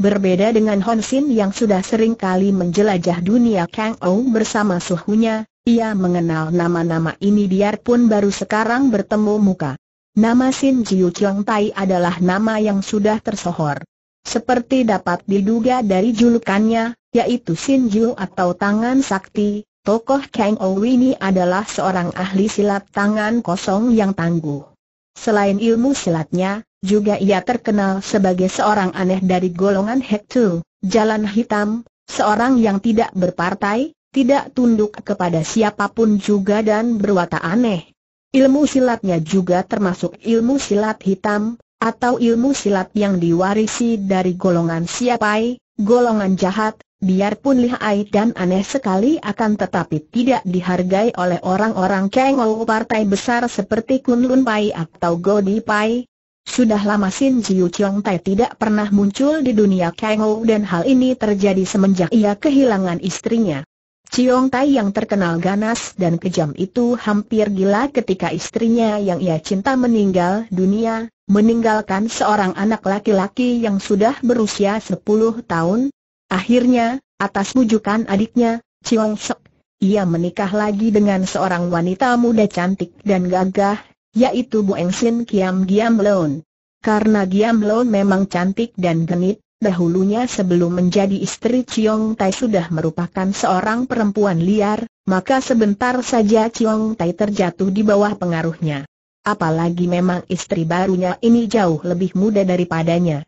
Berbeda dengan Hon Sin yang sudah sering kali menjelajah dunia Kang Ou bersama suhunya, ia mengenal nama-nama ini biarpun baru sekarang bertemu muka. Nama Sin Jiu Tai adalah nama yang sudah tersohor. Seperti dapat diduga dari julukannya, yaitu Sin Jiu atau Tangan Sakti, tokoh Kang Ou ini adalah seorang ahli silat tangan kosong yang tangguh. Selain ilmu silatnya, juga ia terkenal sebagai seorang aneh dari golongan Hektu, Jalan Hitam, seorang yang tidak berpartai, tidak tunduk kepada siapapun juga dan berwata aneh. Ilmu silatnya juga termasuk ilmu silat hitam, atau ilmu silat yang diwarisi dari golongan siapai, golongan jahat, biarpun lihai dan aneh sekali akan tetapi tidak dihargai oleh orang-orang kengol partai besar seperti Kunlun Pai atau Godi Pai. Sudah lama Sin Jiu Chong Tai tidak pernah muncul di dunia kengol dan hal ini terjadi semenjak ia kehilangan istrinya. Ciong Tai yang terkenal ganas dan kejam itu hampir gila ketika istrinya yang ia cinta meninggal dunia, meninggalkan seorang anak laki-laki yang sudah berusia 10 tahun. Akhirnya, atas bujukan adiknya, Ciong Sok, ia menikah lagi dengan seorang wanita muda cantik dan gagah, yaitu Bu Eng Sin Kiam Giam Leon. Karena Giam Leon memang cantik dan genit, Dahulunya sebelum menjadi istri Chiong Tai sudah merupakan seorang perempuan liar, maka sebentar saja Chiong Tai terjatuh di bawah pengaruhnya. Apalagi memang istri barunya ini jauh lebih muda daripadanya.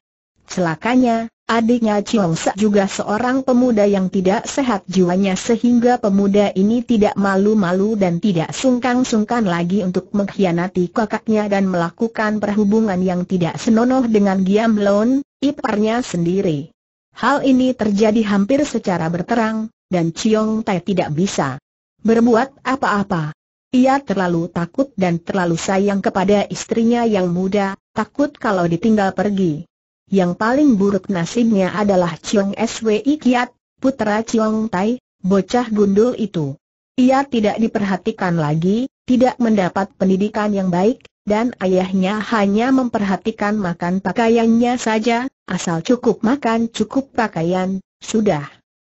Celakanya, Adiknya Chiong Sa juga seorang pemuda yang tidak sehat jiwanya sehingga pemuda ini tidak malu-malu dan tidak sungkan-sungkan lagi untuk mengkhianati kakaknya dan melakukan perhubungan yang tidak senonoh dengan Giam Lon, iparnya sendiri. Hal ini terjadi hampir secara berterang, dan Chiong Tai tidak bisa berbuat apa-apa. Ia terlalu takut dan terlalu sayang kepada istrinya yang muda, takut kalau ditinggal pergi. Yang paling buruk nasibnya adalah Chiong Swi Kiat, putra Chiong Tai, bocah gundul itu. Ia tidak diperhatikan lagi, tidak mendapat pendidikan yang baik, dan ayahnya hanya memperhatikan makan pakaiannya saja, asal cukup makan cukup pakaian, sudah.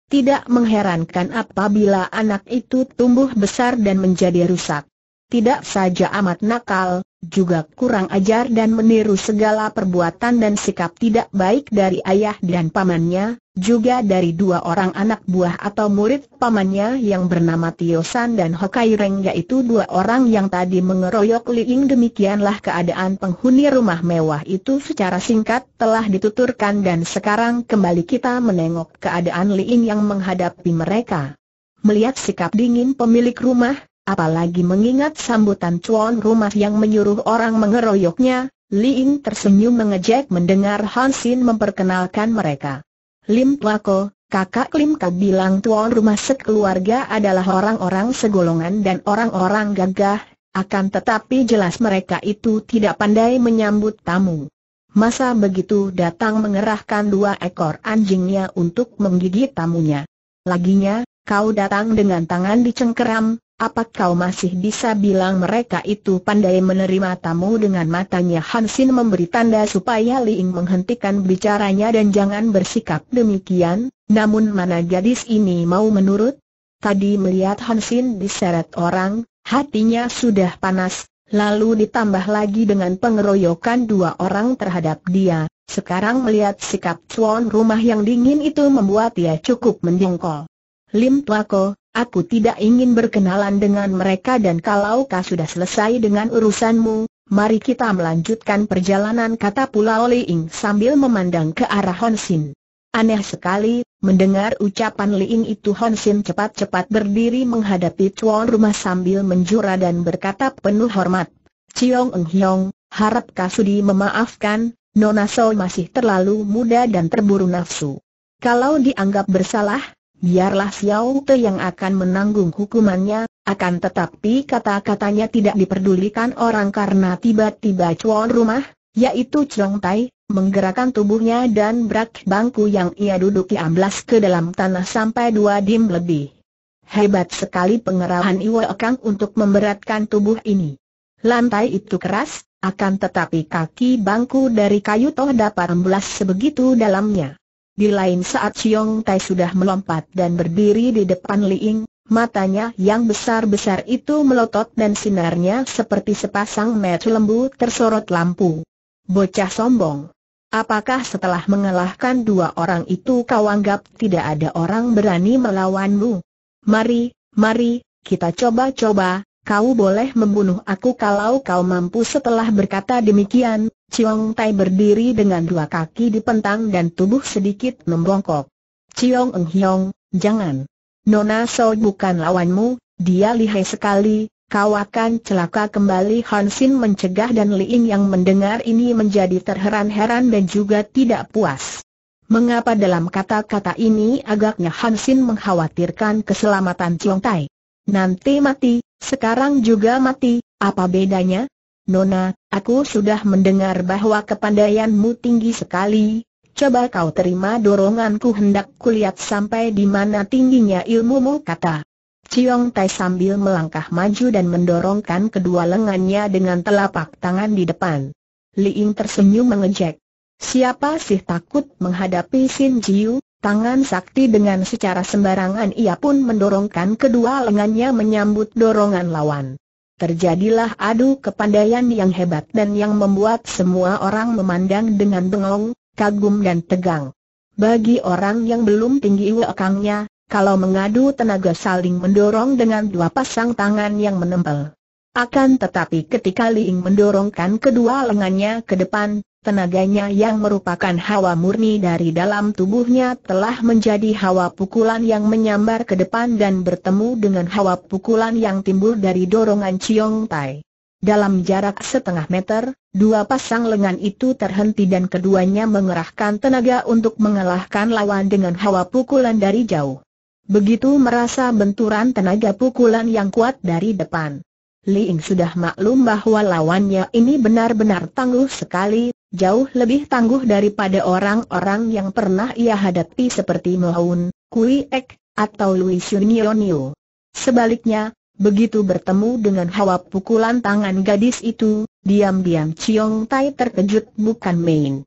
Tidak mengherankan apabila anak itu tumbuh besar dan menjadi rusak tidak saja amat nakal, juga kurang ajar dan meniru segala perbuatan dan sikap tidak baik dari ayah dan pamannya, juga dari dua orang anak buah atau murid pamannya yang bernama Tiosan dan Hokai yaitu dua orang yang tadi mengeroyok Liing demikianlah keadaan penghuni rumah mewah itu secara singkat telah dituturkan dan sekarang kembali kita menengok keadaan Liing yang menghadapi mereka. Melihat sikap dingin pemilik rumah, Apalagi mengingat sambutan tuan rumah yang menyuruh orang mengeroyoknya, Li Ying tersenyum mengejek mendengar Han Xin memperkenalkan mereka. Lim Tuako, kakak Lim Kau bilang tuan rumah sekeluarga adalah orang-orang segolongan dan orang-orang gagah, akan tetapi jelas mereka itu tidak pandai menyambut tamu. Masa begitu datang mengerahkan dua ekor anjingnya untuk menggigit tamunya. Laginya, kau datang dengan tangan dicengkeram, apa kau masih bisa bilang mereka itu pandai menerima tamu dengan matanya Hansin memberi tanda supaya Liing menghentikan bicaranya dan jangan bersikap demikian, namun mana gadis ini mau menurut? Tadi melihat Hansin diseret orang, hatinya sudah panas, lalu ditambah lagi dengan pengeroyokan dua orang terhadap dia, sekarang melihat sikap tuan rumah yang dingin itu membuat dia cukup mendongkol. Lim Tuako, Aku tidak ingin berkenalan dengan mereka dan kalau kau sudah selesai dengan urusanmu, mari kita melanjutkan perjalanan kata pula Li Ying sambil memandang ke arah Hon Sin. Aneh sekali, mendengar ucapan Li Ying itu Hon Sin cepat-cepat berdiri menghadapi tuan rumah sambil menjura dan berkata penuh hormat. Ciong Eng Hiong, harap Kasudi memaafkan, Nona So masih terlalu muda dan terburu nafsu. Kalau dianggap bersalah, biarlah Xiao Te yang akan menanggung hukumannya, akan tetapi kata-katanya tidak diperdulikan orang karena tiba-tiba cuan rumah, yaitu Chong Tai, menggerakkan tubuhnya dan berat bangku yang ia duduki amblas ke dalam tanah sampai dua dim lebih. Hebat sekali pengerahan Iwo Kang untuk memberatkan tubuh ini. Lantai itu keras, akan tetapi kaki bangku dari kayu toh dapat amblas sebegitu dalamnya. Di lain saat Siung Tai sudah melompat dan berdiri di depan Liing, matanya yang besar-besar itu melotot dan sinarnya seperti sepasang mata lembu tersorot lampu. Bocah sombong. Apakah setelah mengalahkan dua orang itu kau anggap tidak ada orang berani melawanmu? Mari, mari, kita coba-coba, kau boleh membunuh aku kalau kau mampu setelah berkata demikian, Chiong Tai berdiri dengan dua kaki dipentang dan tubuh sedikit membongkok. Chiong Eng Hiong, jangan. Nona So bukan lawanmu, dia lihai sekali, kau akan celaka kembali Han Sin mencegah dan Liing yang mendengar ini menjadi terheran-heran dan juga tidak puas. Mengapa dalam kata-kata ini agaknya Han Sin mengkhawatirkan keselamatan Chiong Tai? Nanti mati, sekarang juga mati, apa bedanya? Nona, aku sudah mendengar bahwa kepandaianmu tinggi sekali. Coba kau terima doronganku hendak kulihat sampai di mana tingginya ilmumu kata. Ciong Tai sambil melangkah maju dan mendorongkan kedua lengannya dengan telapak tangan di depan. Li Ying tersenyum mengejek. Siapa sih takut menghadapi Sin Jiu? Tangan sakti dengan secara sembarangan ia pun mendorongkan kedua lengannya menyambut dorongan lawan. Terjadilah adu kepandaian yang hebat dan yang membuat semua orang memandang dengan bengong, kagum dan tegang. Bagi orang yang belum tinggi wakangnya, kalau mengadu tenaga saling mendorong dengan dua pasang tangan yang menempel. Akan tetapi ketika Liing mendorongkan kedua lengannya ke depan, Tenaganya yang merupakan hawa murni dari dalam tubuhnya telah menjadi hawa pukulan yang menyambar ke depan dan bertemu dengan hawa pukulan yang timbul dari dorongan Chiong Tai. Dalam jarak setengah meter, dua pasang lengan itu terhenti dan keduanya mengerahkan tenaga untuk mengalahkan lawan dengan hawa pukulan dari jauh. Begitu merasa benturan tenaga pukulan yang kuat dari depan. Li Ying sudah maklum bahwa lawannya ini benar-benar tangguh sekali, jauh lebih tangguh daripada orang-orang yang pernah ia hadapi seperti Mohoun, Kui Ek, atau Lui Shunionio. Sebaliknya, begitu bertemu dengan hawa pukulan tangan gadis itu, diam-diam Chiong Tai terkejut bukan main.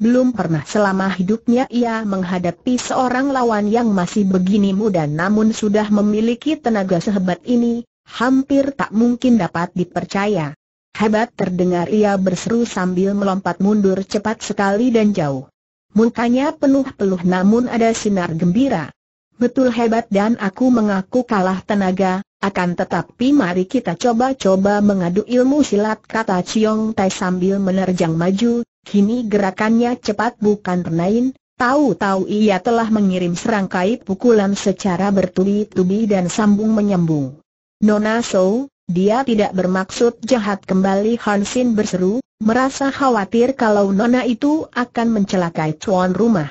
Belum pernah selama hidupnya ia menghadapi seorang lawan yang masih begini muda namun sudah memiliki tenaga sehebat ini, hampir tak mungkin dapat dipercaya. Hebat terdengar ia berseru sambil melompat mundur cepat sekali dan jauh. Mukanya penuh peluh namun ada sinar gembira. Betul hebat dan aku mengaku kalah tenaga, akan tetapi mari kita coba-coba mengadu ilmu silat kata ciong Tai sambil menerjang maju, kini gerakannya cepat bukan renain, tahu-tahu ia telah mengirim serangkai pukulan secara bertubi-tubi dan sambung menyambung. Nona So, dia tidak bermaksud jahat kembali Hansin berseru, merasa khawatir kalau Nona itu akan mencelakai tuan rumah.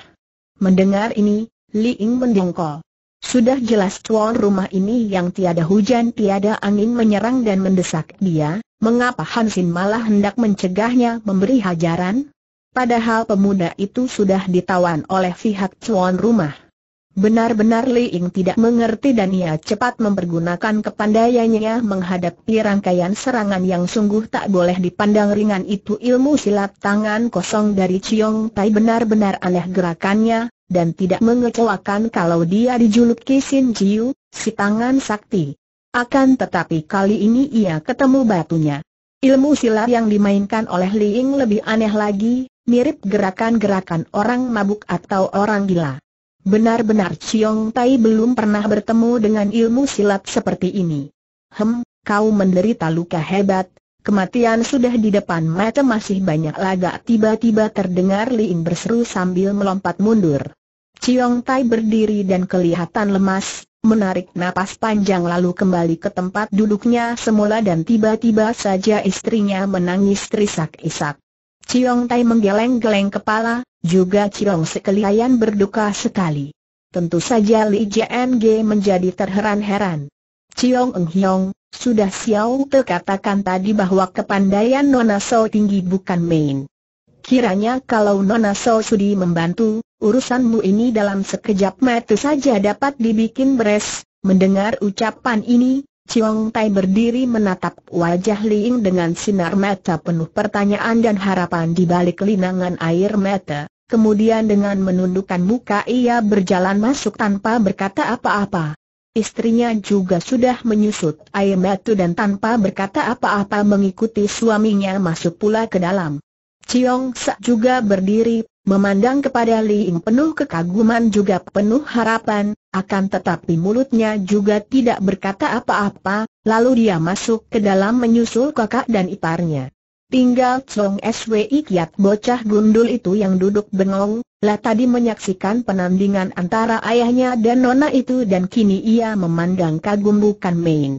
Mendengar ini, Li Ying mendongkol. Sudah jelas tuan rumah ini yang tiada hujan tiada angin menyerang dan mendesak dia, mengapa Hansin malah hendak mencegahnya memberi hajaran? Padahal pemuda itu sudah ditawan oleh pihak tuan rumah. Benar-benar Li Ying tidak mengerti dan ia cepat mempergunakan kepandaiannya menghadapi rangkaian serangan yang sungguh tak boleh dipandang ringan itu ilmu silat tangan kosong dari Chiong Tai benar-benar aneh gerakannya, dan tidak mengecewakan kalau dia dijuluki Sin Jiu, si tangan sakti. Akan tetapi kali ini ia ketemu batunya. Ilmu silat yang dimainkan oleh Li Ying lebih aneh lagi, mirip gerakan-gerakan orang mabuk atau orang gila. Benar-benar Chiong Tai belum pernah bertemu dengan ilmu silat seperti ini. Hem, kau menderita luka hebat, kematian sudah di depan mata masih banyak lagak. tiba-tiba terdengar Liin berseru sambil melompat mundur. Chiong Tai berdiri dan kelihatan lemas, menarik napas panjang lalu kembali ke tempat duduknya semula dan tiba-tiba saja istrinya menangis terisak-isak. Ciong Tai menggeleng-geleng kepala, juga Ciong sekelihayan berduka sekali. Tentu saja Li JNG menjadi terheran-heran. Ciong Eng Hiong, sudah Xiao Te katakan tadi bahwa kepandaian Nona So tinggi bukan main. Kiranya kalau Nona So sudi membantu, urusanmu ini dalam sekejap mata saja dapat dibikin beres. Mendengar ucapan ini, Chiong Tai berdiri menatap wajah Liing dengan sinar mata penuh pertanyaan dan harapan di balik linangan air mata. Kemudian dengan menundukkan muka ia berjalan masuk tanpa berkata apa-apa. Istrinya juga sudah menyusut air mata dan tanpa berkata apa-apa mengikuti suaminya masuk pula ke dalam. Chiong Sa juga berdiri, memandang kepada Li Ying penuh kekaguman juga penuh harapan, akan tetapi mulutnya juga tidak berkata apa-apa, lalu dia masuk ke dalam menyusul kakak dan iparnya. Tinggal Chong Swi Kiat bocah gundul itu yang duduk bengong, lah tadi menyaksikan penandingan antara ayahnya dan nona itu dan kini ia memandang kagum bukan main.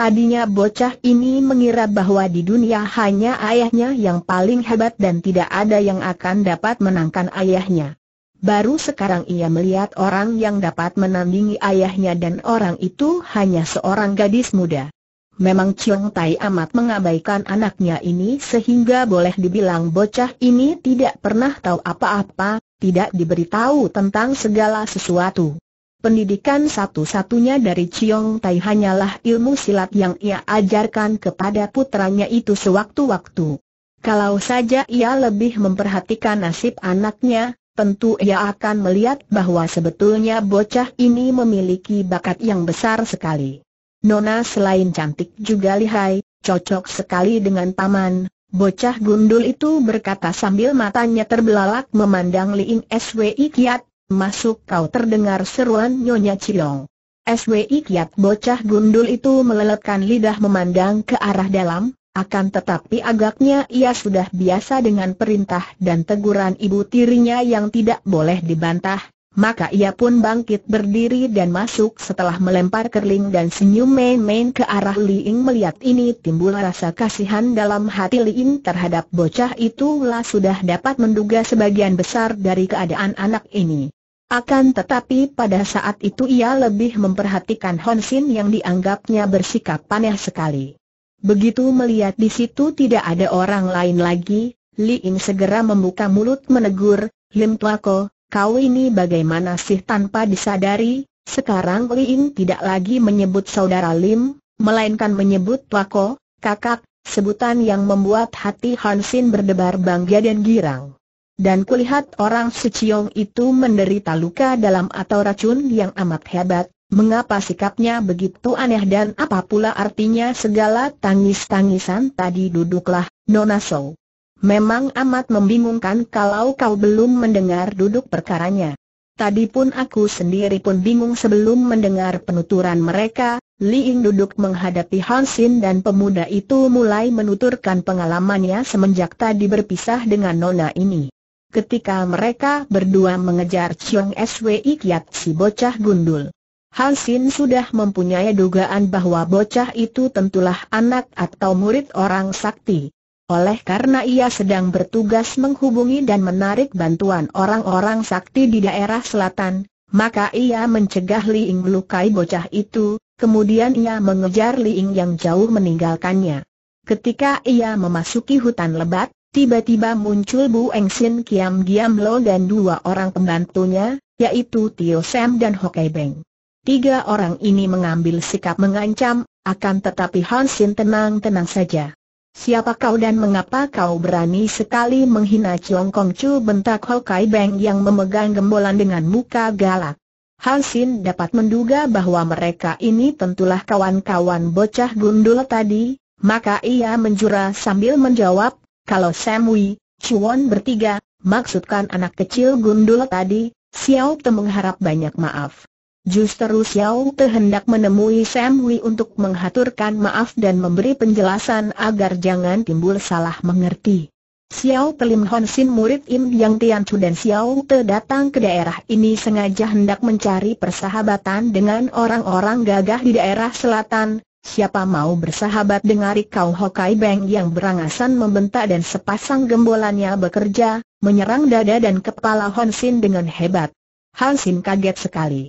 Tadinya bocah ini mengira bahwa di dunia hanya ayahnya yang paling hebat dan tidak ada yang akan dapat menangkan ayahnya. Baru sekarang ia melihat orang yang dapat menandingi ayahnya dan orang itu hanya seorang gadis muda. Memang Chiong Tai amat mengabaikan anaknya ini sehingga boleh dibilang bocah ini tidak pernah tahu apa-apa, tidak diberitahu tentang segala sesuatu. Pendidikan satu-satunya dari Chiong Tai hanyalah ilmu silat yang ia ajarkan kepada putranya itu sewaktu-waktu. Kalau saja ia lebih memperhatikan nasib anaknya, tentu ia akan melihat bahwa sebetulnya bocah ini memiliki bakat yang besar sekali. Nona selain cantik juga lihai, cocok sekali dengan paman. Bocah gundul itu berkata sambil matanya terbelalak memandang Liing Swi Kiat, Masuk kau terdengar seruan Nyonya Cilong. SWI kiat bocah gundul itu meleletkan lidah memandang ke arah dalam, akan tetapi agaknya ia sudah biasa dengan perintah dan teguran ibu tirinya yang tidak boleh dibantah, maka ia pun bangkit berdiri dan masuk setelah melempar kerling dan senyum main-main ke arah Li Ying. melihat ini timbul rasa kasihan dalam hati Li Liing terhadap bocah itu. Lah sudah dapat menduga sebagian besar dari keadaan anak ini. Akan tetapi pada saat itu ia lebih memperhatikan Honsin yang dianggapnya bersikap panah sekali. Begitu melihat di situ tidak ada orang lain lagi, Li Ying segera membuka mulut menegur, Lim Tuako, kau ini bagaimana sih tanpa disadari, sekarang Li Ying tidak lagi menyebut saudara Lim, melainkan menyebut Tuako, kakak, sebutan yang membuat hati Hansin berdebar bangga dan girang. Dan kulihat orang Suciong itu menderita luka dalam atau racun yang amat hebat, mengapa sikapnya begitu aneh dan apa pula artinya segala tangis-tangisan tadi duduklah, Nona So. Memang amat membingungkan kalau kau belum mendengar duduk perkaranya. Tadi pun aku sendiri pun bingung sebelum mendengar penuturan mereka, Li Ying duduk menghadapi Hansin dan pemuda itu mulai menuturkan pengalamannya semenjak tadi berpisah dengan Nona ini ketika mereka berdua mengejar Chiong Swi Kiat si bocah gundul. Han Sin sudah mempunyai dugaan bahwa bocah itu tentulah anak atau murid orang sakti. Oleh karena ia sedang bertugas menghubungi dan menarik bantuan orang-orang sakti di daerah selatan, maka ia mencegah Li Ying melukai bocah itu, kemudian ia mengejar Li Ying yang jauh meninggalkannya. Ketika ia memasuki hutan lebat, Tiba-tiba muncul Bu Engsin Kiam Giam Lo dan dua orang pembantunya, yaitu Tio Sam dan Hokai Beng. Tiga orang ini mengambil sikap mengancam, akan tetapi Hansin tenang-tenang saja. Siapa kau dan mengapa kau berani sekali menghina Chiong Kong Chu bentak Hokai Beng yang memegang gembolan dengan muka galak. Hansin dapat menduga bahwa mereka ini tentulah kawan-kawan bocah gundul tadi, maka ia menjura sambil menjawab, kalau Samui, Chuan bertiga, maksudkan anak kecil gundul tadi, Xiao Te mengharap banyak maaf. Justru Xiao Te hendak menemui Samui untuk menghaturkan maaf dan memberi penjelasan agar jangan timbul salah mengerti. Xiao Te Lim Hon Sin murid Im Yang Tian Chu dan Xiao Te datang ke daerah ini sengaja hendak mencari persahabatan dengan orang-orang gagah di daerah selatan, Siapa mau bersahabat dengan Rikau Hokai Beng yang berangasan membentak dan sepasang gembolannya bekerja, menyerang dada dan kepala Hansin dengan hebat. Hansin kaget sekali.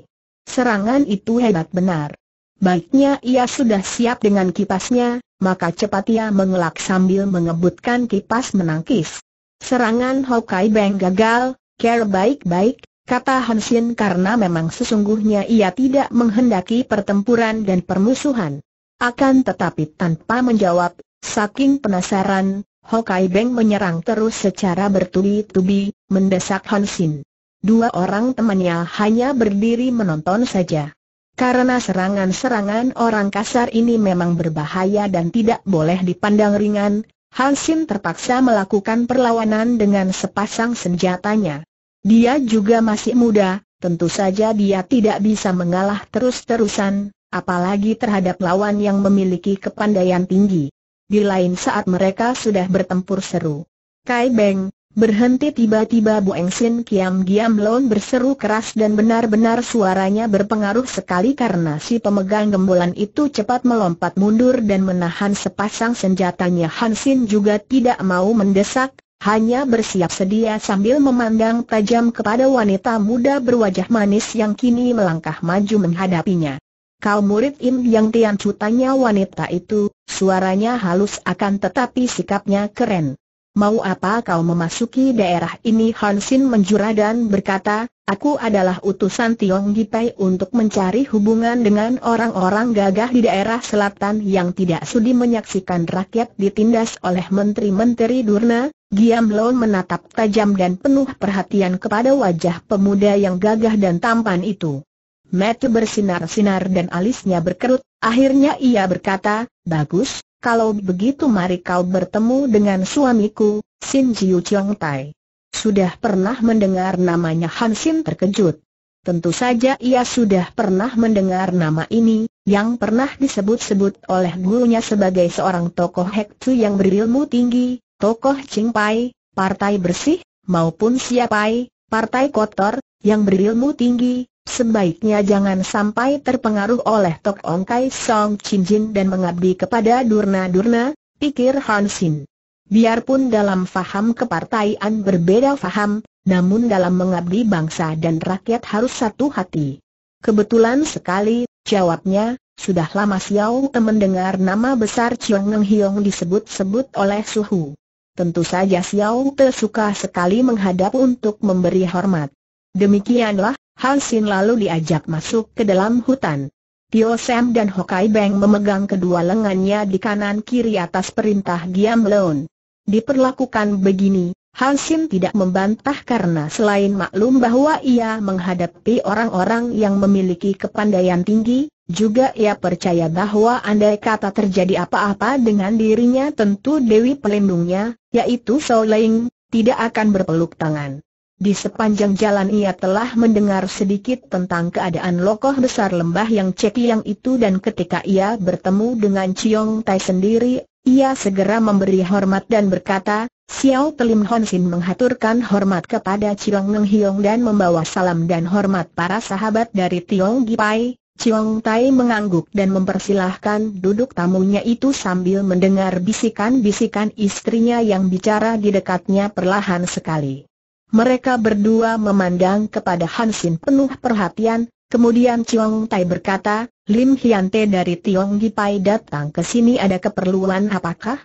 Serangan itu hebat benar. Baiknya ia sudah siap dengan kipasnya, maka cepat ia mengelak sambil mengebutkan kipas menangkis. Serangan Hokai Beng gagal, care baik-baik, kata Hansin karena memang sesungguhnya ia tidak menghendaki pertempuran dan permusuhan. Akan tetapi tanpa menjawab, saking penasaran, Hokai Beng menyerang terus secara bertubi-tubi, mendesak Hansin. Dua orang temannya hanya berdiri menonton saja. Karena serangan-serangan orang kasar ini memang berbahaya dan tidak boleh dipandang ringan, Hansin terpaksa melakukan perlawanan dengan sepasang senjatanya. Dia juga masih muda, tentu saja dia tidak bisa mengalah terus-terusan, apalagi terhadap lawan yang memiliki kepandaian tinggi. Di lain saat mereka sudah bertempur seru. Kai Beng, berhenti tiba-tiba Bu Eng Sin, Kiam Giam Lon berseru keras dan benar-benar suaranya berpengaruh sekali karena si pemegang gembolan itu cepat melompat mundur dan menahan sepasang senjatanya Hansin juga tidak mau mendesak, hanya bersiap sedia sambil memandang tajam kepada wanita muda berwajah manis yang kini melangkah maju menghadapinya. Kau murid Im yang Tian Chu wanita itu, suaranya halus akan tetapi sikapnya keren. Mau apa kau memasuki daerah ini Hansin menjura dan berkata, aku adalah utusan Tiong Gipai untuk mencari hubungan dengan orang-orang gagah di daerah selatan yang tidak sudi menyaksikan rakyat ditindas oleh menteri-menteri durna. Giam Lo menatap tajam dan penuh perhatian kepada wajah pemuda yang gagah dan tampan itu. Matthew bersinar-sinar dan alisnya berkerut, akhirnya ia berkata, Bagus, kalau begitu mari kau bertemu dengan suamiku, Sin Jiu Chiong Tai. Sudah pernah mendengar namanya Han Sin terkejut. Tentu saja ia sudah pernah mendengar nama ini, yang pernah disebut-sebut oleh gurunya sebagai seorang tokoh Hektu yang berilmu tinggi, tokoh Pai, partai bersih, maupun Siapai, partai kotor, yang berilmu tinggi, Sebaiknya jangan sampai terpengaruh oleh Tok Ong Kai Song Chin Jin dan mengabdi kepada durna-durna, pikir Han Sin. Biarpun dalam faham kepartaian berbeda faham, namun dalam mengabdi bangsa dan rakyat harus satu hati. Kebetulan sekali, jawabnya, sudah lama Xiao Te mendengar nama besar Chiang Neng Hiong disebut-sebut oleh Suhu. Tentu saja Xiao Te suka sekali menghadap untuk memberi hormat. Demikianlah, Hansin lalu diajak masuk ke dalam hutan. Tio Sam dan Hokai Beng memegang kedua lengannya di kanan kiri atas perintah Giam Leon. Diperlakukan begini, Hansin tidak membantah karena selain maklum bahwa ia menghadapi orang-orang yang memiliki kepandaian tinggi, juga ia percaya bahwa andai kata terjadi apa-apa dengan dirinya tentu Dewi pelindungnya, yaitu Soleng, tidak akan berpeluk tangan. Di sepanjang jalan ia telah mendengar sedikit tentang keadaan lokoh besar lembah yang ceki yang itu dan ketika ia bertemu dengan Chiong Tai sendiri, ia segera memberi hormat dan berkata, Xiao Telim Honsin menghaturkan hormat kepada Chiong Neng Hiong dan membawa salam dan hormat para sahabat dari Tiong Gipai. Chiong Tai mengangguk dan mempersilahkan duduk tamunya itu sambil mendengar bisikan-bisikan istrinya yang bicara di dekatnya perlahan sekali. Mereka berdua memandang kepada Hansin penuh perhatian, kemudian Chiong Tai berkata, Lim Hian Te dari Tiong Pai datang ke sini ada keperluan apakah?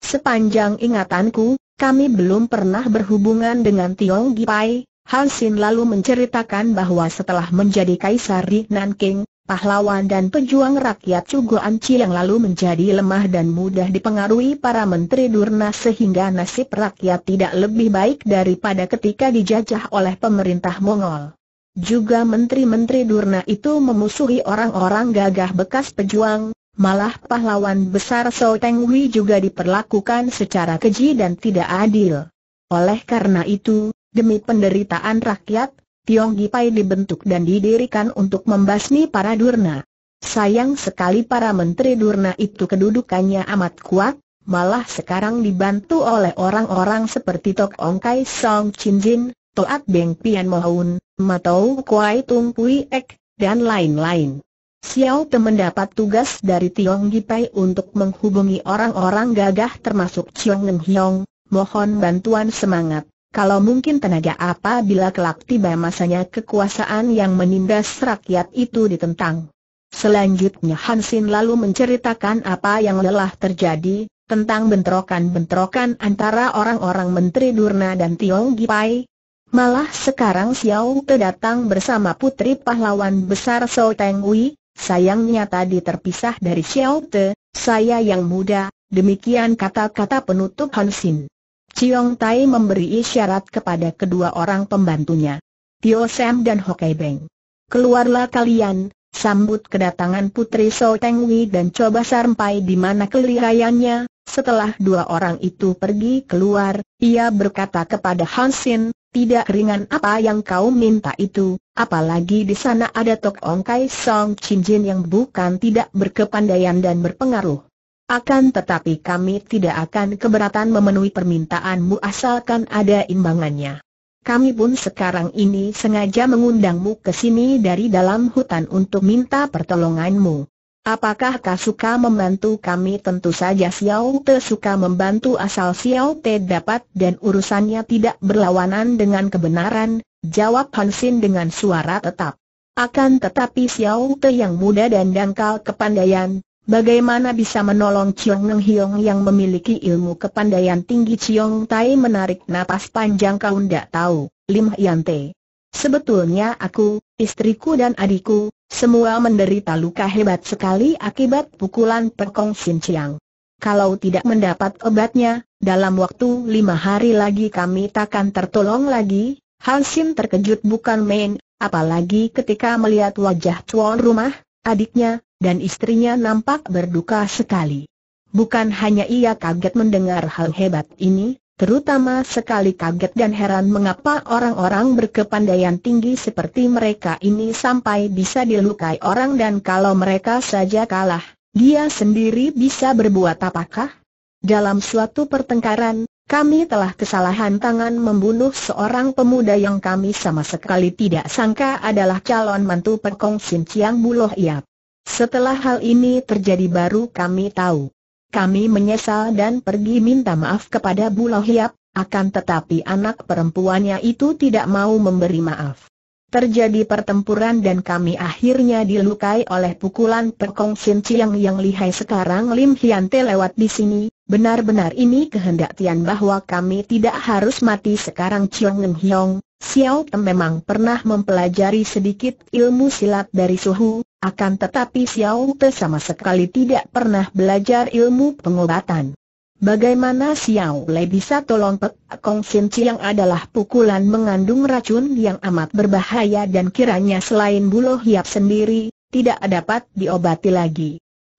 Sepanjang ingatanku, kami belum pernah berhubungan dengan Tiong Pai. Hansin lalu menceritakan bahwa setelah menjadi Kaisar Ri Nanking, pahlawan dan pejuang rakyat Cugo Anci yang lalu menjadi lemah dan mudah dipengaruhi para menteri durna sehingga nasib rakyat tidak lebih baik daripada ketika dijajah oleh pemerintah Mongol. Juga menteri-menteri durna itu memusuhi orang-orang gagah bekas pejuang, malah pahlawan besar So Teng Wei juga diperlakukan secara keji dan tidak adil. Oleh karena itu, demi penderitaan rakyat, Tiong Gipai dibentuk dan didirikan untuk membasmi para durna. Sayang sekali para menteri durna itu kedudukannya amat kuat, malah sekarang dibantu oleh orang-orang seperti Tok Ong Kai Song Chin Jin, Toat Beng Pian Mohun, Matou Kuai Tung Pui Ek, dan lain-lain. Xiao Te mendapat tugas dari Tiong Gipai untuk menghubungi orang-orang gagah termasuk Chiong Neng Hiong, mohon bantuan semangat. Kalau mungkin tenaga apa bila kelak tiba masanya kekuasaan yang menindas rakyat itu ditentang. Selanjutnya Hansin lalu menceritakan apa yang lelah terjadi, tentang bentrokan-bentrokan antara orang-orang Menteri Durna dan Tiong Gipai. Malah sekarang Xiao Te datang bersama putri pahlawan besar So Teng Wei, sayangnya tadi terpisah dari Xiao Te, saya yang muda, demikian kata-kata penutup Hansin. Chiong Tai memberi isyarat kepada kedua orang pembantunya. Tio Sam dan Hokai Beng. Keluarlah kalian, sambut kedatangan Putri So Teng Wi dan coba sampai di mana kelirayannya. Setelah dua orang itu pergi keluar, ia berkata kepada Hansin, tidak ringan apa yang kau minta itu, apalagi di sana ada Tok Ong Kai Song Chin Jin yang bukan tidak berkepandaian dan berpengaruh. Akan tetapi kami tidak akan keberatan memenuhi permintaanmu asalkan ada imbangannya. Kami pun sekarang ini sengaja mengundangmu ke sini dari dalam hutan untuk minta pertolonganmu. Apakah kau suka membantu kami? Tentu saja Xiao Te suka membantu asal Xiao Te dapat dan urusannya tidak berlawanan dengan kebenaran, jawab Hansin dengan suara tetap. Akan tetapi Xiao Te yang muda dan dangkal kepandaian, Bagaimana bisa menolong Chiong Neng Hiong yang memiliki ilmu kepandaian tinggi Chiong Tai menarik napas panjang kau ndak tahu, Lim Hian Te. Sebetulnya aku, istriku dan adikku, semua menderita luka hebat sekali akibat pukulan Pekong Sin Chiang. Kalau tidak mendapat obatnya, dalam waktu lima hari lagi kami takkan tertolong lagi, Sin terkejut bukan main, apalagi ketika melihat wajah tuan rumah, adiknya, dan istrinya nampak berduka sekali. Bukan hanya ia kaget mendengar hal hebat ini, terutama sekali kaget dan heran mengapa orang-orang berkepandaian tinggi seperti mereka ini sampai bisa dilukai orang dan kalau mereka saja kalah, dia sendiri bisa berbuat apakah? Dalam suatu pertengkaran, kami telah kesalahan tangan membunuh seorang pemuda yang kami sama sekali tidak sangka adalah calon mantu Pekong Sin Chiang Buloh Iap. Setelah hal ini terjadi baru kami tahu. Kami menyesal dan pergi minta maaf kepada Bulau Hiap, akan tetapi anak perempuannya itu tidak mau memberi maaf. Terjadi pertempuran dan kami akhirnya dilukai oleh pukulan Pekong Sin Chiang yang lihai sekarang Lim Hian Te lewat di sini, benar-benar ini kehendak Tian bahwa kami tidak harus mati sekarang Chiang Ngeng Hiong, Xiao Tem memang pernah mempelajari sedikit ilmu silat dari suhu, akan tetapi Xiao Te sama sekali tidak pernah belajar ilmu pengobatan. Bagaimana Xiao Le bisa tolong Pek Kong Sin Chi yang adalah pukulan mengandung racun yang amat berbahaya dan kiranya selain Bulo Hiap sendiri, tidak dapat diobati lagi.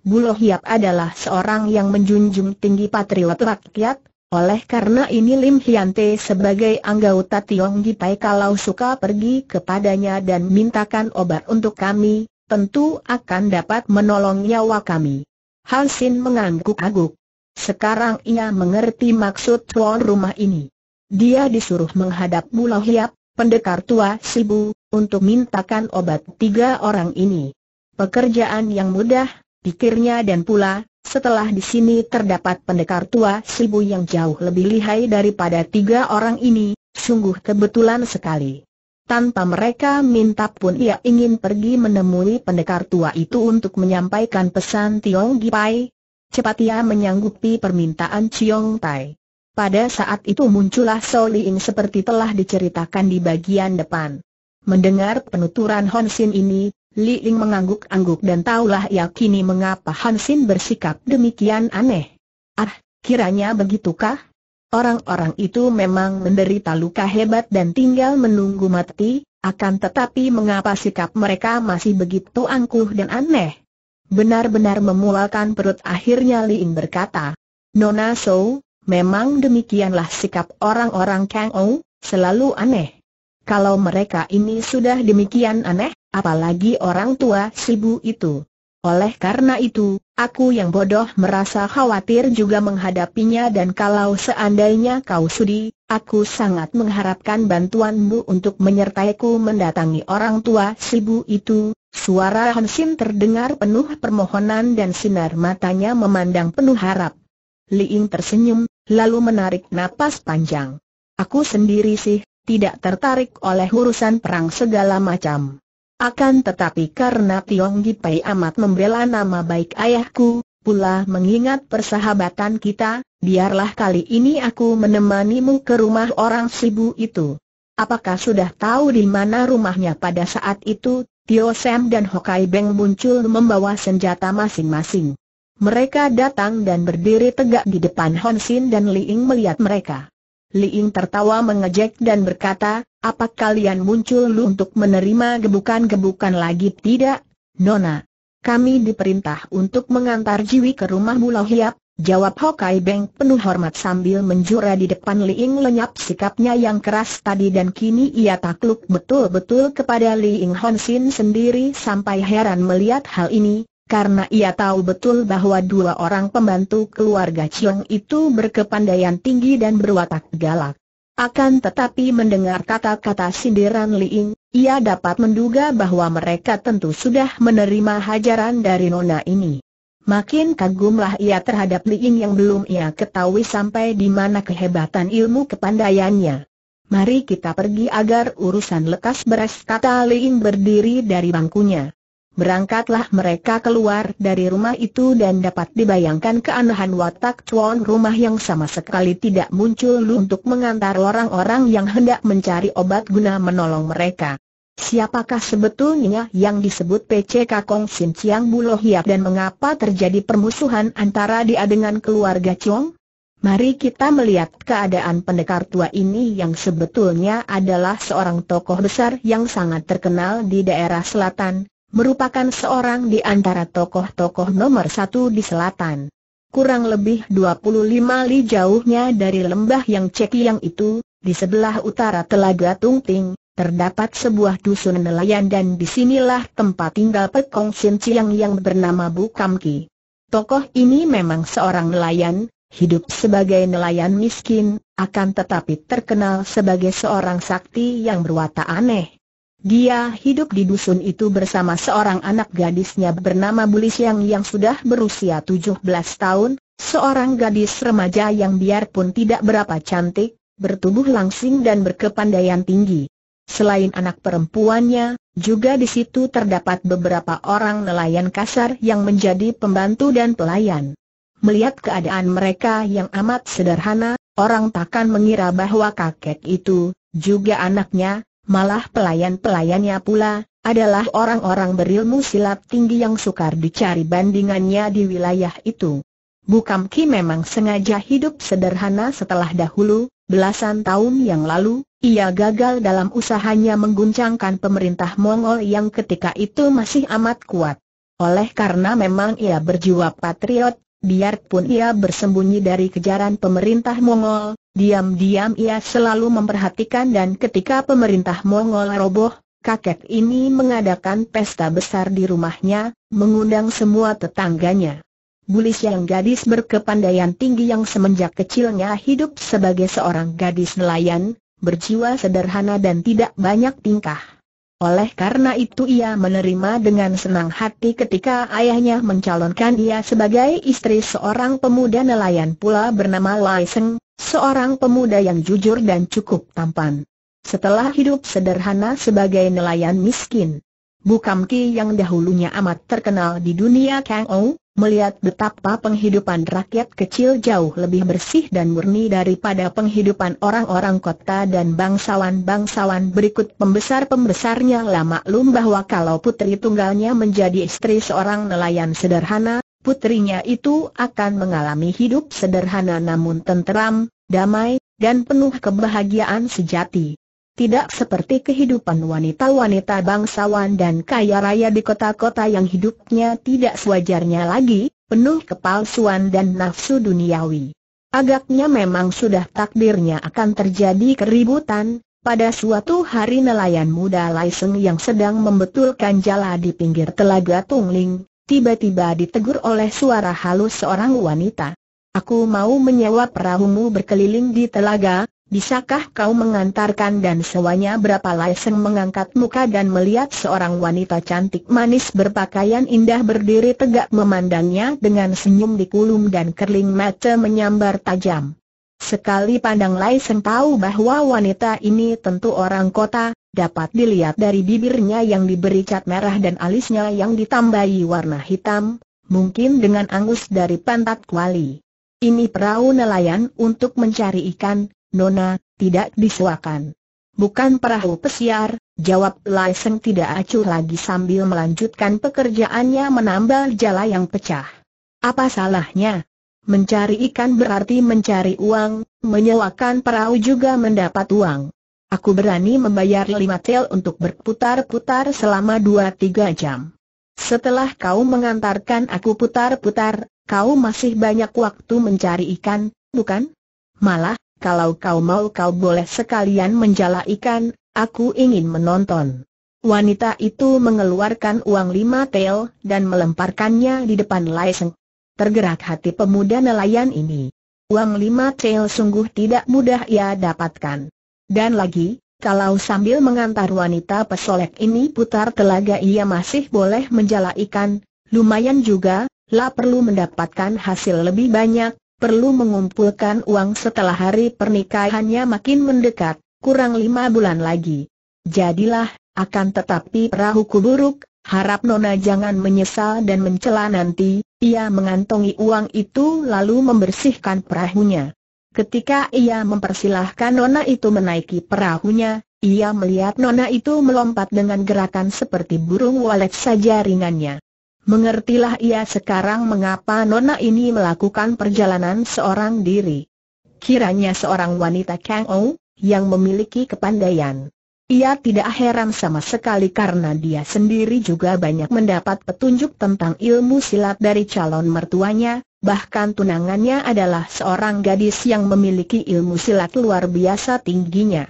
Bulo Hiap adalah seorang yang menjunjung tinggi patriot rakyat, oleh karena ini Lim Hian Te sebagai anggota Tiong Gipai kalau suka pergi kepadanya dan mintakan obat untuk kami, tentu akan dapat menolong nyawa kami. Hal Sin mengangguk-angguk. Sekarang ia mengerti maksud tuan rumah ini. Dia disuruh menghadap Mula Hiap, pendekar tua Sibu, untuk mintakan obat tiga orang ini. Pekerjaan yang mudah, pikirnya dan pula, setelah di sini terdapat pendekar tua Sibu yang jauh lebih lihai daripada tiga orang ini, sungguh kebetulan sekali. Tanpa mereka minta pun ia ingin pergi menemui pendekar tua itu untuk menyampaikan pesan Tiong Gipai. Cepat ia menyanggupi permintaan Chiong Tai. Pada saat itu muncullah Soliin seperti telah diceritakan di bagian depan. Mendengar penuturan Honsin ini, Li Ling mengangguk-angguk dan taulah ia kini mengapa Hansin bersikap demikian aneh. Ah, kiranya begitukah? Orang-orang itu memang menderita luka hebat dan tinggal menunggu mati, akan tetapi mengapa sikap mereka masih begitu angkuh dan aneh? Benar-benar memualkan perut akhirnya Li Ling berkata. Nona So, memang demikianlah sikap orang-orang Kang Ou, selalu aneh. Kalau mereka ini sudah demikian aneh, apalagi orang tua si itu. Oleh karena itu, aku yang bodoh merasa khawatir juga menghadapinya dan kalau seandainya kau sudi, aku sangat mengharapkan bantuanmu untuk menyertaiku mendatangi orang tua si itu. Suara Hansin terdengar penuh permohonan dan sinar matanya memandang penuh harap. Liing tersenyum, lalu menarik napas panjang. Aku sendiri sih tidak tertarik oleh urusan perang segala macam. Akan tetapi karena Tiong Gipai amat membela nama baik ayahku, pula mengingat persahabatan kita, biarlah kali ini aku menemanimu ke rumah orang Sibu itu. Apakah sudah tahu di mana rumahnya pada saat itu? Tio Sam dan Hokai Beng muncul membawa senjata masing-masing. Mereka datang dan berdiri tegak di depan Hon Sin dan Liing melihat mereka. Ying tertawa mengejek dan berkata, apa kalian muncul lu untuk menerima gebukan-gebukan lagi tidak, Nona? Kami diperintah untuk mengantar Jiwi ke rumah Bulau Hiap, jawab Hokai Beng penuh hormat sambil menjura di depan Liing lenyap sikapnya yang keras tadi dan kini ia takluk betul-betul kepada Liing Honsin sendiri sampai heran melihat hal ini, karena ia tahu betul bahwa dua orang pembantu keluarga Chiong itu berkepandaian tinggi dan berwatak galak. Akan tetapi mendengar kata-kata sindiran Li Ying, ia dapat menduga bahwa mereka tentu sudah menerima hajaran dari nona ini. Makin kagumlah ia terhadap Li Ying yang belum ia ketahui sampai di mana kehebatan ilmu kepandaiannya. Mari kita pergi agar urusan lekas beres kata Li Ying berdiri dari bangkunya. Berangkatlah mereka keluar dari rumah itu dan dapat dibayangkan keanehan watak tuan rumah yang sama sekali tidak muncul untuk mengantar orang-orang yang hendak mencari obat guna menolong mereka. Siapakah sebetulnya yang disebut PCK Kong Sin Chiang Buloh ya dan mengapa terjadi permusuhan antara dia dengan keluarga Chong? Mari kita melihat keadaan pendekar tua ini yang sebetulnya adalah seorang tokoh besar yang sangat terkenal di daerah selatan, merupakan seorang di antara tokoh-tokoh nomor satu di selatan. Kurang lebih 25 li jauhnya dari lembah yang yang itu, di sebelah utara Telaga Tungting, terdapat sebuah dusun nelayan dan disinilah tempat tinggal Pekong Sin Chiang yang bernama Bu Kam Tokoh ini memang seorang nelayan, hidup sebagai nelayan miskin, akan tetapi terkenal sebagai seorang sakti yang berwatak aneh. Dia hidup di dusun itu bersama seorang anak gadisnya bernama Bulisiang yang sudah berusia 17 tahun, seorang gadis remaja yang biarpun tidak berapa cantik, bertubuh langsing dan berkepandaian tinggi. Selain anak perempuannya, juga di situ terdapat beberapa orang nelayan kasar yang menjadi pembantu dan pelayan. Melihat keadaan mereka yang amat sederhana, orang takkan mengira bahwa kakek itu, juga anaknya, malah pelayan-pelayannya pula, adalah orang-orang berilmu silat tinggi yang sukar dicari bandingannya di wilayah itu. Bukam Ki memang sengaja hidup sederhana setelah dahulu, belasan tahun yang lalu, ia gagal dalam usahanya mengguncangkan pemerintah Mongol yang ketika itu masih amat kuat. Oleh karena memang ia berjiwa patriot, biarpun ia bersembunyi dari kejaran pemerintah Mongol, diam-diam ia selalu memperhatikan dan ketika pemerintah Mongol roboh, kakek ini mengadakan pesta besar di rumahnya, mengundang semua tetangganya. Bulis yang gadis berkepandaian tinggi yang semenjak kecilnya hidup sebagai seorang gadis nelayan, berjiwa sederhana dan tidak banyak tingkah. Oleh karena itu ia menerima dengan senang hati ketika ayahnya mencalonkan ia sebagai istri seorang pemuda nelayan pula bernama Lai Seng, seorang pemuda yang jujur dan cukup tampan. Setelah hidup sederhana sebagai nelayan miskin, Bukamki yang dahulunya amat terkenal di dunia Kang Ou, melihat betapa penghidupan rakyat kecil jauh lebih bersih dan murni daripada penghidupan orang-orang kota dan bangsawan-bangsawan berikut pembesar-pembesarnya lama maklum bahwa kalau putri tunggalnya menjadi istri seorang nelayan sederhana, putrinya itu akan mengalami hidup sederhana namun tenteram, damai, dan penuh kebahagiaan sejati tidak seperti kehidupan wanita-wanita bangsawan dan kaya raya di kota-kota yang hidupnya tidak sewajarnya lagi, penuh kepalsuan dan nafsu duniawi. Agaknya memang sudah takdirnya akan terjadi keributan, pada suatu hari nelayan muda Laiseng yang sedang membetulkan jala di pinggir telaga Tungling, tiba-tiba ditegur oleh suara halus seorang wanita. Aku mau menyewa perahumu berkeliling di telaga, Bisakah kau mengantarkan dan sewanya berapa Laiseng mengangkat muka dan melihat seorang wanita cantik manis berpakaian indah berdiri tegak memandangnya dengan senyum di kulum dan kerling mata menyambar tajam. Sekali pandang Laiseng tahu bahwa wanita ini tentu orang kota, dapat dilihat dari bibirnya yang diberi cat merah dan alisnya yang ditambahi warna hitam, mungkin dengan angus dari pantat kuali. Ini perahu nelayan untuk mencari ikan, Nona, tidak disuakan. Bukan perahu pesiar, jawab Lai Seng tidak acuh lagi sambil melanjutkan pekerjaannya menambal jala yang pecah. Apa salahnya? Mencari ikan berarti mencari uang, menyewakan perahu juga mendapat uang. Aku berani membayar lima tel untuk berputar-putar selama dua tiga jam. Setelah kau mengantarkan aku putar-putar, kau masih banyak waktu mencari ikan, bukan? Malah, kalau kau mau kau boleh sekalian menjala ikan, aku ingin menonton. Wanita itu mengeluarkan uang lima tel dan melemparkannya di depan Lai Seng. Tergerak hati pemuda nelayan ini. Uang lima tel sungguh tidak mudah ia dapatkan. Dan lagi, kalau sambil mengantar wanita pesolek ini putar telaga ia masih boleh menjala ikan, lumayan juga, lah perlu mendapatkan hasil lebih banyak, perlu mengumpulkan uang setelah hari pernikahannya makin mendekat, kurang lima bulan lagi. Jadilah, akan tetapi perahuku buruk, harap Nona jangan menyesal dan mencela nanti, ia mengantongi uang itu lalu membersihkan perahunya. Ketika ia mempersilahkan Nona itu menaiki perahunya, ia melihat Nona itu melompat dengan gerakan seperti burung walet saja ringannya. Mengertilah ia sekarang mengapa nona ini melakukan perjalanan seorang diri. Kiranya seorang wanita Kang Ou, yang memiliki kepandaian. Ia tidak heran sama sekali karena dia sendiri juga banyak mendapat petunjuk tentang ilmu silat dari calon mertuanya, bahkan tunangannya adalah seorang gadis yang memiliki ilmu silat luar biasa tingginya.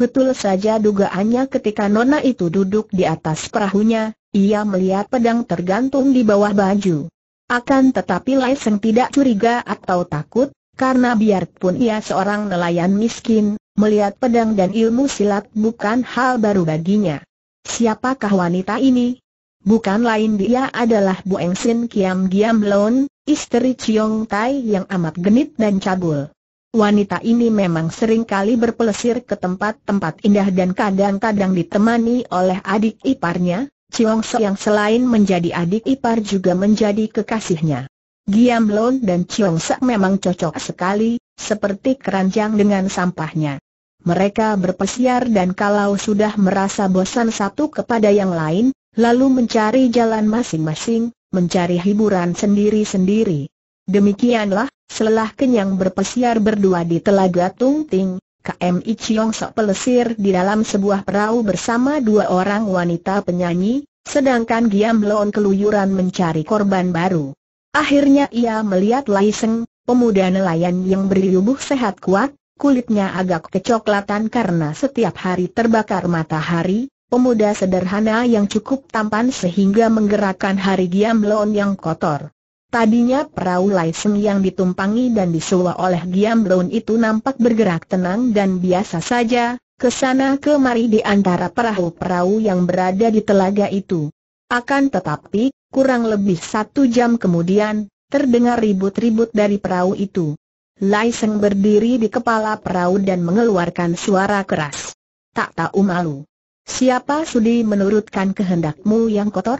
Betul saja dugaannya ketika Nona itu duduk di atas perahunya, ia melihat pedang tergantung di bawah baju. Akan tetapi Lai Seng tidak curiga atau takut, karena biarpun ia seorang nelayan miskin, melihat pedang dan ilmu silat bukan hal baru baginya. Siapakah wanita ini? Bukan lain dia adalah Bu Eng Sin Kiam Giam Lon, istri Chiong Tai yang amat genit dan cabul. Wanita ini memang sering kali berpelesir ke tempat-tempat indah dan kadang-kadang ditemani oleh adik iparnya, Chiong Se yang selain menjadi adik ipar juga menjadi kekasihnya. Giam Lon dan Chiong Se memang cocok sekali, seperti keranjang dengan sampahnya. Mereka berpesiar dan kalau sudah merasa bosan satu kepada yang lain, lalu mencari jalan masing-masing, mencari hiburan sendiri-sendiri. Demikianlah, setelah kenyang berpesiar berdua di Telaga Tungting, KMI Chiong Sok pelesir di dalam sebuah perahu bersama dua orang wanita penyanyi, sedangkan Giam Lon keluyuran mencari korban baru. Akhirnya ia melihat Lai Seng, pemuda nelayan yang berliubuh sehat kuat, kulitnya agak kecoklatan karena setiap hari terbakar matahari, pemuda sederhana yang cukup tampan sehingga menggerakkan hari Giam Lon yang kotor. Tadinya perahu Laiseng yang ditumpangi dan disewa oleh Giam Brown itu nampak bergerak tenang dan biasa saja, kesana kemari di antara perahu-perahu yang berada di telaga itu. Akan tetapi, kurang lebih satu jam kemudian, terdengar ribut-ribut dari perahu itu. Lai Seng berdiri di kepala perahu dan mengeluarkan suara keras. Tak tahu malu. Siapa sudi menurutkan kehendakmu yang kotor?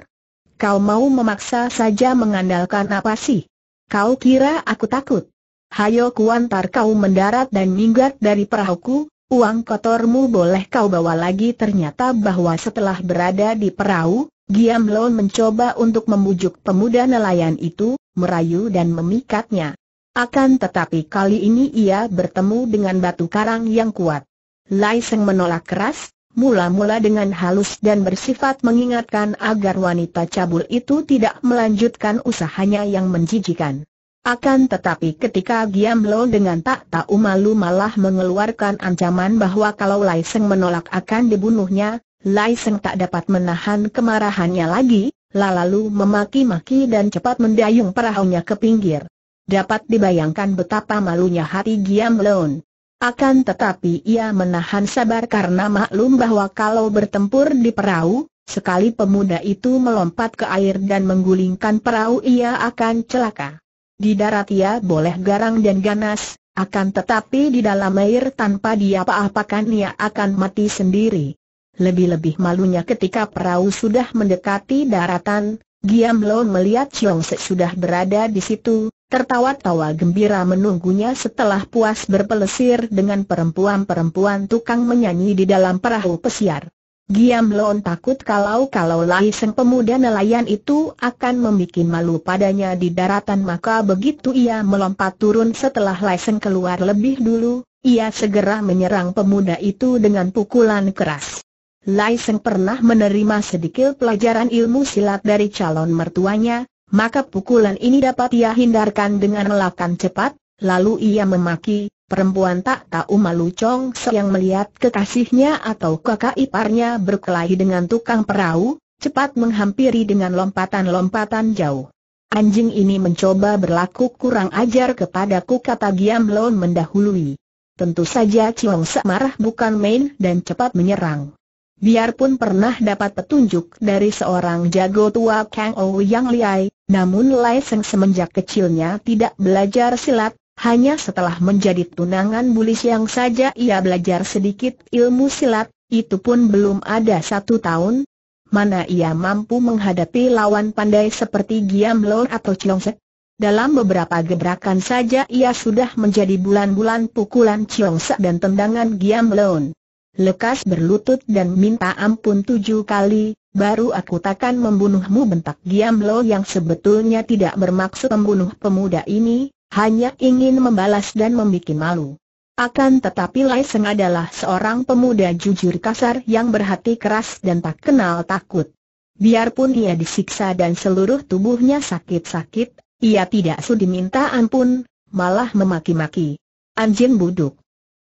Kau mau memaksa saja mengandalkan apa sih? Kau kira aku takut? Hayo kuantar kau mendarat dan minggat dari perahuku, uang kotormu boleh kau bawa lagi ternyata bahwa setelah berada di perahu, Giam Lon mencoba untuk membujuk pemuda nelayan itu, merayu dan memikatnya. Akan tetapi kali ini ia bertemu dengan batu karang yang kuat. Lai Seng menolak keras, mula-mula dengan halus dan bersifat mengingatkan agar wanita cabul itu tidak melanjutkan usahanya yang menjijikan. Akan tetapi ketika Giam Lo dengan tak tahu malu malah mengeluarkan ancaman bahwa kalau Lai Seng menolak akan dibunuhnya, Lai Seng tak dapat menahan kemarahannya lagi, lalu memaki-maki dan cepat mendayung perahunya ke pinggir. Dapat dibayangkan betapa malunya hati Giam Leon. Akan tetapi ia menahan sabar karena maklum bahwa kalau bertempur di perahu, sekali pemuda itu melompat ke air dan menggulingkan perahu ia akan celaka. Di darat ia boleh garang dan ganas, akan tetapi di dalam air tanpa dia apa-apakan ia akan mati sendiri. Lebih-lebih malunya ketika perahu sudah mendekati daratan, Giam Lo melihat Chiong Se sudah berada di situ, Tertawa-tawa gembira menunggunya setelah puas berpelesir dengan perempuan-perempuan tukang menyanyi di dalam perahu pesiar. Giam Lon takut kalau-kalau Lai pemuda nelayan itu akan membuat malu padanya di daratan maka begitu ia melompat turun setelah Lai keluar lebih dulu, ia segera menyerang pemuda itu dengan pukulan keras. Lai Seng pernah menerima sedikit pelajaran ilmu silat dari calon mertuanya, maka pukulan ini dapat ia hindarkan dengan melakukan cepat, lalu ia memaki, perempuan tak tahu malu Chong Se yang melihat kekasihnya atau kakak iparnya berkelahi dengan tukang perahu, cepat menghampiri dengan lompatan-lompatan jauh. Anjing ini mencoba berlaku kurang ajar kepadaku kata Giam Lon mendahului. Tentu saja Chong Se marah bukan main dan cepat menyerang. Biarpun pernah dapat petunjuk dari seorang jago tua Kang Ouyang yang liai, namun Lai Seng semenjak kecilnya tidak belajar silat, hanya setelah menjadi tunangan Bulis yang saja ia belajar sedikit ilmu silat, itu pun belum ada satu tahun. Mana ia mampu menghadapi lawan pandai seperti Giam Lor atau Chiongse? Dalam beberapa gebrakan saja ia sudah menjadi bulan-bulan pukulan Chiongse dan tendangan Giam Lor. Lekas berlutut dan minta ampun tujuh kali, baru aku takkan membunuhmu bentak Giam Lo yang sebetulnya tidak bermaksud membunuh pemuda ini, hanya ingin membalas dan membuat malu. Akan tetapi Lai Seng adalah seorang pemuda jujur kasar yang berhati keras dan tak kenal takut. Biarpun ia disiksa dan seluruh tubuhnya sakit-sakit, ia tidak sudi minta ampun, malah memaki-maki. Anjing buduk.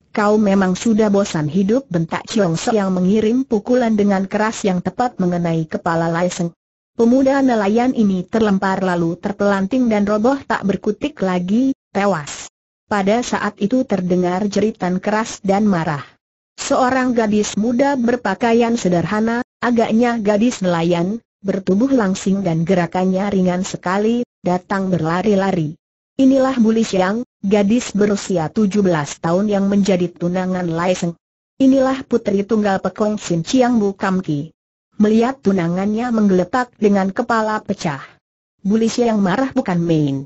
Kau memang sudah bosan hidup bentak Chiong Se yang mengirim pukulan dengan keras yang tepat mengenai kepala Lai Seng. Pemuda nelayan ini terlempar lalu terpelanting dan roboh tak berkutik lagi, tewas. Pada saat itu terdengar jeritan keras dan marah. Seorang gadis muda berpakaian sederhana, agaknya gadis nelayan, bertubuh langsing dan gerakannya ringan sekali, datang berlari-lari. Inilah Bulis Yang, gadis berusia 17 tahun yang menjadi tunangan Lai Seng. Inilah putri tunggal Pekong Sin Chiang Bu Kam Ki. Melihat tunangannya menggeletak dengan kepala pecah. Bulis yang marah bukan main.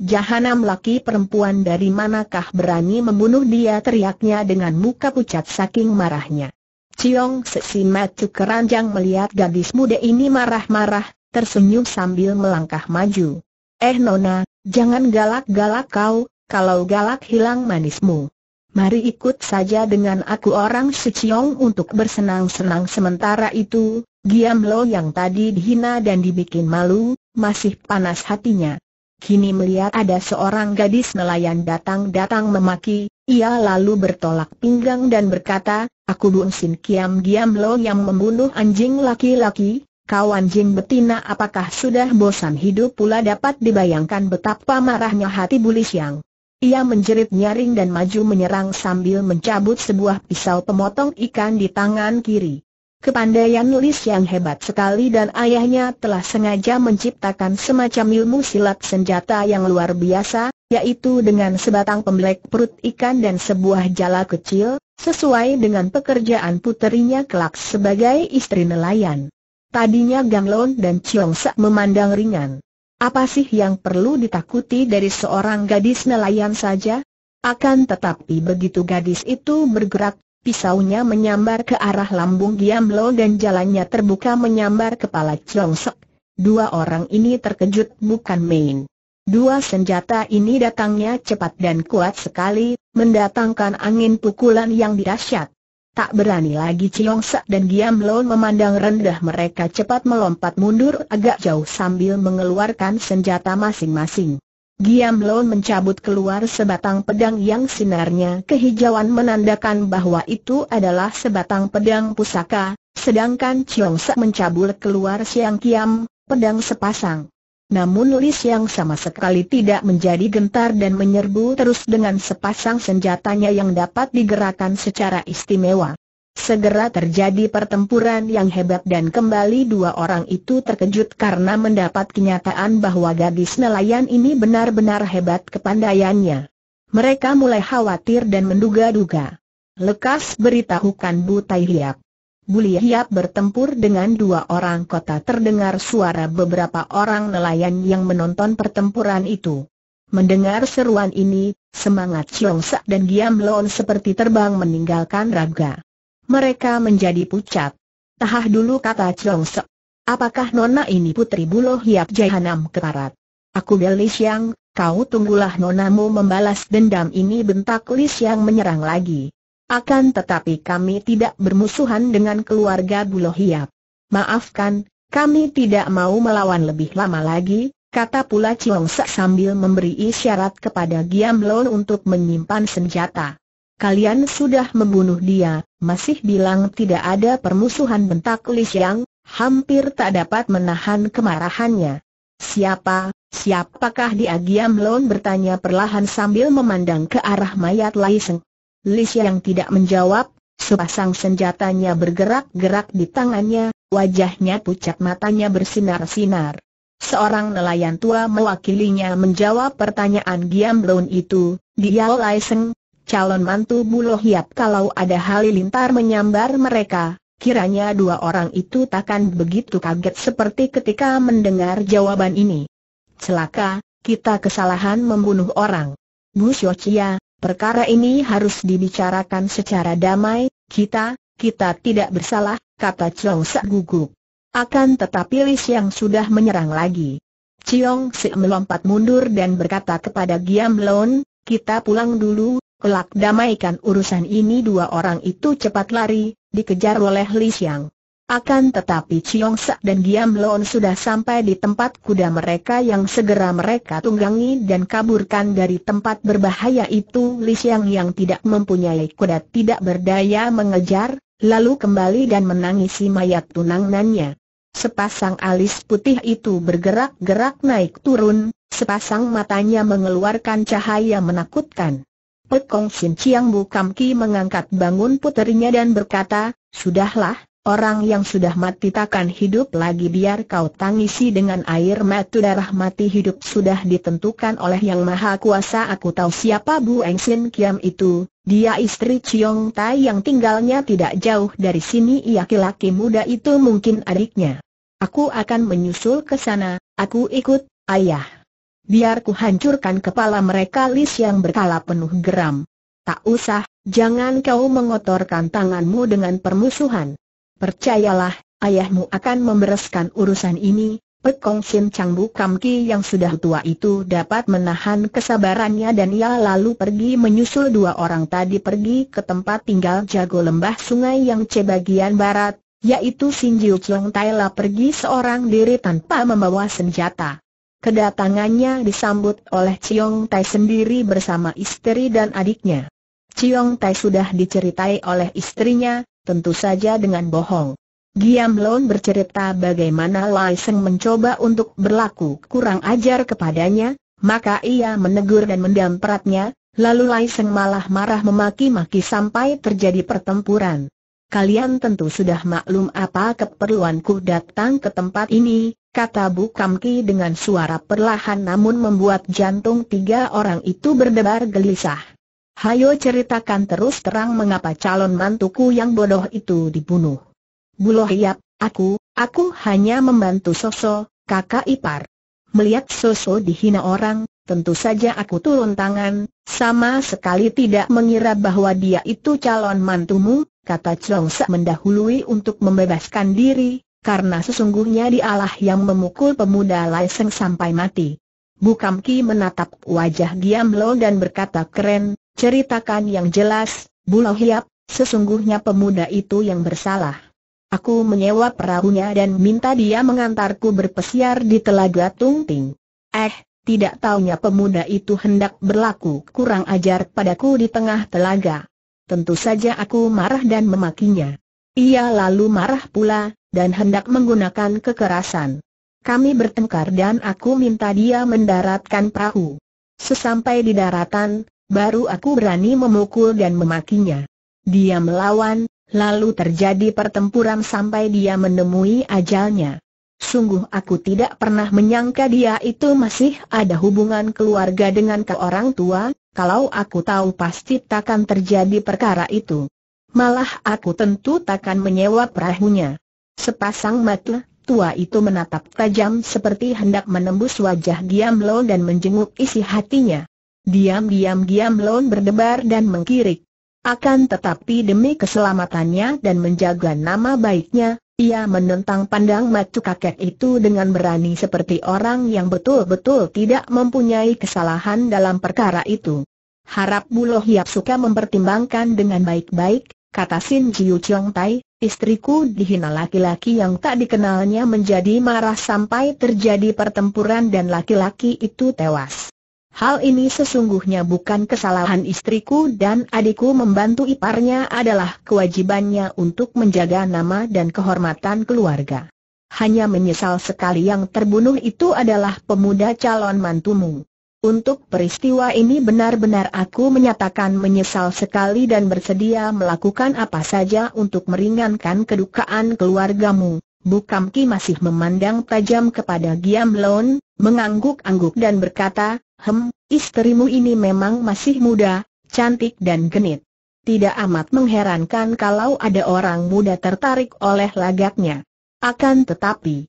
Jahanam laki perempuan dari manakah berani membunuh dia teriaknya dengan muka pucat saking marahnya. Ciong Sesi Matu keranjang melihat gadis muda ini marah-marah, tersenyum sambil melangkah maju. Eh Nona, jangan galak-galak kau, kalau galak hilang manismu. Mari ikut saja dengan aku orang Suciong untuk bersenang-senang sementara itu, Giam Lo yang tadi dihina dan dibikin malu, masih panas hatinya. Kini melihat ada seorang gadis nelayan datang-datang memaki, ia lalu bertolak pinggang dan berkata, Aku Bungsin Kiam Giam Lo yang membunuh anjing laki-laki, kau anjing betina apakah sudah bosan hidup pula dapat dibayangkan betapa marahnya hati Bulis yang. Ia menjerit nyaring dan maju menyerang sambil mencabut sebuah pisau pemotong ikan di tangan kiri. Kepandaian Lis yang hebat sekali dan ayahnya telah sengaja menciptakan semacam ilmu silat senjata yang luar biasa, yaitu dengan sebatang pembelek perut ikan dan sebuah jala kecil, sesuai dengan pekerjaan puterinya kelak sebagai istri nelayan. Tadinya Gang Lon dan Chiong Sa memandang ringan. Apa sih yang perlu ditakuti dari seorang gadis nelayan saja? Akan tetapi begitu gadis itu bergerak, pisaunya menyambar ke arah lambung Giamlo dan jalannya terbuka menyambar kepala Chongsek. Dua orang ini terkejut bukan main. Dua senjata ini datangnya cepat dan kuat sekali, mendatangkan angin pukulan yang dahsyat. Tak berani lagi Ciong Sa dan Giam Loh memandang rendah mereka cepat melompat mundur agak jauh sambil mengeluarkan senjata masing-masing. Giam Loh mencabut keluar sebatang pedang yang sinarnya kehijauan menandakan bahwa itu adalah sebatang pedang pusaka, sedangkan Ciong Sa mencabut keluar Siang Kiam, pedang sepasang. Namun Lis yang sama sekali tidak menjadi gentar dan menyerbu terus dengan sepasang senjatanya yang dapat digerakkan secara istimewa. Segera terjadi pertempuran yang hebat dan kembali dua orang itu terkejut karena mendapat kenyataan bahwa gadis nelayan ini benar-benar hebat kepandaiannya. Mereka mulai khawatir dan menduga-duga. Lekas beritahukan Bu Tai Hiap. Buli Hiap bertempur dengan dua orang kota terdengar suara beberapa orang nelayan yang menonton pertempuran itu. Mendengar seruan ini, semangat Chiong Sak dan Giam Lon seperti terbang meninggalkan raga. Mereka menjadi pucat. Tahah dulu kata Chiong Sak. Apakah nona ini putri Buloh Hiap Jahanam Keparat? Aku bel Li kau tunggulah nonamu membalas dendam ini bentak Li menyerang lagi. Akan tetapi kami tidak bermusuhan dengan keluarga Bulohiap. Maafkan, kami tidak mau melawan lebih lama lagi, kata pula Chiong Sa sambil memberi isyarat kepada Giam Lon untuk menyimpan senjata. Kalian sudah membunuh dia, masih bilang tidak ada permusuhan bentak Li Xiang, hampir tak dapat menahan kemarahannya. Siapa, siapakah dia Giam Lon bertanya perlahan sambil memandang ke arah mayat Lai Seng. Li yang tidak menjawab, sepasang senjatanya bergerak-gerak di tangannya, wajahnya pucat matanya bersinar-sinar. Seorang nelayan tua mewakilinya menjawab pertanyaan Giam Lun itu, dia Lai Seng, calon mantu Buloh Hiap kalau ada halilintar menyambar mereka, kiranya dua orang itu takkan begitu kaget seperti ketika mendengar jawaban ini. Celaka, kita kesalahan membunuh orang. Bu Xiaoqia, Perkara ini harus dibicarakan secara damai, kita, kita tidak bersalah, kata Chiong Sa gugup. Akan tetapi Lis yang sudah menyerang lagi. Chiong Si melompat mundur dan berkata kepada Giam Lon, kita pulang dulu, kelak damaikan urusan ini dua orang itu cepat lari, dikejar oleh Lis yang. Akan tetapi Chiong Sa dan Giam Lon sudah sampai di tempat kuda mereka yang segera mereka tunggangi dan kaburkan dari tempat berbahaya itu Li Xiang yang tidak mempunyai kuda tidak berdaya mengejar, lalu kembali dan menangisi mayat tunangannya. Sepasang alis putih itu bergerak-gerak naik turun, sepasang matanya mengeluarkan cahaya menakutkan. Pekong Sin Chiang Bu Kam Ki mengangkat bangun puterinya dan berkata, Sudahlah, Orang yang sudah mati takkan hidup lagi biar kau tangisi dengan air mata darah mati hidup sudah ditentukan oleh yang maha kuasa aku tahu siapa Bu Eng Sin Kiam itu, dia istri Chiong Tai yang tinggalnya tidak jauh dari sini ia laki muda itu mungkin adiknya. Aku akan menyusul ke sana, aku ikut, ayah. Biar ku hancurkan kepala mereka Lis yang berkala penuh geram. Tak usah, jangan kau mengotorkan tanganmu dengan permusuhan. Percayalah, ayahmu akan membereskan urusan ini, Pekong Sin Chang Bukam Ki yang sudah tua itu dapat menahan kesabarannya dan ia lalu pergi menyusul dua orang tadi pergi ke tempat tinggal jago lembah sungai yang cebagian barat, yaitu Sin Jiu Chuang Tai La pergi seorang diri tanpa membawa senjata. Kedatangannya disambut oleh Chiong Tai sendiri bersama istri dan adiknya. Chiong Tai sudah diceritai oleh istrinya, tentu saja dengan bohong. Giam Lon bercerita bagaimana Lai Seng mencoba untuk berlaku kurang ajar kepadanya, maka ia menegur dan mendampratnya, lalu Lai Seng malah marah memaki-maki sampai terjadi pertempuran. Kalian tentu sudah maklum apa keperluanku datang ke tempat ini, kata Bu Kamki dengan suara perlahan namun membuat jantung tiga orang itu berdebar gelisah. Hayo ceritakan terus terang mengapa calon mantuku yang bodoh itu dibunuh. Buloh Hiap, aku, aku hanya membantu Soso, kakak ipar. Melihat Soso dihina orang, tentu saja aku turun tangan, sama sekali tidak mengira bahwa dia itu calon mantumu, kata Chong Sa mendahului untuk membebaskan diri, karena sesungguhnya dialah yang memukul pemuda Lai Seng sampai mati. Bukam Ki menatap wajah Giam Lo dan berkata keren, Ceritakan yang jelas, Bulau Hiap, sesungguhnya pemuda itu yang bersalah. Aku menyewa perahunya dan minta dia mengantarku berpesiar di Telaga Tungting. Eh, tidak taunya pemuda itu hendak berlaku kurang ajar padaku di tengah telaga. Tentu saja aku marah dan memakinya. Ia lalu marah pula, dan hendak menggunakan kekerasan. Kami bertengkar dan aku minta dia mendaratkan perahu. Sesampai di daratan, baru aku berani memukul dan memakinya. Dia melawan, lalu terjadi pertempuran sampai dia menemui ajalnya. Sungguh aku tidak pernah menyangka dia itu masih ada hubungan keluarga dengan ke orang tua, kalau aku tahu pasti takkan terjadi perkara itu. Malah aku tentu takkan menyewa perahunya. Sepasang mata tua itu menatap tajam seperti hendak menembus wajah lo dan menjenguk isi hatinya. Diam-diam-diam Lon berdebar dan mengkirik. Akan tetapi demi keselamatannya dan menjaga nama baiknya, ia menentang pandang macu kakek itu dengan berani seperti orang yang betul-betul tidak mempunyai kesalahan dalam perkara itu. Harap Buloh Hiap suka mempertimbangkan dengan baik-baik, kata Sin Jiu Chiang Tai, istriku dihina laki-laki yang tak dikenalnya menjadi marah sampai terjadi pertempuran dan laki-laki itu tewas. Hal ini sesungguhnya bukan kesalahan istriku dan adikku membantu iparnya adalah kewajibannya untuk menjaga nama dan kehormatan keluarga. Hanya menyesal sekali yang terbunuh itu adalah pemuda calon mantumu. Untuk peristiwa ini benar-benar aku menyatakan menyesal sekali dan bersedia melakukan apa saja untuk meringankan kedukaan keluargamu. Bukamki masih memandang tajam kepada Giam Lon, mengangguk-angguk dan berkata, Hem, istrimu ini memang masih muda, cantik dan genit. Tidak amat mengherankan kalau ada orang muda tertarik oleh lagaknya. Akan tetapi,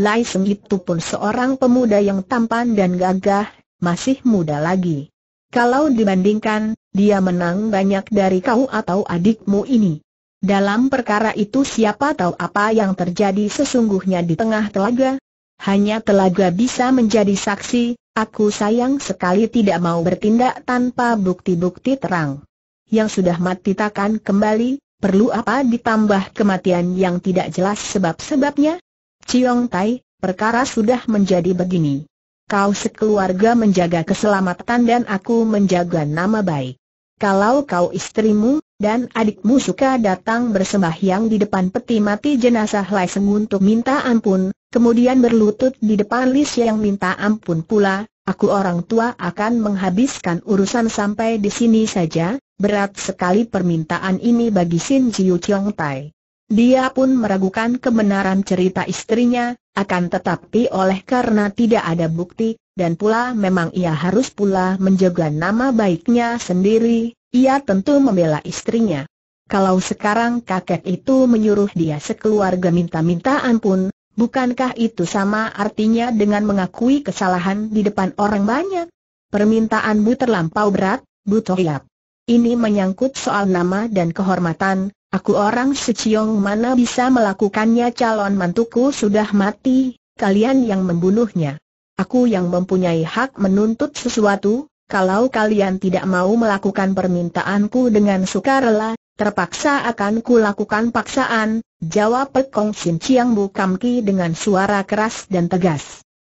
Lai Seng itu pun seorang pemuda yang tampan dan gagah, masih muda lagi. Kalau dibandingkan, dia menang banyak dari kau atau adikmu ini. Dalam perkara itu siapa tahu apa yang terjadi sesungguhnya di tengah telaga? Hanya telaga bisa menjadi saksi, Aku sayang sekali tidak mau bertindak tanpa bukti-bukti terang. Yang sudah mati takkan kembali, perlu apa ditambah kematian yang tidak jelas sebab-sebabnya? Ciong Tai, perkara sudah menjadi begini. Kau sekeluarga menjaga keselamatan dan aku menjaga nama baik. Kalau kau istrimu, dan adikmu suka datang bersembahyang di depan peti mati jenazah Lai Seng untuk minta ampun, kemudian berlutut di depan Li yang minta ampun pula, aku orang tua akan menghabiskan urusan sampai di sini saja, berat sekali permintaan ini bagi Sin Jiu Chiong Tai. Dia pun meragukan kebenaran cerita istrinya, akan tetapi oleh karena tidak ada bukti, dan pula memang ia harus pula menjaga nama baiknya sendiri, ia tentu membela istrinya. Kalau sekarang kakek itu menyuruh dia sekeluarga minta-minta ampun, Bukankah itu sama artinya dengan mengakui kesalahan di depan orang banyak? Permintaanmu terlampau berat, Bu Tohiap. Ini menyangkut soal nama dan kehormatan, aku orang seciong mana bisa melakukannya calon mantuku sudah mati, kalian yang membunuhnya. Aku yang mempunyai hak menuntut sesuatu, kalau kalian tidak mau melakukan permintaanku dengan sukarela, terpaksa akan kulakukan paksaan, Jawab Pekong Sin Chiang Kam Ki dengan suara keras dan tegas.